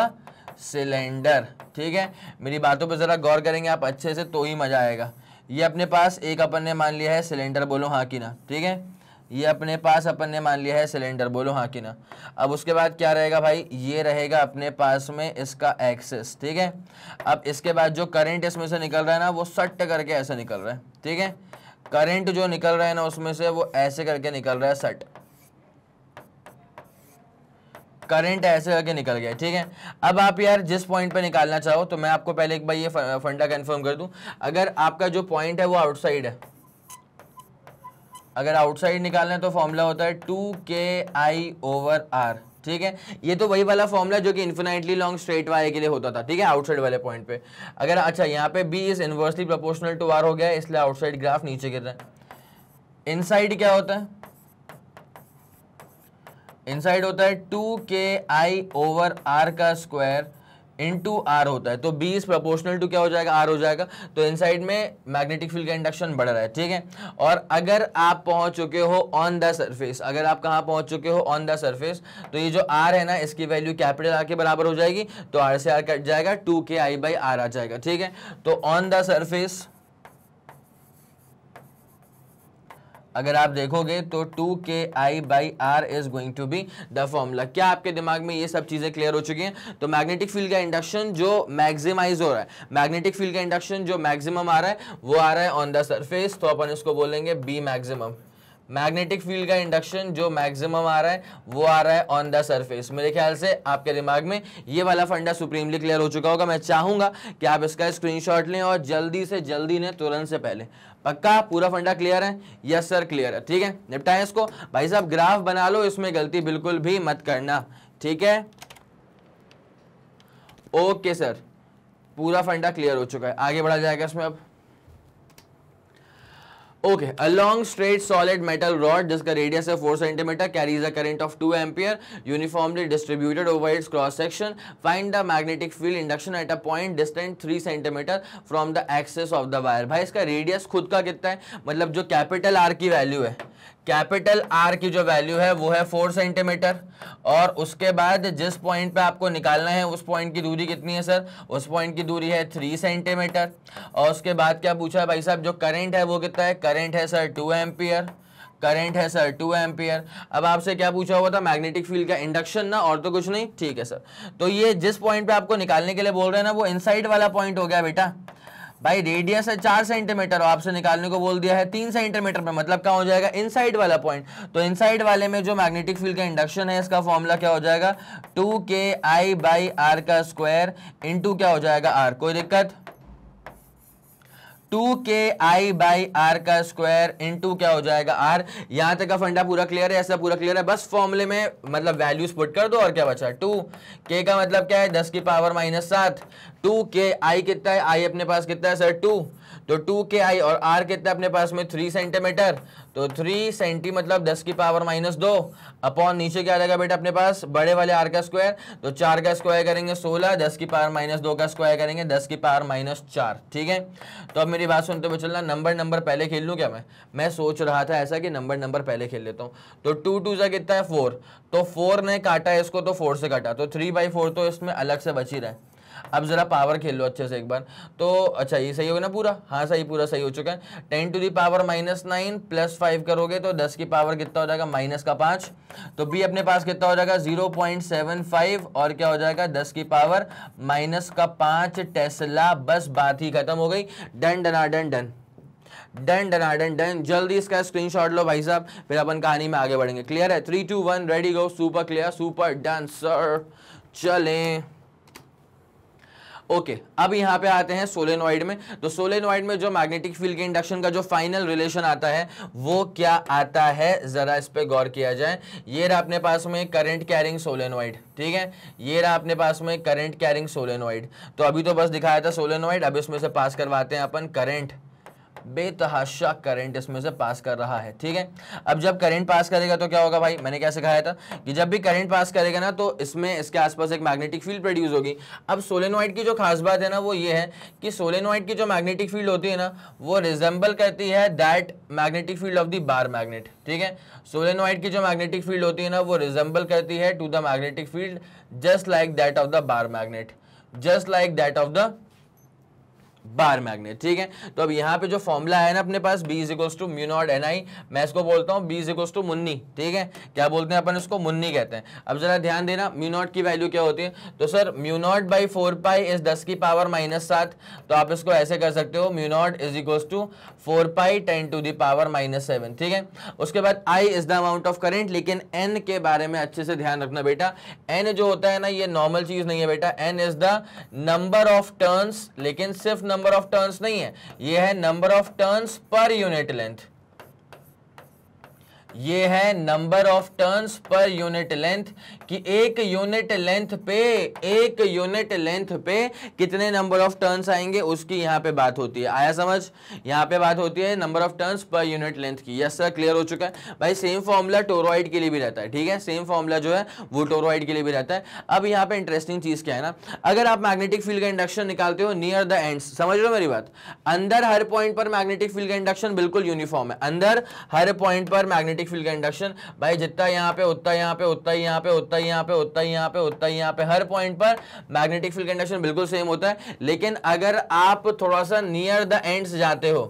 सिलेंडर ठीक है मेरी बातों पर ज़रा गौर करेंगे आप अच्छे से तो ही मज़ा आएगा ये अपने पास एक अपन ने मान लिया है सिलेंडर बोलो हाँ कि ना ठीक है ये अपने पास अपन ने मान लिया है सिलेंडर बोलो हाँ कि ना अब उसके बाद क्या रहेगा भाई ये रहेगा अपने पास में इसका एक्सेस ठीक है अब इसके बाद जो करंट इसमें से निकल रहा है ना वो सट करके ऐसे निकल रहा है ठीक है करंट जो निकल रहा है ना उसमें से वो ऐसे करके निकल रहा है सट करंट ऐसे करके निकल गया ठीक है अब आप यार जिस पॉइंट पे निकालना चाहो तो मैं आपको पहले एक बार ये फंडा कंफर्म कर दूं अगर आपका जो पॉइंट है वो आउटसाइड है अगर आउटसाइड निकालना है तो फॉर्मूला होता है two K I over R ठीक है ये तो वही वाला फॉर्मूला जो कि इन्फिनाइटली लॉन्ग स्ट्रेट वाले के लिए होता था ठीक है आउटसाइड वाले पॉइंट पे अगर अच्छा यहाँ पे B is inversely proportional to R हो गया इसलिए आउटसाइड ग्राफ नीचे गिर रहा है इनसाइड क्या होता है इनसाइड होता है two K I over R का स्क्वायर इंटू आर होता है तो बी इज प्रपोर्शनल टू क्या हो जाएगा आर हो जाएगा तो इनसाइड में मैग्नेटिक फील्ड का इंडक्शन बढ़ रहा है ठीक है और अगर आप पहुंच चुके हो ऑन द सरफेस अगर आप कहाँ पहुंच चुके हो ऑन द सरफेस तो ये जो आर है ना इसकी वैल्यू कैपिटल आर के बराबर हो जाएगी तो आर से आर कट जाएगा two K I by are आ जाएगा ठीक है तो ऑन द सर्फेस अगर आप देखोगे तो two K I by R is going to be the formula क्या आपके दिमाग में ये सब चीज़ें क्लियर हो चुकी हैं तो मैग्नेटिक फील्ड का इंडक्शन जो मैक्सिमाइज हो रहा है मैग्नेटिक फील्ड का इंडक्शन जो मैक्सिमम आ रहा है वो आ रहा है ऑन द सरफेस तो अपन इसको बोलेंगे बी मैक्सिमम मैग्नेटिक फील्ड का इंडक्शन जो मैक्सिमम आ रहा है वो आ रहा है ऑन द सरफेस मेरे ख्याल से आपके दिमाग में ये वाला फंडा सुप्रीमली क्लियर हो चुका होगा मैं चाहूंगा कि आप इसका स्क्रीनशॉट लें और जल्दी से जल्दी लें तुरंत से पहले पक्का पूरा फंडा क्लियर है यस सर क्लियर है ठीक है निपटाएं इसको भाई साहब ग्राफ बना लो इसमें गलती बिल्कुल भी मत करना ठीक है ओके सर पूरा फंडा क्लियर हो चुका है आगे बढ़ा जाएगा इसमें अब okay along straight solid metal rod जिसका रेडियस है four centimetre carries a current of two ampere uniformly distributed over its cross section find the magnetic field induction at a point distant three centimetre from the axis of the wire भाई इसका radius खुद का कितना है मतलब जो capital R की value है कैपिटल आर की जो वैल्यू है वो है फोर सेंटीमीटर और उसके बाद जिस पॉइंट पे आपको निकालना है उस पॉइंट की दूरी कितनी है सर उस पॉइंट की दूरी है थ्री सेंटीमीटर और उसके बाद क्या पूछा है भाई साहब जो करंट है वो कितना है करंट है सर टू एम्पियर करंट है सर टू एम्पियर अब आपसे क्या पूछा हुआ था मैग्नेटिक फील्ड का इंडक्शन ना और तो कुछ नहीं ठीक है सर तो ये जिस पॉइंट पे आपको निकालने के लिए बोल रहे हैं ना वो इनसाइड वाला पॉइंट हो गया बेटा भाई रेडियस है चार सेंटीमीटर और आपसे निकालने को बोल दिया है तीन सेंटीमीटर में मतलब क्या हो जाएगा इनसाइड वाला पॉइंट तो इनसाइड वाले में जो मैग्नेटिक फील्ड का इंडक्शन है इसका फॉर्मूला क्या हो जाएगा two K I by R का स्क्वायर इंटू क्या हो जाएगा आर कोई दिक्कत two K I by R का स्क्वायर इंटू क्या हो जाएगा आर यहां तक का फंडा पूरा क्लियर है ऐसा पूरा क्लियर है बस फॉर्मूले में मतलब वैल्यूज पुट कर दो और क्या बचा टू के का मतलब क्या है दस की पावर माइनस सात टू के आई कितना है आई अपने पास कितना है सर टू तो टू के आई और आर कितना अपने पास में थ्री सेंटीमीटर तो थ्री सेंटी मतलब दस की पावर माइनस दो अपॉन नीचे क्या आ जाएगा बेटा अपने पास बड़े वाले आर का स्क्वायर तो चार का स्क्वायर करेंगे सोलह दस की पावर माइनस दो का स्क्वायर करेंगे दस की पावर माइनस चार ठीक है तो अब मेरी बात सुनते हुए चलना नंबर नंबर पहले खेल लूँ क्या मैं मैं सोच रहा था ऐसा कि नंबर नंबर पहले खेल लेता हूँ तो टू टू सा कितना है फोर तो फोर ने काटा है इसको तो फोर से काटा तो थ्री बाई फोर तो इसमें अलग से बची रहा है अब ज़रा पावर खेल लो अच्छे से एक बार तो अच्छा ये सही हो गया ना पूरा हाँ सही पूरा सही हो चुका है ten to the power minus nine plus five करोगे तो दस की पावर कितना हो जाएगा माइनस का पाँच तो बी अपने पास कितना हो जाएगा जीरो पॉइंट सेवन फाइव और क्या हो जाएगा दस की पावर माइनस का पाँच टेस्ला बस बात ही खत्म हो गई डन डना हाँ, डन डन डन डना हाँ, डन डन जल्दी इसका स्क्रीनशॉट लो भाई साहब फिर अपन कहानी में आगे बढ़ेंगे क्लियर है three two one ready go super clear super done sir चलें ओके अब यहां पे आते हैं सोलेनोइड में तो सोलेनोइड में जो मैग्नेटिक फील्ड के इंडक्शन का जो फाइनल रिलेशन आता है वो क्या आता है ज़रा इस पर गौर किया जाए ये रहा अपने पास में करंट कैरिंग सोलेनोइड ठीक है ये रहा अपने पास में करंट कैरिंग सोलेनोइड तो अभी तो बस दिखाया था सोलेनोइड अब इसमें से पास करवाते हैं अपन करंट बेतहाशा करंट इसमें से पास कर रहा है ठीक है अब जब करंट पास करेगा तो क्या होगा भाई मैंने क्या सिखाया था कि जब भी करंट पास करेगा ना तो इसमें इसके आसपास एक मैग्नेटिक फील्ड प्रोड्यूस होगी अब सोलेनोइड की जो खास बात है ना वो ये है कि सोलेनोइड की जो मैग्नेटिक फील्ड होती है ना वो रिजेंबल करती है that magnetic field of the bar magnet ठीक है सोलेनोइड की जो मैग्नेटिक फील्ड होती है ना वो रिजेंबल करती है to the magnetic field just like that of the bar magnet just like that of the bar magnet ठीक है तो अब यहाँ पे जो फॉर्मूला है ना अपने पास B is equals to mu naught N I मैं इसको बोलता हूँ B is equals to Munni ठीक है क्या बोलते हैं अपन इसको मुन्नी कहते हैं अब जरा ध्यान देना म्यू नॉट की वैल्यू क्या होती है तो sir mu naught by four pi is दस की पावर माइनस सात तो आप इसको ऐसे कर सकते हो mu naught is equals to four pi ten to power minus seven ठीक है उसके बाद I is the amount of current लेकिन एन के बारे में अच्छे से ध्यान रखना बेटा एन जो होता है ना ये नॉर्मल चीज नहीं है बेटा N is the number of turns लेकिन सिर्फ नंबर ऑफ टर्न्स नहीं है ये है number of turns per unit length ये है number of turns per unit length कि एक यूनिट लेंथ पे एक यूनिट लेंथ पे कितने नंबर ऑफ टर्न्स आएंगे उसकी यहां पे बात होती है आया समझ यहां पे बात होती है number of turns per unit length की यस सर क्लियर हो चुका है भाई सेम फॉर्मूला टोरोइड के लिए भी रहता है ठीक है सेम फॉर्मूला जो है वो टोरोइड के लिए भी रहता है अब यहां पर इंटरेस्टिंग चीज़ क्या है ना अगर आप मैग्नेटिक फील्ड का इंडक्शन निकालते हो नियर द एंड समझ लो मेरी बात अंदर हर पॉइंट पर मैग्नेटिक फील्ड का इंडक्शन बिल्कुल यूनिफॉर्म है अंदर हर पॉइंट पर मैग्नेटिक फील्ड का इंडक्शन भाई जितना यहां पर उतना यहां पर उतना यहां पर उतना होता है यहाँ पे होता है यहाँ पे होता है यहाँ पे हर पॉइंट पर मैग्नेटिक फील्ड कंडक्शन बिल्कुल सेम होता है लेकिन अगर आप थोड़ा सा नियर द एंड्स जाते हो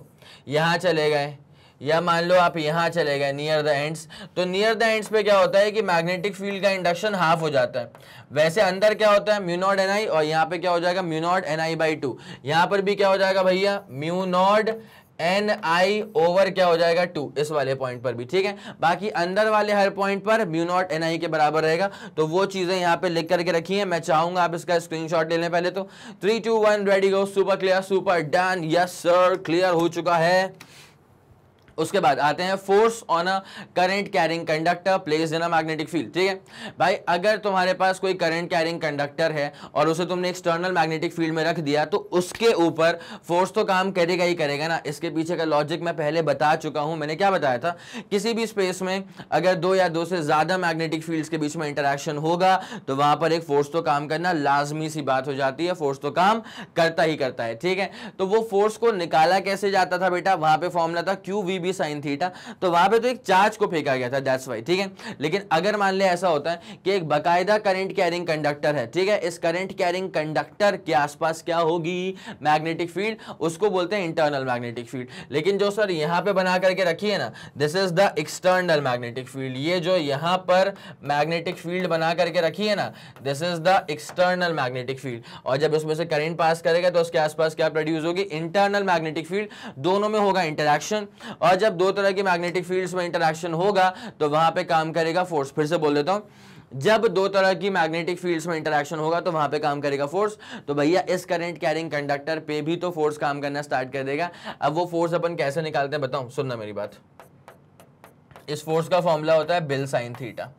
यहाँ चले गए या मान लो आप यहाँ चले गए नियर द एंड्स तो नियर द एंड्स पे क्या होता है कि मैग्नेटिक फील्ड का इंडक्शन हाफ हो जाता है वैसे अंदर क्या होता है म्यूनॉड एन आई और यहाँ पे क्या हो जाएगा mu naught N I by two यहाँ पर भी क्या हो जाएगा भैया म्यूनॉड एन आई ओवर क्या हो जाएगा टू इस वाले पॉइंट पर भी ठीक है बाकी अंदर वाले हर पॉइंट पर म्यू नॉट एन आई के बराबर रहेगा तो वो चीज़ें यहां पे लिख करके रखी हैं मैं चाहूंगा आप इसका स्क्रीनशॉट ले लें पहले तो three two one ready go super clear super done yes sir clear हो चुका है उसके बाद आते हैं force on a current carrying conductor place in a magnetic field ठीक है भाई अगर तुम्हारे पास कोई करंट कैरिंग कंडक्टर है और उसे तुमने एक्सटर्नल मैग्नेटिक फील्ड में रख दिया तो उसके ऊपर फोर्स तो काम करेगा ही करेगा ना इसके पीछे का लॉजिक मैं पहले बता चुका हूं मैंने क्या बताया था किसी भी स्पेस में अगर दो या दो से ज़्यादा मैग्नेटिक फील्ड के बीच में इंटरेक्शन होगा तो वहां पर एक फोर्स तो काम करना लाजमी सी बात हो जाती है फोर्स तो काम करता ही करता है ठीक है तो वो फोर्स को निकाला कैसे जाता था बेटा वहां पर फॉर्मला था Q we B sine theta तो वहां पे तो एक चार्ज को फेंका गया था दैट्स वाई ठीक है लेकिन अगर मान लिया ऐसा होता है कि एक बाकायदा करंट कैरिंग कंडक्टर है ठीक है इस करंट कैरिंग कंडक्टर के आसपास क्या होगी मैग्नेटिक फील्ड उसको बोलते हैं इंटरनल मैग्नेटिक फील्ड लेकिन जो सर यहां पर बना करके रखी है ना this is the external magnetic field ये जो यहां पर मैग्नेटिक फील्ड बना करके रखी है ना this is the external magnetic field और जब उसमें से करंट पास करेगा तो उसके आसपास क्या प्रोड्यूस होगी इंटरनल मैग्नेटिक फील्ड दोनों में होगा इंटरेक्शन और जब दो तरह के मैग्नेटिक फील्ड्स में इंटरेक्शन होगा तो वहां पे काम करेगा फोर्स फिर से बोल देता हूं जब दो तरह की मैग्नेटिक फील्ड्स में इंटरेक्शन होगा तो वहां पे काम करेगा फोर्स तो भैया इस करंट कैरिंग कंडक्टर पे भी तो फोर्स काम करना स्टार्ट कर देगा अब वो फोर्स अपन कैसे निकालते हैं बताऊं सुनना मेरी बात इस फोर्स का फॉर्मूला होता है बिल साइन थीटा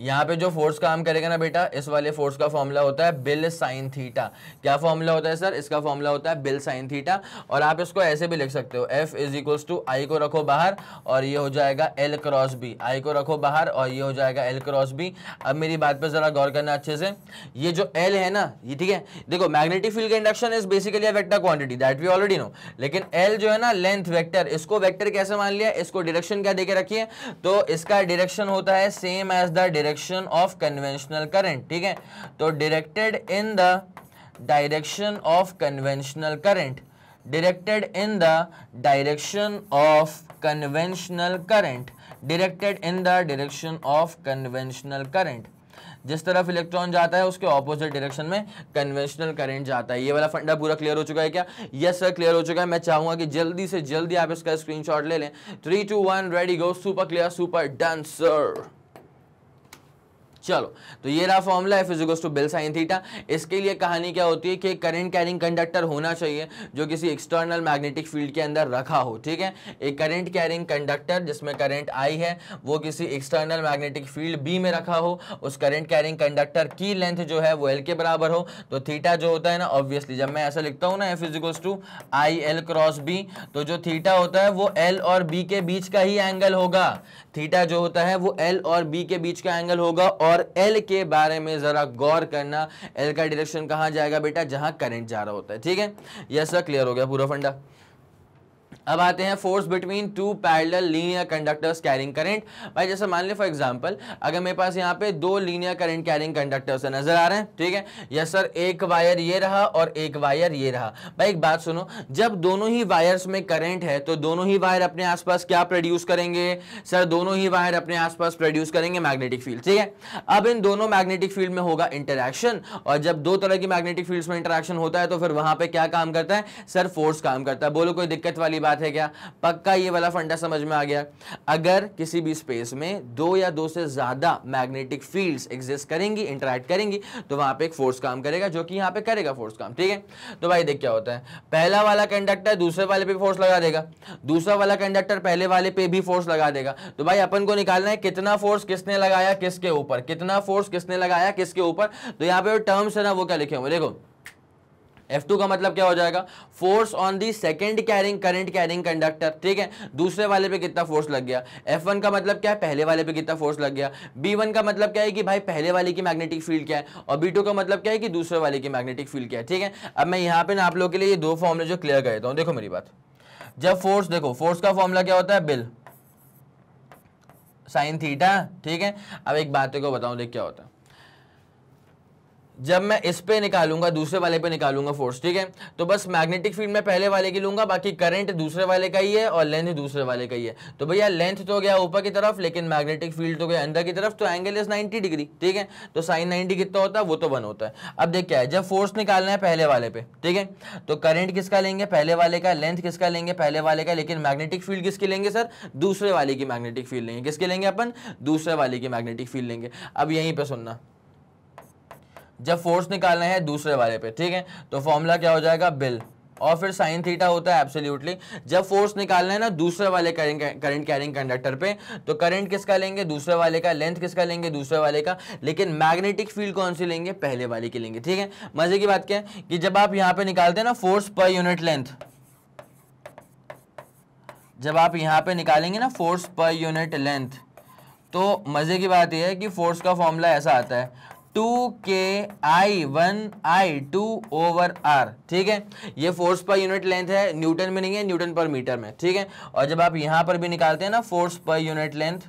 यहाँ पे जो फोर्स काम करेगा ना बेटा इस वाले फोर्स का फॉर्मूला होता है बिल साइन थीटा क्या फॉर्मूला होता है सर इसका फॉर्मूला होता है बिल साइन थीटा और आप इसको ऐसे भी लिख सकते हो F is equals to I को रखो बाहर और ये हो जाएगा एल क्रॉस बी आई को रखो बाहर और ये हो जाएगा एल क्रॉस बी अब मेरी बात पर जरा गौर करना अच्छे से ये जो एल है ना ये ठीक है देखो मैग्नेटिक फील्ड का induction is basically vector quantity that we already know लेकिन एल जो है ना लेंथ वैक्टर इसको वैक्टर कैसे मान लिया इसको डिरेक्शन क्या देके रखिए तो इसका डिरेक्शन होता है same as the direction direction of conventional current ठीक है तो directed in the direction of conventional current directed in the direction of conventional current directed in the direction of conventional current जिस तरफ इलेक्ट्रॉन जाता है उसके ऑपोजिट डायरेक्शन में conventional current जाता है ये वाला फंडा पूरा क्लियर हो चुका है क्या यस सर क्लियर हो चुका है मैं चाहूंगा कि जल्दी से जल्दी आप इसका स्क्रीनशॉट ले लें three two one ready go super clear super done sir चलो तो ये रहा formula F is equals to B I L sine theta इसके लिए कहानी क्या होती है कि करंट कैरिंग कंडक्टर होना चाहिए जो किसी एक्सटर्नल मैग्नेटिक फील्ड के अंदर रखा हो ठीक है एक करंट कैरिंग कंडक्टर जिसमें करंट आई है वो किसी एक्सटर्नल मैग्नेटिक फील्ड बी में रखा हो उस करंट कैरिंग कंडक्टर की लेंथ जो है वो एल के बराबर हो तो थीटा जो होता है ना ऑब्वियसली जब मैं ऐसा लिखता हूँ ना F is equals to I L cross B तो जो थीटा होता है वो एल और बी के बीच का ही एंगल होगा थीटा जो होता है वो एल और बी के बीच का एंगल होगा और एल के बारे में ज़रा गौर करना एल का डिरेक्शन कहाँ जाएगा बेटा जहाँ करंट जा रहा होता है ठीक है यह सर क्लियर हो गया पूरा फंडा अब आते हैं force between two parallel linear conductors carrying current भाई जैसे मान लें फॉर एग्जांपल अगर मेरे पास यहाँ पे दो लीनियर करंट कैरिंग कंडक्टर्स नजर आ रहे हैं ठीक है यस सर एक वायर ये रहा और एक वायर ये रहा भाई एक बात सुनो जब दोनों ही वायर्स में करंट है तो दोनों ही वायर अपने आसपास क्या प्रोड्यूस करेंगे सर दोनों ही वायर अपने आसपास प्रोड्यूस करेंगे मैग्नेटिक फील्ड ठीक है अब इन दोनों मैग्नेटिक फील्ड में होगा इंटरेक्शन और जब दो तरह की मैग्नेटिक फील्ड में इंटरेक्शन होता है तो फिर वहां पर क्या काम करता है सर फोर्स काम करता है बोलो कोई दिक्कत वाली बात बात है क्या पक्का ये वाला फंडा समझ में आ गया अगर किसी भी स्पेस में दो या दो से ज़्यादा मैग्नेटिक फील्ड्स एग्जिस्ट करेंगी इंटरेक्ट करेंगी तो वहां पे एक फोर्स काम करेगा जो कि यहां पे करेगा फोर्स काम ठीक है तो भाई देख क्या होता है पहला वाला कंडक्टर दूसरे वाले पे फोर्स लगा देगा दूसरा वाला कंडक्टर पहले वाले पे भी फोर्स लगा देगा तो भाई अपन को निकालना है कितना फोर्स किसने लगाया किसके ऊपर कितना फोर्स किसने लगाया किसके ऊपर तो यहां पर टर्म्स है ना वो क्या लिखे हुए देखो F2 का मतलब क्या हो जाएगा force on the second carrying current carrying conductor ठीक है दूसरे वाले पे कितना फोर्स लग गया F1 का मतलब क्या है पहले वाले पे कितना फोर्स लग गया B1 का मतलब क्या है कि भाई पहले वाले की मैग्नेटिक फील्ड क्या है और B2 का मतलब क्या है कि दूसरे वाले की मैग्नेटिक फील्ड क्या है ठीक है अब मैं यहाँ पे ना आप लोग के लिए ये दो फॉर्मले जो क्लियर कर देता हूँ देखो मेरी बात जब फोर्स देखो फोर्स का फॉर्मूला क्या होता है बिल साइन थीटा ठीक है अब एक बात को बताऊँ देख क्या होता है जब मैं इस पे निकालूंगा दूसरे वाले पे निकालूंगा फोर्स ठीक है तो बस मैग्नेटिक फील्ड में पहले वाले की लूंगा बाकी करंट दूसरे वाले का ही है और लेंथ दूसरे वाले का ही है तो भैया लेंथ तो गया ऊपर की तरफ लेकिन मैग्नेटिक फील्ड तो गया अंदर की तरफ तो एंगल इज 90 डिग्री ठीक है तो साइन 90 कितना होता है वो तो वन होता है अब देख क्या है जब फोर्स निकालना है पहले वाले पे ठीक है तो करंट किसका लेंगे पहले वाले का लेंथ किसका लेंगे पहले वाले का लेकिन मैग्नेटिक फील्ड किसकी लेंगे सर दूसरे वाले की मैग्नेटिक फील्ड लेंगे किसके लेंगे अपन दूसरे वाले की मैग्नेटिक फील्ड लेंगे अब यहीं पर सुनना जब फोर्स निकालना है दूसरे वाले पे ठीक है तो फॉर्मूला क्या हो जाएगा बिल और फिर साइन थीटा होता है एब्सोल्युटली जब फोर्स निकालना है ना दूसरे वाले करंट कैरिंग कंडक्टर पे तो करंट किसका लेंगे दूसरे वाले का लेंथ किसका लेंगे दूसरे वाले का लेकिन मैग्नेटिक फील्ड कौन सी लेंगे पहले वाले की लेंगे ठीक है मजे की बात क्या है कि जब आप यहां पे निकालते हैं ना फोर्स पर यूनिट लेंथ जब आप यहां पर निकालेंगे ना फोर्स पर यूनिट लेंथ तो मज़े की बात यह है कि फोर्स का फॉर्मूला ऐसा आता है two K I one I two over R ठीक है ये फोर्स पर यूनिट लेंथ है न्यूटन में नहीं है न्यूटन पर मीटर में ठीक है और जब आप यहां पर भी निकालते हैं ना फोर्स पर यूनिट लेंथ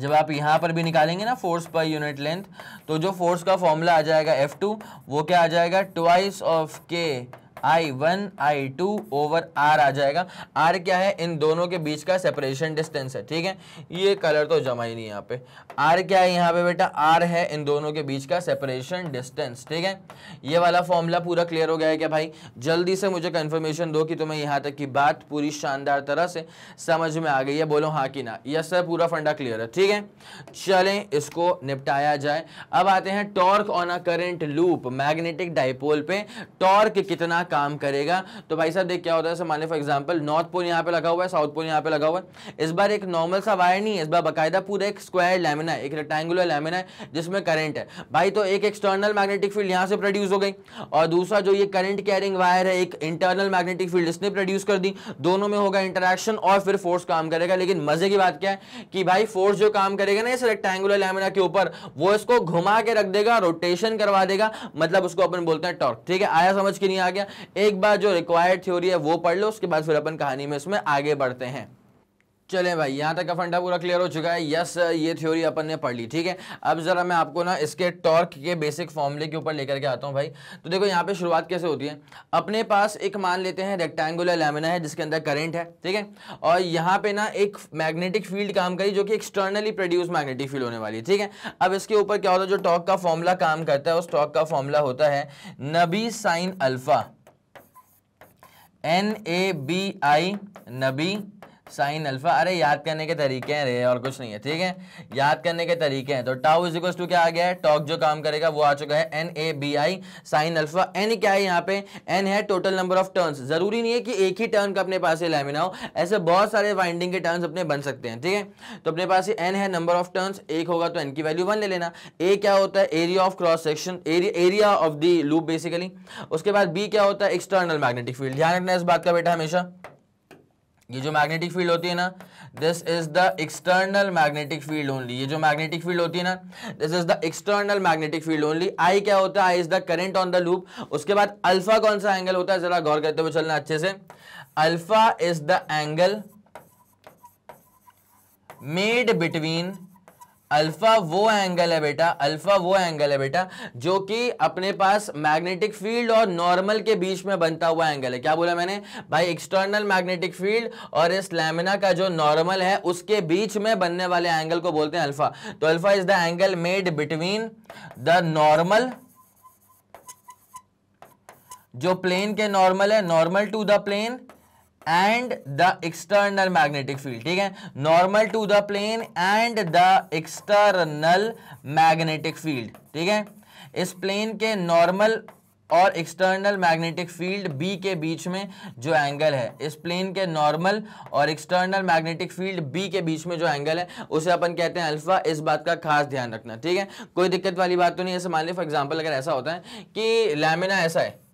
जब आप यहाँ पर भी निकालेंगे ना फोर्स पर यूनिट लेंथ तो जो फोर्स का फॉर्मूला आ जाएगा F2 वो क्या आ जाएगा twice of K I one I two over R आ जाएगा आर क्या है इन दोनों के बीच का सेपरेशन डिस्टेंस है ठीक है ये कलर तो जमा ही नहीं यहाँ पे आर क्या है यहाँ पे बेटा आर है इन दोनों के बीच का सेपरेशन डिस्टेंस ठीक है ये वाला फॉर्मूला पूरा क्लियर हो गया है क्या भाई जल्दी से मुझे कन्फर्मेशन दो कि तुम्हें यहाँ तक की बात पूरी शानदार तरह से समझ में आ गई है बोलो हाँ कि ना यस सर पूरा फंडा क्लियर है ठीक है चलें इसको निपटाया जाए अब आते हैं torque on a current loop magnetic dipole पे टॉर्क कितना काम करेगा तो भाई साहब देख क्या होता है मान लो फॉर एग्जाम्पल नॉर्थ पोल यहाँ पे लगा हुआ है साउथ पोल यहाँ पे लगा हुआ है इस बार एक नॉर्मल सा वायर नहीं है इस बार बाकायदा पूरा एक स्क्वायर लेमिना है एक रेक्टेंगुलर लेमिना है जिसमें करंट है भाई तो एक एक्सटर्नल मैग्नेटिक फील्ड यहाँ से प्रोड्यूस हो गई और दूसरा जो ये करंट कैरिंग वायर है एक इंटरनल मैग्नेटिक फील्ड इसने प्रोड्यूस कर दी दोनों में होगा इंटरेक्शन और फिर फोर्स काम करेगा लेकिन मजे की बात क्या है कि भाई फोर्स जो काम करेगा ना इस रेक्टेंगुलर लेमिना के ऊपर वो इसको घुमा के रख देगा रोटेशन करवा देगा मतलब उसको अपन बोलते हैं टॉर्क ठीक है आया समझ के नहीं आ गया एक बार जो रिक्वायर्ड थ्योरी है वो पढ़ लो उसके बाद फिर अपन कहानी में उसमें आगे बढ़ते हैं चले भाई यहाँ तक का फंडा पूरा क्लियर हो चुका है यस ये थ्योरी अपन ने पढ़ ली ठीक है अब ज़रा मैं आपको ना इसके टॉर्क के बेसिक फॉर्मूले के ऊपर लेकर के आता हूँ भाई तो देखो यहाँ पे शुरुआत कैसे होती है अपने पास एक मान लेते हैं रेक्टेंगुलर लेमिना है जिसके अंदर करंट है ठीक है और यहाँ पे ना एक मैग्नेटिक फील्ड काम करी जो कि एक्सटर्नली प्रोड्यूस मैग्नेटिक फील्ड होने वाली है ठीक है अब इसके ऊपर क्या होता है जो टॉर्क का फॉर्मूला काम करता है उस टॉर्क का फॉर्मूला होता है N A B I sine alpha N A B I N A B I sine alpha अरे याद करने के तरीके हैं रे और कुछ नहीं है ठीक है याद करने के तरीके हैं तो टाउ इज इक्वल टू क्या आ गया है टॉक जो काम करेगा वो आ चुका है N A B I sine alpha N क्या है यहाँ पे एन है टोटल नंबर ऑफ टर्न्स जरूरी नहीं है कि एक ही टर्न का अपने पास ये लेमिना हो ऐसे बहुत सारे वाइंडिंग के टर्न्स अपने बन सकते हैं ठीक है तो अपने पास एन है नंबर ऑफ टर्न्स एक होगा तो एन की वैल्यू वन ले लेना ए क्या होता है area of cross section area of the loop basically उसके बाद बी क्या होता है एक्सटर्नल मैग्नेटिक फील्ड ध्यान रखना इस बात का बेटा हमेशा ये जो मैग्नेटिक फील्ड होती है ना this is the external magnetic field only ये जो मैग्नेटिक फील्ड होती है ना this is the external magnetic field only I क्या होता है I is the current on the loop उसके बाद अल्फा कौन सा एंगल होता है जरा गौर करते हुए चलना अच्छे से alpha is the angle made between alpha वो एंगल है बेटा अल्फा वो एंगल है बेटा जो कि अपने पास मैग्नेटिक फील्ड और नॉर्मल के बीच में बनता हुआ एंगल है क्या बोला मैंने भाई एक्सटर्नल मैग्नेटिक फील्ड और इस लैमिना का जो नॉर्मल है उसके बीच में बनने वाले एंगल को बोलते हैं अल्फा तो alpha is the angle made between the normal जो प्लेन के नॉर्मल है normal to the plane and the external magnetic field ठीक है normal to the plane and the external magnetic field ठीक है इस प्लेन के नॉर्मल और एक्सटर्नल मैग्नेटिक फील्ड बी के बीच में जो एंगल है इस प्लेन के नॉर्मल और एक्सटर्नल मैग्नेटिक फील्ड बी के बीच में जो एंगल है उसे अपन कहते हैं अल्फा इस बात का खास ध्यान रखना ठीक है कोई दिक्कत वाली बात तो नहीं ऐसे मान लीजिए फॉर एग्जाम्पल अगर ऐसा होता है कि लैमिना ऐसा है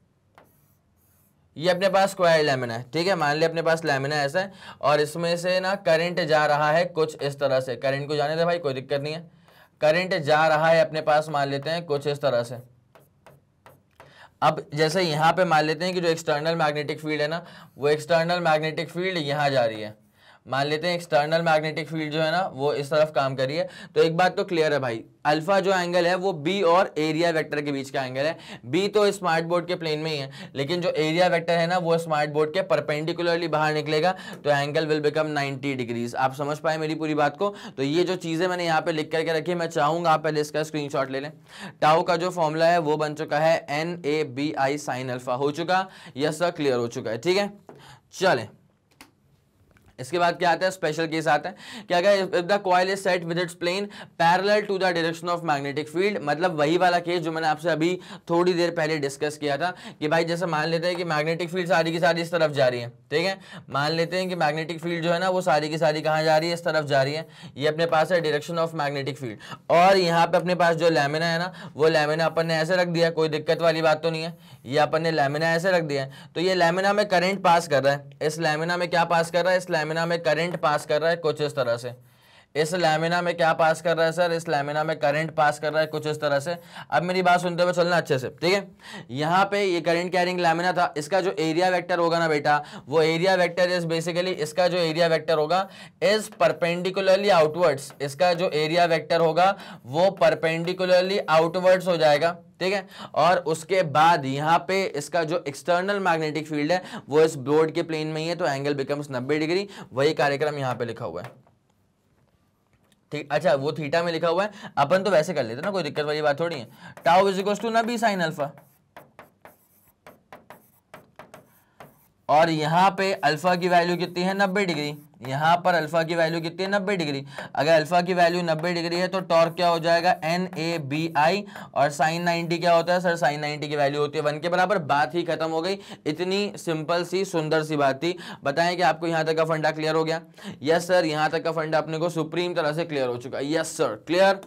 ये अपने पास स्क्वायर लेमिना है ठीक है मान लिया अपने पास लेमिना ऐसा है और इसमें से ना करंट जा रहा है कुछ इस तरह से करंट को जाने दे भाई कोई दिक्कत नहीं है करंट जा रहा है अपने पास मान लेते हैं कुछ इस तरह से अब जैसे यहाँ पे मान लेते हैं कि जो एक्सटर्नल मैग्नेटिक फील्ड है ना वो एक्सटर्नल मैग्नेटिक फील्ड यहाँ जा रही है मान लेते हैं एक्सटर्नल मैग्नेटिक फील्ड जो है ना वो इस तरफ काम रही है तो एक बात तो क्लियर है भाई अल्फा जो एंगल है वो बी और एरिया वेक्टर के बीच का एंगल है बी तो स्मार्ट बोर्ड के प्लेन में ही है लेकिन जो एरिया वेक्टर है ना वो स्मार्ट बोर्ड के परपेंडिकुलरली बाहर निकलेगा तो एंगल विल बिकम 90 डिग्रीज आप समझ पाए मेरी पूरी बात को तो ये जो चीज़ें मैंने यहाँ पे लिख करके रखी है मैं चाहूंगा आप पहले इसका स्क्रीन ले लें टाओ का जो फॉर्मूला है वो बन चुका है N A B I sine alpha हो चुका यह सर क्लियर हो चुका है ठीक है चलें इसके बाद क्या आता है स्पेशल केस आता है क्या क्या if the coil is set with its plane parallel to the direction of magnetic field मतलब वही वाला केस जो मैंने आपसे अभी थोड़ी देर पहले डिस्कस किया था कि भाई जैसे मान लेते हैं कि मैग्नेटिक फील्ड सारी की सारी इस तरफ जा रही है ठीक है मान लेते हैं कि मैग्नेटिक फील्ड जो है ना वो सारी की सारी कहाँ जा रही है इस तरफ जा रही है ये अपने पास है डायरेक्शन ऑफ मैग्नेटिक फील्ड और यहाँ पे अपने पास जो लेमिना है ना वो लेमिना अपन ने ऐसे रख दिया कोई दिक्कत वाली बात तो नहीं है ये अपन ने लेमिना ऐसे रख दिया है तो ये लेमिना में करंट पास कर रहा है इस लेमिना में क्या पास कर रहा है इस लेमिना में करंट पास कर रहा है कुछ इस तरह से इस लैमिना में क्या पास कर रहा है सर इस लैमिना में करंट पास कर रहा है कुछ इस तरह से अब मेरी बात सुनते हुए चलना अच्छे से ठीक है यहाँ पे ये करंट कैरिंग लैमिना था इसका जो एरिया वेक्टर होगा ना बेटा वो एरिया वेक्टर इज बेसिकली इसका जो एरिया वेक्टर होगा इज परपेंडिकुलरली आउटवर्ड्स इसका जो एरिया वैक्टर होगा वो परपेंडिकुलरली आउटवर्ड्स हो जाएगा ठीक है और उसके बाद यहाँ पे इसका जो एक्सटर्नल मैग्नेटिक फील्ड है वो इस बोर्ड के प्लेन में ही है तो एंगल बिकम्स नब्बे डिग्री वही कार्यक्रम यहाँ पे लिखा हुआ है ठीक अच्छा वो थीटा में लिखा हुआ है अपन तो वैसे कर लेते ना कोई दिक्कत वाली बात थोड़ी है टाउ इज इक्वल टू ना बी साइन अल्फा और यहां पे अल्फा की वैल्यू कितनी है नब्बे डिग्री यहाँ पर अल्फा की वैल्यू कितनी है नब्बे डिग्री अगर अल्फा की वैल्यू नब्बे डिग्री है तो टॉर्क क्या हो जाएगा एन ए बी आई और साइन नाइनटी क्या होता है सर साइन नाइनटी की वैल्यू होती है वन के बराबर बात ही खत्म हो गई इतनी सिंपल सी सुंदर सी बात थी बताएं कि आपको यहाँ तक का फंडा क्लियर हो गया यस सर यहाँ तक का फंडा अपने को सुप्रीम तरह से क्लियर हो चुका यस सर क्लियर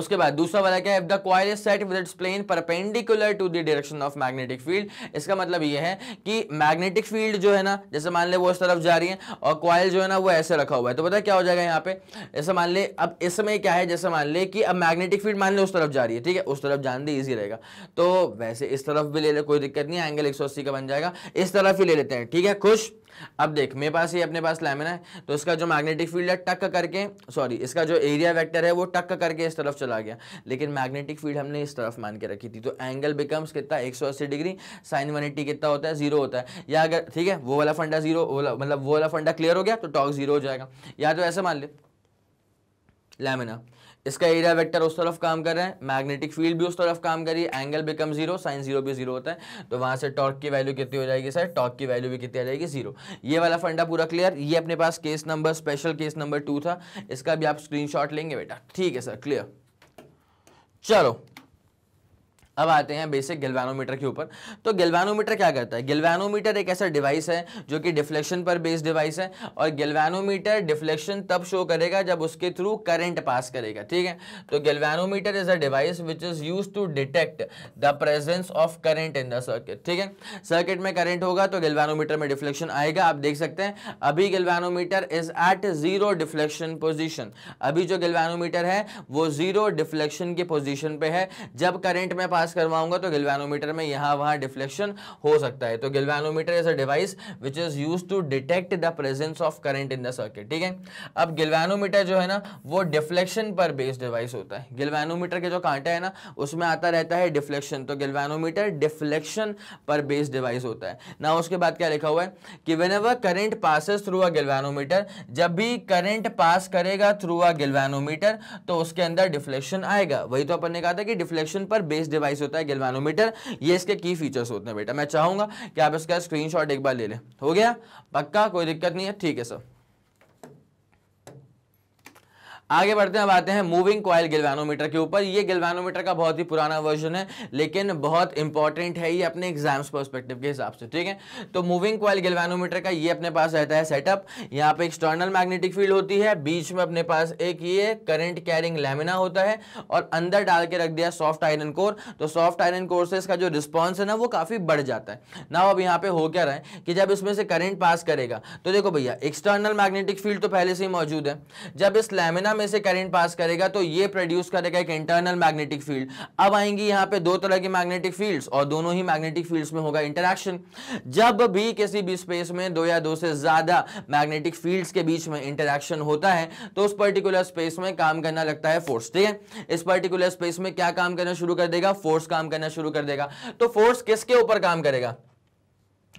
उसके बाद दूसरा वाला क्या है if the coil is set with its plane perpendicular to the direction of magnetic field इसका मतलब ये है कि मैग्नेटिक फील्ड जो है ना जैसे मान ले वो इस तरफ जा रही है और कॉयल जो है ना वो ऐसे रखा हुआ है तो पता क्या हो जाएगा यहाँ पे जैसे मान ले अब इसमें क्या है जैसे मान ले कि अब मैग्नेटिक फील्ड मान ले उस तरफ जा रही है ठीक है उस तरफ जान दे ईजी रहेगा तो वैसे इस तरफ भी ले ले कोई दिक्कत नहीं एंगल एक का बन जाएगा इस तरफ ही ले लेते हैं ठीक है खुश अब देख मेरे पास ये अपने पास लैमिना है तो इसका जो मैग्नेटिक फील्ड है टक करके सॉरी इसका जो एरिया वेक्टर है वो टक करके इस तरफ चला गया लेकिन मैग्नेटिक फील्ड हमने इस तरफ मान के रखी थी तो एंगल बिकम्स कितना एक डिग्री साइन वन कितना होता है जीरो होता है या अगर ठीक है वो वाला फंडा जीरो मतलब वो वाला फंडा क्लियर हो गया तो टॉक जीरो हो जाएगा या तो ऐसा मान ले लेमिना इसका एरिया वेक्टर उस तरफ काम कर रहे हैं मैग्नेटिक फील्ड भी उस तरफ काम है angle become zero sine zero भी जीरो होता है तो वहां से टॉर्क की वैल्यू कितनी हो जाएगी सर टॉर्क की वैल्यू भी कितनी आ जाएगी जीरो ये वाला फंडा पूरा क्लियर ये अपने पास case number special case number two था इसका भी आप स्क्रीन लेंगे बेटा ठीक है सर क्लियर चलो अब आते हैं बेसिक गैल्वानोमीटर के ऊपर तो गैल्वानोमीटर क्या करता है गैल्वानोमीटर एक ऐसा डिवाइस है जो कि डिफ्लेक्शन पर बेस्ड डिवाइस है और गैल्वानोमीटर डिफ्लेक्शन तब शो करेगा जब उसके थ्रू करंट पास करेगा ठीक है तो galvanometer is a device which is use to detect the presence of current in the circuit ठीक है सर्किट में करेंट होगा तो गेलवानोमीटर में डिफ्लेक्शन आएगा आप देख सकते हैं अभी galvanometer is at zero deflection position अभी जो गैल्वानोमीटर है वो जीरो डिफ्लेक्शन की पोजिशन पर है जब करंट में पास पास करवाऊंगा तो गिलवानोमीटर में यहाँ वहाँ डिफ्लेक्शन हो सकता है तो galvanometer is a device which is use to detect the presence of current in the circuit ठीक है अब गिलवानोमीटर जो है ना वो डिफ्लेक्शन पर बेस्ड डिवाइस होता है गिलवानोमीटर के जो कांटा है ना उसमें आता रहता है डिफ्लेक्शन तो गिलवानोमीटर डिफ्लेक्शन पर बेस्ड डिवाइस होता है ना उसके बाद क्या लिखा हुआ है कि whenever current passes through a galvanometer जब भी करंट पास करेगा थ्रू अ गिलवानोमीटर तो उसके अंदर डिफ्लेक्शन आएगा वही तो अपन ने कहा था कि डिफ्लेक्शन पर बेस्ड डिवाइस डिवाइस होता है गिलवानोमीटर ये इसके की फीचर्स होते हैं बेटा मैं चाहूंगा कि आप इसका स्क्रीनशॉट एक बार ले लें हो गया पक्का कोई दिक्कत नहीं है ठीक है सर आगे बढ़ते हैं अब आते हैं मूविंग कॉयल गिलवानोमीटर के ऊपर ये गिल्वानोमीटर का बहुत ही पुराना वर्जन है लेकिन बहुत इंपॉर्टेंट है ये अपने एग्जाम्स पर्सपेक्टिव के हिसाब से ठीक है तो मूविंग कॉयल गिल्वानोमीटर का ये अपने पास रहता है सेटअप यहाँ पे एक्सटर्नल मैग्नेटिक फील्ड होती है बीच में अपने पास एक ये करंट कैरिंग लेमिना होता है और अंदर डाल के रख दिया सॉफ्ट आयरन कोर तो सॉफ्ट आयरन कोर से इसका जो रिस्पॉन्स है ना वो काफ़ी बढ़ जाता है ना अब यहाँ पे हो क्या रहा है कि जब इसमें से करंट पास करेगा तो देखो भैया एक्सटर्नल मैग्नेटिक फील्ड तो पहले से ही मौजूद है जब इस लेमिना में से करंट पास करेगा तो ये प्रोड्यूस करेगा एक इंटरनल मैग्नेटिक फील्ड अब आएंगी यहां पे दो तरह की मैग्नेटिक फील्ड्स और दोनों ही मैग्नेटिक फील्ड्स में होगा इंटरेक्शन जब भी किसी भी स्पेस में दो या दो से ज्यादा मैग्नेटिक फील्ड्स के बीच में इंटरेक्शन होता है तो उस पर्टिकुलर स्पेस में काम करना लगता है फोर्स ठीक है इस पर्टिकुलर स्पेस में क्या काम करना शुरू कर देगा फोर्स काम करना शुरू कर देगा तो फोर्स किसके ऊपर काम करेगा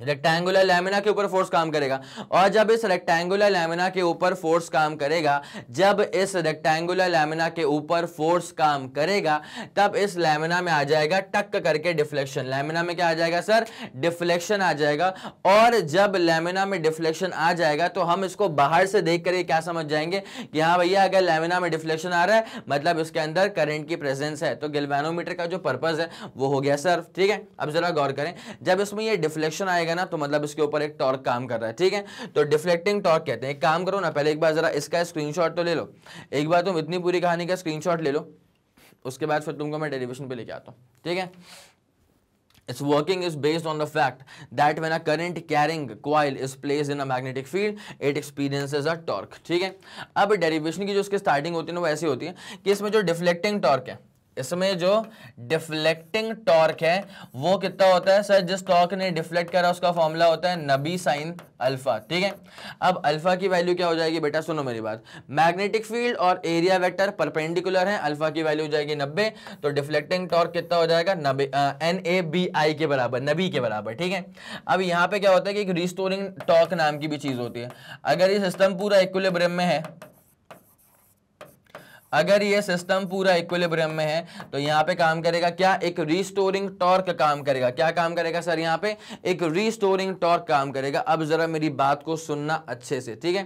रेक्टेंगुलर लेमिना के ऊपर फोर्स काम करेगा और जब इस रेक्टेंगुलर लेमिना के ऊपर फोर्स काम करेगा जब इस रेक्टेंगुलर लेमिना के ऊपर फोर्स काम करेगा तब इस लेमिना में आ जाएगा टक करके डिफ्लेक्शन लेमिना में क्या आ जाएगा सर डिफ्लेक्शन आ जाएगा और जब लेमिना में डिफ्लेक्शन आ जाएगा तो हम इसको बाहर से देख करके क्या समझ जाएंगे कि हाँ भैया अगर लेमिना में डिफ्लेक्शन आ रहा है मतलब इसके अंदर करेंट की प्रेजेंस है तो गिलवेनोमीटर का जो पर्पज है वो हो गया सर ठीक है अब जरा गौर करें जब इसमें यह डिफ्लेक्शन आएगा है ना तो मतलब इसके ऊपर एक टॉर्क काम कर रहा है ठीक है तो डिफ्लेक्टिंग टॉर्क कहते हैं एक काम करो ना पहले एक बार जरा इसका स्क्रीनशॉट तो ले लो एक बार तुम इतनी पूरी कहानी का स्क्रीनशॉट ले लो उसके बाद फिर तुमको मैं डेरिवेशन पे लेके आता हूँ ठीक है Its working is based on the fact that when a current carrying coil is placed in a magnetic field, it experiences a torque ठीक है अब डेरिवेशन की जो उसकी स्टार्टिंग होती है ना वो ऐसी होती है कि इसमें जो डिफ्लेक्टिंग टॉर्क है इसमें जो डिफ्लेक्टिंग टॉर्क है वो कितना होता है सर जिस टॉर्क ने डिफ्लेक्ट करा उसका फॉर्मूला होता है नबी साइन अल्फा ठीक है अब अल्फा की वैल्यू क्या हो जाएगी बेटा सुनो मेरी बात मैग्नेटिक फील्ड और एरिया वेक्टर परपेंडिकुलर है अल्फा की वैल्यू हो जाएगी नब्बे तो डिफ्लेक्टिंग टॉर्क कितना हो जाएगा नबे एन ए बी आई के बराबर नबी के बराबर ठीक है अब यहाँ पे क्या होता है कि रिस्टोरिंग टॉर्क नाम की भी चीज़ होती है अगर ये सिस्टम पूरा इक्विलिब्रियम में है अगर ये सिस्टम पूरा इक्विलिब्रियम में है तो यहाँ पे काम करेगा क्या एक रिस्टोरिंग टॉर्क काम करेगा क्या काम करेगा सर यहाँ पे एक रिस्टोरिंग टॉर्क काम करेगा अब जरा मेरी बात को सुनना अच्छे से ठीक है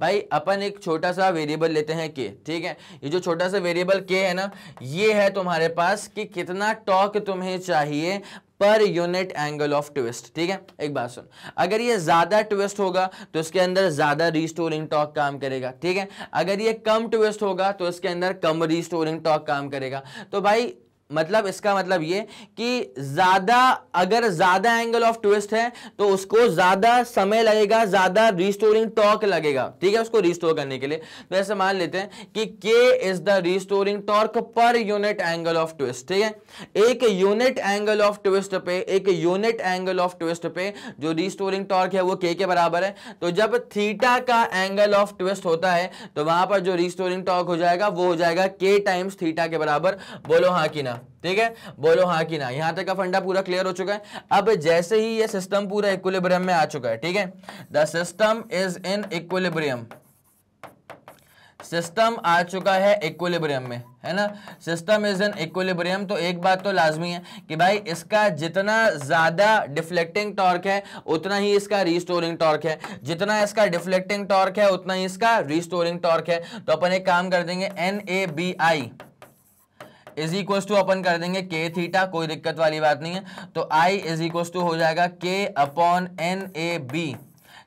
भाई अपन एक छोटा सा वेरिएबल लेते हैं के ठीक है ये जो छोटा सा वेरिएबल के है ना ये है तुम्हारे पास कि कितना टॉर्क तुम्हें चाहिए पर यूनिट एंगल ऑफ ट्विस्ट ठीक है एक बात सुन अगर ये ज़्यादा ट्विस्ट होगा तो इसके अंदर ज़्यादा रीस्टोरिंग टॉक काम करेगा ठीक है अगर ये कम ट्विस्ट होगा तो इसके अंदर कम रीस्टोरिंग टॉक काम करेगा तो भाई मतलब इसका मतलब ये कि ज़्यादा अगर ज़्यादा एंगल ऑफ ट्विस्ट है तो उसको ज़्यादा समय लगेगा ज़्यादा रिस्टोरिंग टॉर्क लगेगा ठीक है उसको रिस्टोर करने के लिए तो ऐसे मान लेते हैं कि K is the restoring torque per unit angle of twist ठीक है एक यूनिट एंगल ऑफ ट्विस्ट पे एक यूनिट एंगल ऑफ ट्विस्ट पे जो रिस्टोरिंग टॉर्क है वो के के बराबर है तो जब थीटा का एंगल ऑफ ट्विस्ट होता है तो वहां पर जो रिस्टोरिंग टॉर्क हो जाएगा वो हो जाएगा के टाइम्स थीटा के बराबर बोलो हाँ कि ना ठीक है बोलो हाँ कि ना यहाँ तक का फंडा पूरा क्लियर हो चुका है अब जैसे ही ये सिस्टम पूरा इक्वलिब्रियम में आ चुका है ठीक है the system is in equilibrium system आ चुका है इक्वलिब्रियम में है ना सिस्टम इज इन इक्वलिब्रियम तो एक बात तो लाजमी है कि भाई इसका जितना ज़्यादा डिफ्लेक्टिंग टॉर्क है उतना ही इसका रीस्टोरिंग टॉर्क है जितना इसका डिफ्लेक्टिंग टॉर्क है उतना ही इसका रीस्टोरिंग टॉर्क है तो अपन एक काम कर देंगे N A B I is equal to अपन कर देंगे के थीटा कोई दिक्कत वाली बात नहीं है तो आई इज इक्वल टू हो जाएगा के अपॉन एन ए बी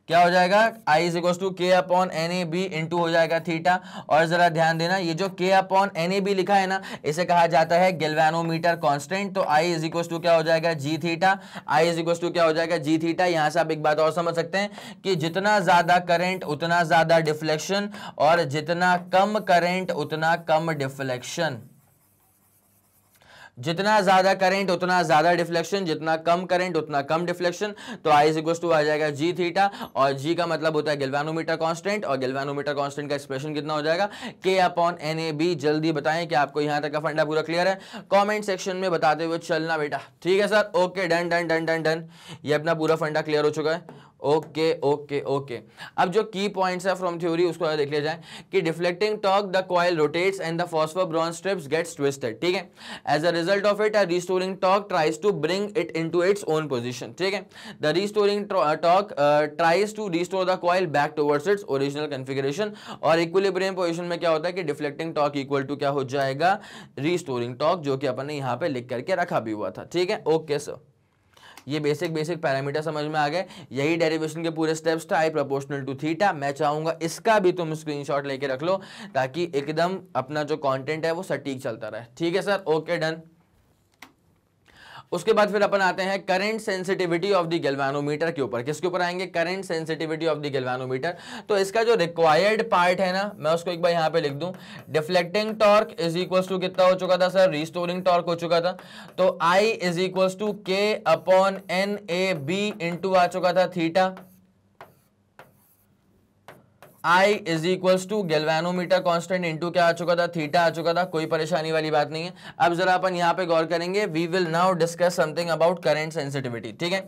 क्या हो जाएगा I is equal to K upon N A B into हो जाएगा थीटा और जरा ध्यान देना ये जो के अपॉन एन ए बी लिखा है ना इसे कहा जाता है गेलवेनोमीटर कांस्टेंट तो आई इज इक्वल टू क्या हो जाएगा G theta I is equal to क्या हो जाएगा जी थीटा यहाँ से आप एक बात और समझ सकते हैं कि जितना ज्यादा करेंट उतना ज्यादा डिफ्लेक्शन और जितना कम करेंट उतना कम डिफ्लेक्शन जितना ज़्यादा करंट उतना ज़्यादा डिफ्लेक्शन जितना कम करंट उतना कम डिफ्लेक्शन तो आई इक्वस टू आ जाएगा जी थीटा और जी का मतलब होता है गिल्वानोमीटर कांस्टेंट और गिल्वानोमीटर कांस्टेंट का एक्सप्रेशन कितना हो जाएगा के अपॉन एन ए बी जल्दी बताएं कि आपको यहाँ तक का फंडा पूरा क्लियर है कॉमेंट सेक्शन में बताते हुए चलना बेटा ठीक है sir okay done done done done done ये अपना पूरा फंडा क्लियर हो चुका है ओके ओके ओके अब जो की पॉइंट्स है फ्रॉम थ्योरी उसको देख लिया जाए कि deflecting torque the coil rotates and the phosphor bronze strips gets twisted ठीक है as a result of it a restoring torque tries to bring it into its own position ठीक है the restoring torque tries to restore the coil back towards its original configuration और equilibrium position में क्या होता है कि deflecting talk equal to क्या हो जाएगा रिस्टोरिंग टॉक जो कि अपन ने यहाँ पे लिख करके रखा भी हुआ था ठीक है ओके सर ये बेसिक बेसिक पैरामीटर समझ में आ गए यही डेरिवेशन के पूरे स्टेप्स था आई प्रोपोर्शनल टू थीटा मैं चाहूंगा इसका भी तुम स्क्रीनशॉट लेके रख लो ताकि एकदम अपना जो कंटेंट है वो सटीक चलता रहे ठीक है सर ओके डन उसके बाद फिर अपन आते हैं current sensitivity of the galvanometer के ऊपर किसके ऊपर आएंगे current sensitivity of the galvanometer तो इसका जो रिक्वायर्ड पार्ट है ना मैं उसको एक बार यहां पे लिख दूं deflecting torque is equal to कितना हो चुका था सर रिस्टोरिंग टॉर्क हो चुका था तो I is equal to K upon N A B into आ चुका था theta I is equals to galvanometer constant into क्या आ चुका था थीटा आ चुका था कोई परेशानी वाली बात नहीं है अब जरा अपन यहाँ पे गौर करेंगे we will now discuss something about current sensitivity ठीक है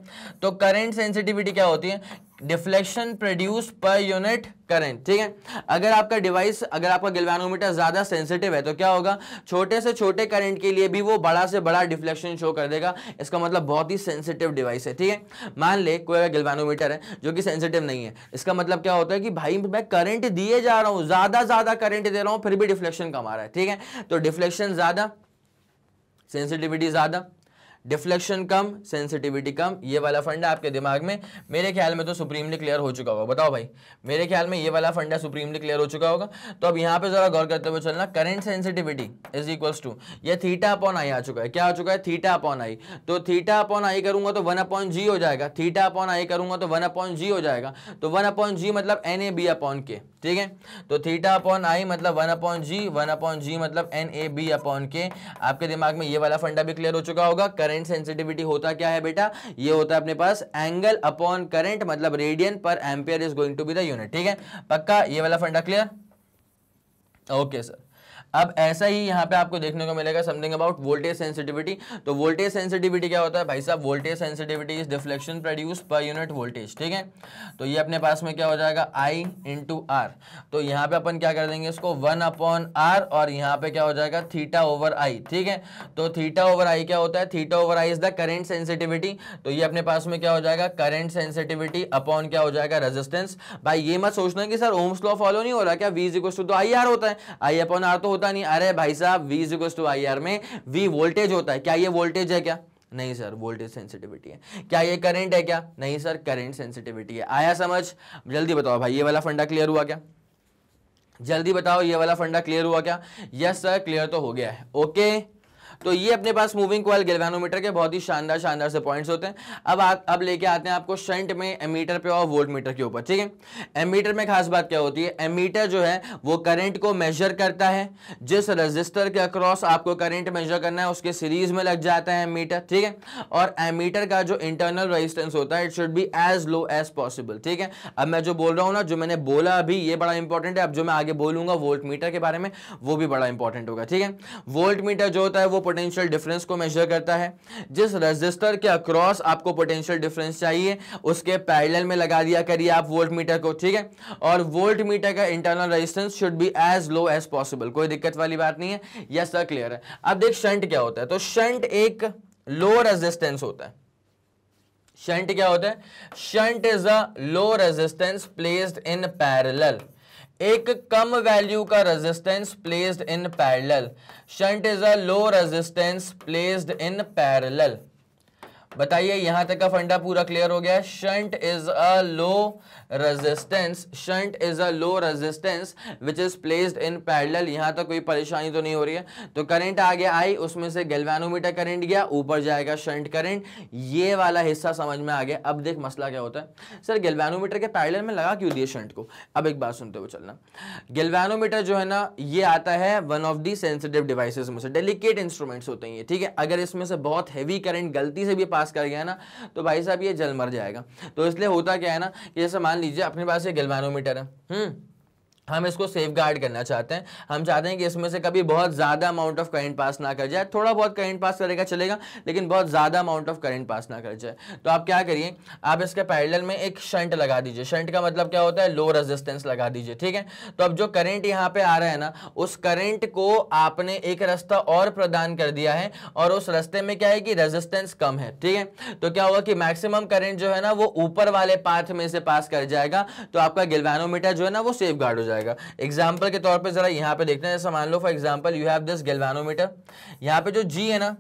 तो करेंट सेंसिटिविटी क्या होती है deflection produce per unit current ठीक है अगर आपका डिवाइस अगर आपका गिलवानोमीटर ज़्यादा सेंसिटिव है तो क्या होगा छोटे से छोटे करंट के लिए भी वो बड़ा से बड़ा डिफ्लेक्शन शो कर देगा इसका मतलब बहुत ही सेंसिटिव डिवाइस है ठीक है मान ले कोई अगर गिलवानोमीटर है जो कि सेंसिटिव नहीं है इसका मतलब क्या होता है कि भाई मैं करंट दिए जा रहा हूं ज़्यादा ज़्यादा करंट दे रहा हूँ फिर भी डिफ्लेक्शन कमा रहा है ठीक है तो डिफ्लेक्शन ज़्यादा सेंसिटिविटी ज़्यादा डिफ्लेक्शन कम सेंसिटिविटी कम ये वाला फंडा आपके दिमाग में मेरे ख्याल में तो सुप्रीमली क्लियर हो चुका होगा बताओ भाई मेरे ख्याल में ये वाला फंडा सुप्रीमली क्लियर हो चुका होगा तो अब यहाँ पे जरा गौर करते हुए चलना current sensitivity is equals to ये थीटा अपॉन आई आ चुका है क्या आ चुका है थीटा अपॉन आई तो थीटा अपॉन आई करूंगा तो वन अपॉन जी हो जाएगा थीटा अपॉन आई करूंगा तो वन अपॉन जी हो जाएगा तो वन अपॉन जी मतलब एन ए बी अपॉन के ठीक है तो थीटा अपॉन आई मतलब one upon G one upon G मतलब एन ए बी अपॉन के आपके दिमाग में ये वाला फंडा भी क्लियर हो चुका होगा करेंट करंट सेंसिटिविटी होता क्या है बेटा ये होता है अपने पास एंगल अपॉन करंट मतलब radian per ampere is going to be the unit ठीक है पक्का ये वाला फंडा क्लियर ओके सर अब ऐसा ही यहाँ पे आपको देखने को मिलेगा समथिंग अबाउट वोल्टेज सेंसिटिविटी तो वोल्टेज सेंसिटिविटी क्या होता है भाई साहब voltage sensitivity is deflection produce per unit voltage ठीक है तो ये अपने पास में क्या हो जाएगा आई इंटू आर तो यहाँ पे अपन क्या कर देंगे इसको वन अपॉन आर और यहाँ पे क्या हो जाएगा थीटा ओवर आई ठीक है तो थीटा ओवर आई क्या होता है theta over I is the current sensitivity तो ये अपने पास में क्या हो जाएगा करेंट सेंसिटिविटी अपॉन क्या हो जाएगा रेजिस्टेंस भाई ये मत सोचना कि सर ओम्स लॉ फॉलो नहीं हो रहा क्या वीज इज टू तो आई आर होता है आई अपॉन आर तो होता होता नहीं अरे भाई साहब V is equals to I R में वी वोल्टेज होता है क्या ये वोल्टेज है क्या नहीं सर वोल्टेज सेंसिटिविटी है क्या ये करंट है क्या नहीं सर करंट सेंसिटिविटी है आया समझ जल्दी बताओ भाई ये वाला फंडा क्लियर हुआ क्या जल्दी बताओ ये वाला फंडा क्लियर हुआ क्या यस सर क्लियर तो हो गया है ओके तो ये अपने पास मूविंग कॉयल गेलवेनोमीटर के बहुत ही शानदार शानदार से पॉइंट्स होते हैं अब आ, अब लेके आते हैं आपको शंट में एमीटर पे और वोल्ट मीटर के ऊपर ठीक है एमीटर में खास बात क्या होती है एमीटर जो है वो करंट को मेजर करता है जिस रजिस्टर के अक्रॉस आपको करंट मेजर करना है उसके सीरीज में लग जाता है एमीटर ठीक है और एमीटर का जो इंटरनल रजिस्टेंस होता है it should be as low as possible ठीक है अब मैं जो बोल रहा हूँ ना जो मैंने बोला अभी ये बड़ा इंपॉर्टेंट है अब जो मैं आगे बोलूंगा वोल्ट मीटर के बारे में वो भी बड़ा इंपॉर्टेंट होगा ठीक है वोल्ट मीटर जो होता है वो पोटेंशियल डिफरेंस को मेजर करता है जिस रजिस्टर के अक्रॉस आपको पोटेंशियल डिफरेंस चाहिए उसके पैरेलल में लगा दिया करिए आप वोल्ट मीटर को ठीक है और वोल्ट मीटर का internal resistance should be as low as possible कोई दिक्कत वाली बात नहीं है यस सर क्लियर है अब देख शंट क्या होता है तो शंट एक लो रजिस्टेंस होता है शंट क्या होता है shunt is a low resistance placed in parallel एक कम वैल्यू का resistance placed in parallel shunt is a low resistance placed in parallel बताइए यहां तक का फंडा पूरा क्लियर हो गया shunt is a low resistance shunt is a low resistance which is placed in parallel यहां तक कोई परेशानी तो नहीं हो रही है तो करंट आगे आई उसमें से गेलवेनोमीटर करंट गया ऊपर जाएगा शंट करंट ये वाला हिस्सा समझ में आ गया अब देख मसला क्या होता है सर गेलवेनोमीटर के पैरेलल में लगा क्यों दिए शंट को अब एक बात सुनते हुए चलना गेलवेनोमीटर जो है ना ये आता है one of the sensitive devices में से डेलीकेट इंस्ट्रूमेंट्स होते हैं ठीक है अगर इसमें से बहुत हैवी करंट गलती से भी पास पास कर गया ना तो भाई साहब ये जल मर जाएगा तो इसलिए होता क्या है ना जैसे मान लीजिए अपने पास ये गलवानोमीटर है हम्म, हम इसको सेफ गार्ड करना चाहते हैं हम चाहते हैं कि इसमें से कभी बहुत ज़्यादा अमाउंट ऑफ करंट पास ना कर जाए थोड़ा बहुत करंट पास करेगा चलेगा लेकिन बहुत ज़्यादा अमाउंट ऑफ करंट पास ना कर जाए तो आप क्या करिए आप इसके पैरेलल में एक शंट लगा दीजिए शंट का मतलब क्या होता है लो रेजिस्टेंस लगा दीजिए ठीक है तो अब जो करेंट यहाँ पर आ रहा है ना उस करेंट को आपने एक रास्ता और प्रदान कर दिया है और उस रस्ते में क्या है कि रेजिस्टेंस कम है ठीक है तो क्या होगा कि मैक्सिमम करंट जो है ना वो ऊपर वाले पाथ में से पास कर जाएगा तो आपका गिलवानोमीटर जो है ना वो सेफ गार्ड हो जाएगा जाएगा एग्जाम्पल के तौर पर ज़रा यहाँ पे देखना है जैसा मान लो for example you have this galvanometer यहाँ पे जो जी है ना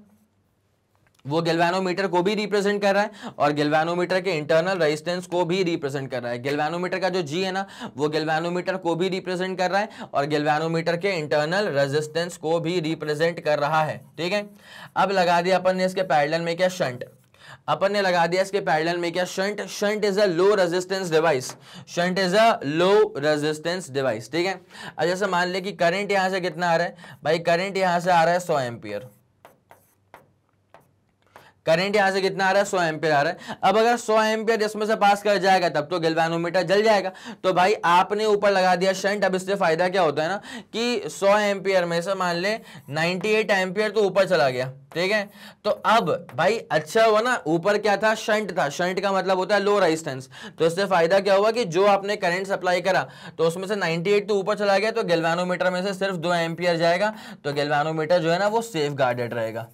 वो गेलवानोमीटर को भी रिप्रेजेंट कर रहा है और गेलवानोमीटर के इंटरनल रेजिस्टेंस को भी रिप्रेजेंट कर रहा है गेलवानोमीटर का जो जी है ना वो गेलवानोमीटर को भी रिप्रेजेंट कर रहा है और गेलवानोमीटर के इंटरनल रेजिस्टेंस को भी रिप्रेजेंट कर रहा है ठीक है अब लगा दिया अपन ने इसके पैडल में क्या शंट अपन ने लगा दिया इसके पैरेलल में क्या shunt shunt is a low resistance device shunt is a low resistance device ठीक है अब जैसे मान ले कि करंट यहां से कितना आ रहा है भाई करंट यहां से आ रहा है सौ एम्पियर करंट यहां से कितना आ रहा है सौ एम्पियर आ रहा है अब अगर सौ एम्पियर इसमें से पास कर जाएगा तब तो गेलवानोमीटर जल जाएगा तो भाई आपने ऊपर लगा दिया शंट अब इससे फायदा क्या होता है ना कि सौ एम्पियर में से मान ले नाइनटी एट एम्पियर तो ऊपर चला गया ठीक है तो अब भाई अच्छा हुआ ना ऊपर क्या था शंट था शंट का मतलब होता है लो रेजिस्टेंस तो इससे फायदा क्या हुआ कि जो आपने करंट सप्लाई करा तो उसमें से 98 तो ऊपर चला गया तो गेलवानोमीटर में से सिर्फ दो एम्पियर जाएगा तो गेलवानोमीटर जो है ना वो सेफ गार्डेड रहेगा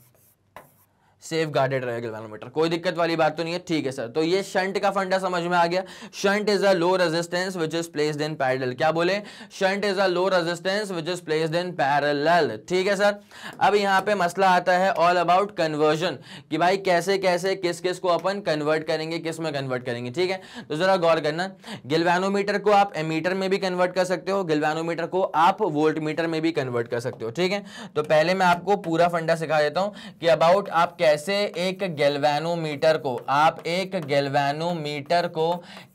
सेफ गार्डेड रहेगा मैनोमीटर कोई दिक्कत वाली बात तो नहीं है ठीक है सर तो ये शंट का फंडा समझ में आ गया shunt is a low resistance which is placed in parallel क्या बोले shunt is a low resistance which is placed in parallel ठीक है सर अब यहाँ पे मसला आता है ऑल अबाउट कन्वर्जन कि भाई कैसे कैसे किस किस को अपन कन्वर्ट करेंगे किस में कन्वर्ट करेंगे ठीक है तो जरा गौर करना गिलवानोमीटर को आप एमीटर में भी कन्वर्ट कर सकते हो गिलवानोमीटर को आप वोल्ट में भी कन्वर्ट कर सकते हो ठीक है तो पहले मैं आपको पूरा फंडा सिखा देता हूँ कि अबाउट आप कैसे एक गैल्वेनोमीटर को आप एक गैल्वेनोमीटर को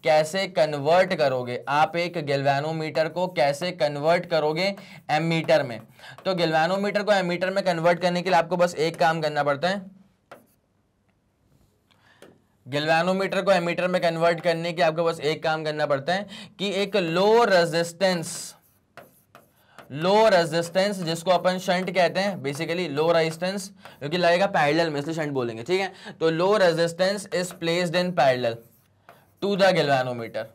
कैसे कन्वर्ट करोगे आप एक गैल्वेनोमीटर को कैसे कन्वर्ट करोगे एमीटर में तो गैल्वेनोमीटर को एमीटर में कन्वर्ट करने के लिए आपको बस एक काम करना पड़ता है गैल्वेनोमीटर को एमीटर में कन्वर्ट करने के लिए आपको बस एक काम करना पड़ता है कि एक लो रेजिस्टेंस लो रेजिस्टेंस जिसको अपन शंट कहते हैं बेसिकली लो रेजिस्टेंस क्योंकि लगेगा पैरेलल में इसलिए शंट बोलेंगे ठीक है तो low resistance is placed in parallel to the galvanometer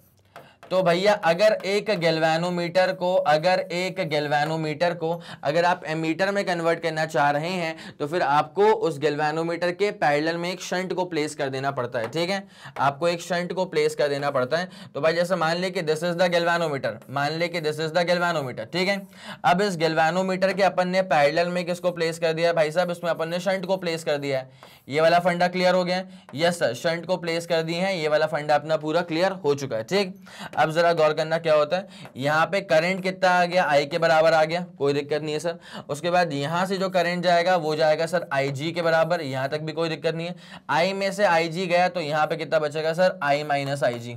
तो भैया अगर एक गैल्वेनोमीटर को अगर एक गैल्वेनोमीटर को अगर आप एमीटर में कन्वर्ट करना चाह रहे हैं तो फिर आपको उस गैल्वेनोमीटर के पैडल में एक शंट को प्लेस कर देना पड़ता है ठीक है आपको एक शंट को प्लेस कर देना पड़ता है तो भाई जैसे मान ले कि दिस इज द गैल्वेनोमीटर मान ले कि दिस इज द गैल्वेनोमीटर ठीक है अब इस गैल्वेनोमीटर के अपन ने पैडल में किसको प्लेस कर दिया भाई साहब इसमें अपन ने शंट को प्लेस कर दिया है ये वाला फंडा क्लियर हो गया यस सर शंट को प्लेस कर दिए हैं ये वाला फंडा अपना पूरा क्लियर हो चुका है ठीक अब ज़रा गौर करना क्या होता है यहाँ पे करंट कितना आ गया आई के बराबर आ गया कोई दिक्कत नहीं है सर उसके बाद यहाँ से जो करंट जाएगा वो जाएगा सर आई जी के बराबर यहाँ तक भी कोई दिक्कत नहीं है आई में से आई जी गया तो यहाँ पे कितना बचेगा सर आई माइनस आई जी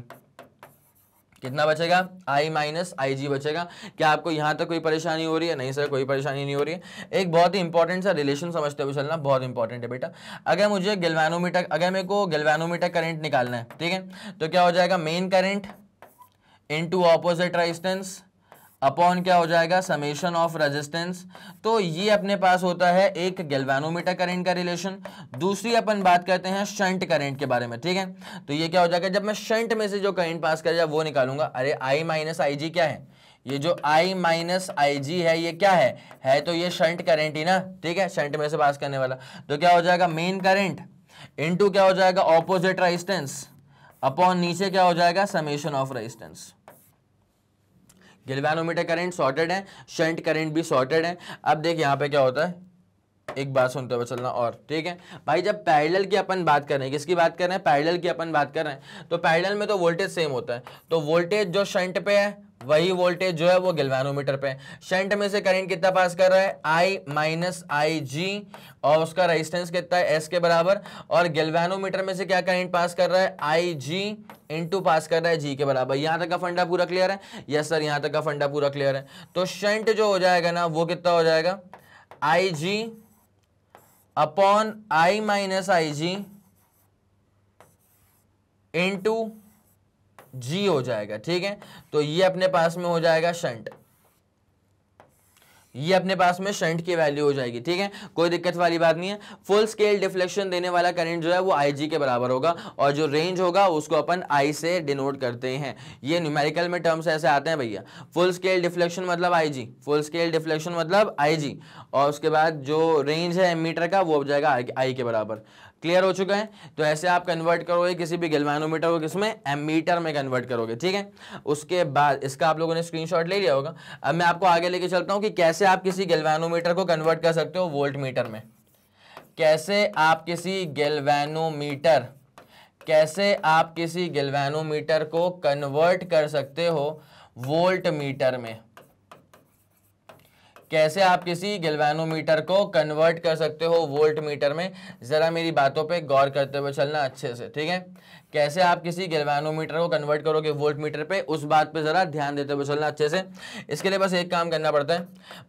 कितना बचेगा आई माइनस आई जी बचेगा क्या आपको यहाँ तक तो कोई परेशानी हो रही है नहीं सर कोई परेशानी नहीं हो रही है एक बहुत ही इंपॉर्टेंट सा रिलेशन समझते हुए चलना बहुत इंपॉर्टेंट है बेटा अगर मुझे गिलवानोमीटर अगर मेरे को गेलवानोमीटर करंट निकालना है ठीक है तो क्या हो जाएगा main current into opposite resistance upon क्या हो जाएगा समेशन ऑफ रेजिस्टेंस तो ये अपने पास होता है एक गैल्वानोमीटर करंट का रिलेशन दूसरी अपन बात करते हैं शंट करंट के बारे में ठीक है तो ये क्या हो जाएगा जब मैं शंट में से जो करंट पास करेगा वो निकालूंगा अरे आई माइनस आई जी क्या है ये जो I माइनस आई जी है ये क्या है है तो ये शंट करंट ही ना ठीक है शंट में से पास करने वाला तो क्या हो जाएगा मेन करंट इनटू क्या हो जाएगा ऑपोजिट रेजिस्टेंस अपॉन नीचे क्या हो जाएगा summation of resistance galvanometer current shorted है शंट करंट भी शॉर्टेड है अब देख यहाँ पे क्या होता है एक बात सुनते हुए चलना और ठीक है भाई जब पैरेलल की अपन बात कर रहे हैं किसकी बात कर रहे हैं पैरेलल की अपन बात कर रहे हैं तो पैरेलल में तो वोल्टेज सेम होता है तो वोल्टेज जो शंट पे है वही वोल्टेज जो है वो गिल्वानोमीटर पे शंट में से करंट कितना पास कर रहा है आई माइनस आई जी और उसका रेजिस्टेंस कितना है एस के बराबर और गिल्वानोमीटर में से क्या करंट पास कर रहा है आई जी इंटू पास कर रहा है जी के बराबर यहां तक का फंडा पूरा क्लियर है यस सर यहां तक का फंडा पूरा क्लियर है तो शंट जो हो जाएगा ना वो कितना हो जाएगा I G upon I minus I G into G हो जाएगा ठीक है तो ये अपने पास में हो जाएगा शंट ये अपने पास में शंट की वैल्यू हो जाएगी ठीक है कोई दिक्कत वाली बात नहीं है फुल स्केल डिफ्लेक्शन देने वाला करंट जो है वो आईजी के बराबर होगा और जो रेंज होगा उसको अपन आई से डिनोट करते हैं ये न्यूमेरिकल में टर्म्स ऐसे आते हैं भैया फुल स्केल डिफ्लेक्शन मतलब आईजी फुल स्केल डिफ्लेक्शन मतलब आई और उसके बाद जो रेंज है मीटर का वो हो जाएगा आई के बराबर क्लियर हो चुका है तो ऐसे आप कन्वर्ट करोगे किसी भी गैल्वानोमीटर को किसमें एमीटर में कन्वर्ट करोगे ठीक है उसके बाद इसका आप लोगों ने स्क्रीनशॉट ले लिया होगा अब मैं आपको आगे लेके चलता हूँ कि कैसे आप किसी गैल्वानोमीटर को कन्वर्ट कर सकते हो वोल्ट मीटर में कैसे आप किसी गलवानोमीटर कैसे आप किसी गलवानोमीटर को कन्वर्ट कर सकते हो वोल्ट मीटर में कैसे आप किसी गैल्वेनोमीटर को कन्वर्ट कर सकते हो वोल्ट मीटर में ज़रा मेरी बातों पे गौर करते हुए चलना अच्छे से ठीक है कैसे आप किसी गैल्वेनोमीटर को कन्वर्ट करोगे वोल्ट मीटर पे उस बात पर ज़रा ध्यान देते हुए चलना अच्छे से इसके लिए बस एक काम करना पड़ता है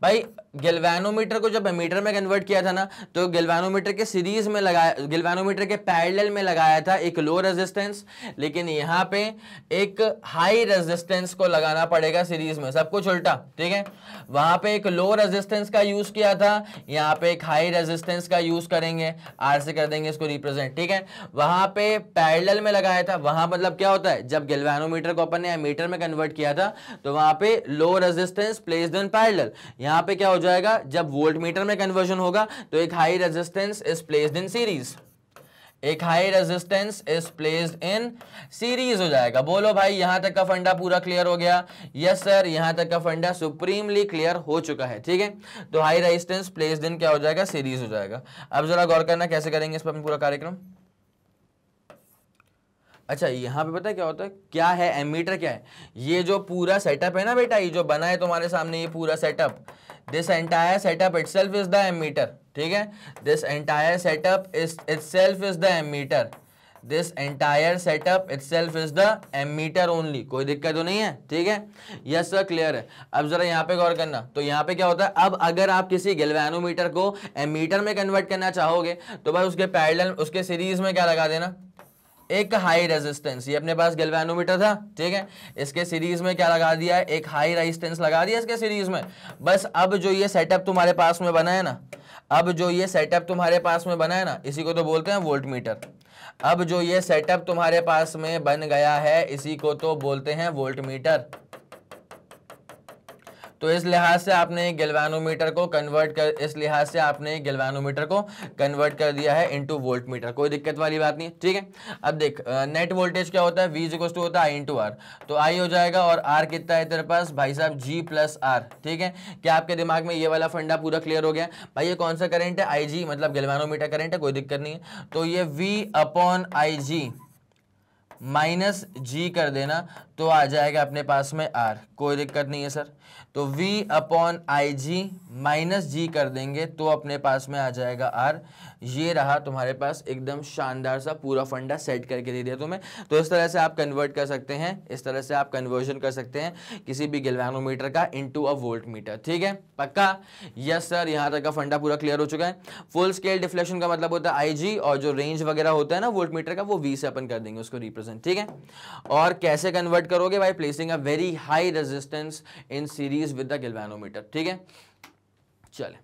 भाई गैल्वानोमीटर को जब मीटर में कन्वर्ट किया था ना तो गैल्वानोमीटर के सीरीज में लगाया गैल्वानोमीटर के पैरेलल में लगाया था एक लो रेजिस्टेंस लेकिन यहाँ पे एक हाई रेजिस्टेंस को लगाना पड़ेगा सीरीज में सब कुछ उल्टा ठीक है वहाँ पे एक लो रेजिस्टेंस का यूज़ किया था यहाँ पे एक हाई रेजिस्टेंस का यूज़ करेंगे आर से कर देंगे इसको रिप्रेजेंट ठीक है वहाँ पे पैरल में में लगाया था वहां मतलब क्या होता है जब गेलवेनोमीटर को अपन ने मीटर में कन्वर्ट किया था तो वहां पे low resistance place in parallel यहां पे क्या हो जाएगा जब वोल्ट मीटर में कन्वर्जन होगा तो एक high resistance is place in series एक high resistance is place in series हो जाएगा बोलो भाई यहां तक का फंडा पूरा क्लियर हो गया यस सर यहां तक का फंडा सुप्रीमली क्लियर हो चुका है ठीक है तो हाई रेजिस्टेंस प्लेस इन क्या हो जाएगा सीरीज हो जाएगा अब जरा गौर करना कैसे करेंगे इस पर पूरा कार्यक्रम अच्छा यहाँ पे पता है क्या होता है क्या है एमीटर क्या है ये जो पूरा सेटअप है ना बेटा ये जो बना है तुम्हारे सामने ये पूरा setup this entire setup itself is the ammeter ठीक है this entire setup is itself is the ammeter this entire setup itself is the ammeter only कोई दिक्कत तो नहीं है ठीक है यस सर क्लियर है अब जरा यहाँ पे गौर करना तो यहाँ पे क्या होता है अब अगर आप किसी गैल्वेनोमीटर को एमीटर में कन्वर्ट करना चाहोगे तो भाई उसके पैरेलल उसके सीरीज में क्या लगा देना एक हाई रेजिस्टेंस ये अपने पास गेलवेनोमीटर था ठीक है इसके सीरीज में क्या लगा दिया है एक हाई रेजिस्टेंस लगा दिया इसके सीरीज में बस अब जो ये सेटअप तुम्हारे पास में बना है ना अब जो ये सेटअप तुम्हारे पास में बना है ना इसी को तो बोलते हैं वोल्ट मीटर अब जो ये सेटअप तुम्हारे पास में बन गया है इसी को तो बोलते हैं वोल्ट मीटर तो इस लिहाज से आपने गेलवानोमीटर को कन्वर्ट कर इस लिहाज से आपने गेलवानोमीटर को कन्वर्ट कर दिया है इनटू वोल्ट मीटर कोई दिक्कत वाली बात नहीं ठीक है अब देख नेट वोल्टेज क्या होता है वी इक्वस टू होता है आई इंटू आर तो आई हो जाएगा और आर कितना है तेरे पास भाई साहब जी प्लस आर ठीक है क्या आपके दिमाग में ये वाला फंडा पूरा क्लियर हो गया भाई ये कौन सा करंट है आई जी मतलब गेलवानोमीटर करंट है कोई दिक्कत नहीं है तो ये V upon I G minus G कर देना तो आ जाएगा अपने पास में आर कोई दिक्कत नहीं है सर तो V upon I G minus G कर देंगे तो अपने पास में आ जाएगा आर ये रहा तुम्हारे पास एकदम शानदार सा पूरा फंडा सेट करके दे दिया तुम्हें तो इस तरह से आप कन्वर्ट कर सकते हैं इस तरह से आप कन्वर्जन कर सकते हैं किसी भी गिलवानोमीटर का इनटू अ वोल्ट मीटर ठीक है पक्का यस सर यहाँ तक का फंडा पूरा क्लियर हो चुका है फुल स्केल डिफ्लेक्शन का मतलब होता है आई और जो रेंज वगैरह होता है ना वोल्ट मीटर का वो वी से अपन कर देंगे उसको रिप्रेजेंट ठीक है और कैसे कन्वर्ट करोगे by placing a very high resistance in series with the galvanometer ठीक है चले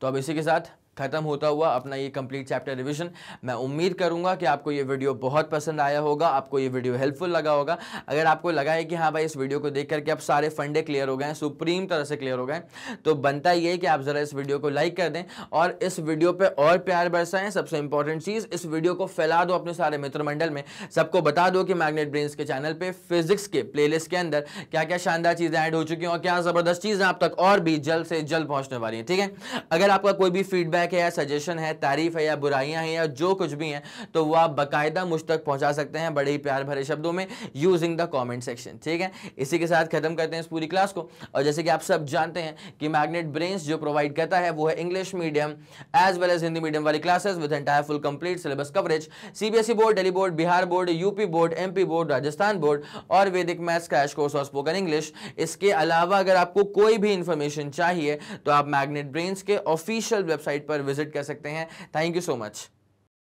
तो अब इसी के साथ ख़त्म होता हुआ अपना ये कंप्लीट चैप्टर रिविजन मैं उम्मीद करूंगा कि आपको ये वीडियो बहुत पसंद आया होगा आपको ये वीडियो हेल्पफुल लगा होगा अगर आपको लगा है कि हाँ भाई इस वीडियो को देख करके आप सारे फंडे क्लियर हो गए हैं सुप्रीम तरह से क्लियर हो गए तो बनता ये है कि आप ज़रा इस वीडियो को लाइक कर दें और इस वीडियो पर और प्यार बरसाएं सबसे इंपॉर्टेंट चीज़ इस वीडियो को फैला दो अपने सारे मित्रमंडल में सबको बता दो कि मैग्नेट ब्रेन्स के चैनल पर फिजिक्स के प्लेलिस्ट के अंदर क्या क्या शानदार चीज़ें ऐड हो चुकी हैं और क्या ज़बरदस्त चीज़ें आप तक और भी जल्द से जल्द पहुँचने वाली हैं ठीक है अगर आपका कोई भी फीडबैक फीडबैक है या सजेशन है तारीफ़ है या बुराइयां हैं या जो कुछ भी हैं तो वो आप बाकायदा मुझ तक पहुंचा सकते हैं बड़े ही प्यार भरे शब्दों में यूजिंग द कॉमेंट सेक्शन ठीक है इसी के साथ ख़त्म करते हैं इस पूरी क्लास को और जैसे कि आप सब जानते हैं कि मैग्नेट ब्रेन्स जो प्रोवाइड करता है वो है English medium as well as Hindi medium वाली classes with entire full complete syllabus coverage CBSE board Delhi board Bihar board UP board MP board Rajasthan board और वैदिक मैथ्स क्रैश कोर्स और स्पोकन इंग्लिश इसके अलावा अगर आपको कोई भी इंफॉर्मेशन चाहिए तो आप मैग्नेट ब्रेन्स के ऑफिशियल वेबसाइट पर पर विजिट कर सकते हैं थैंक यू सो मच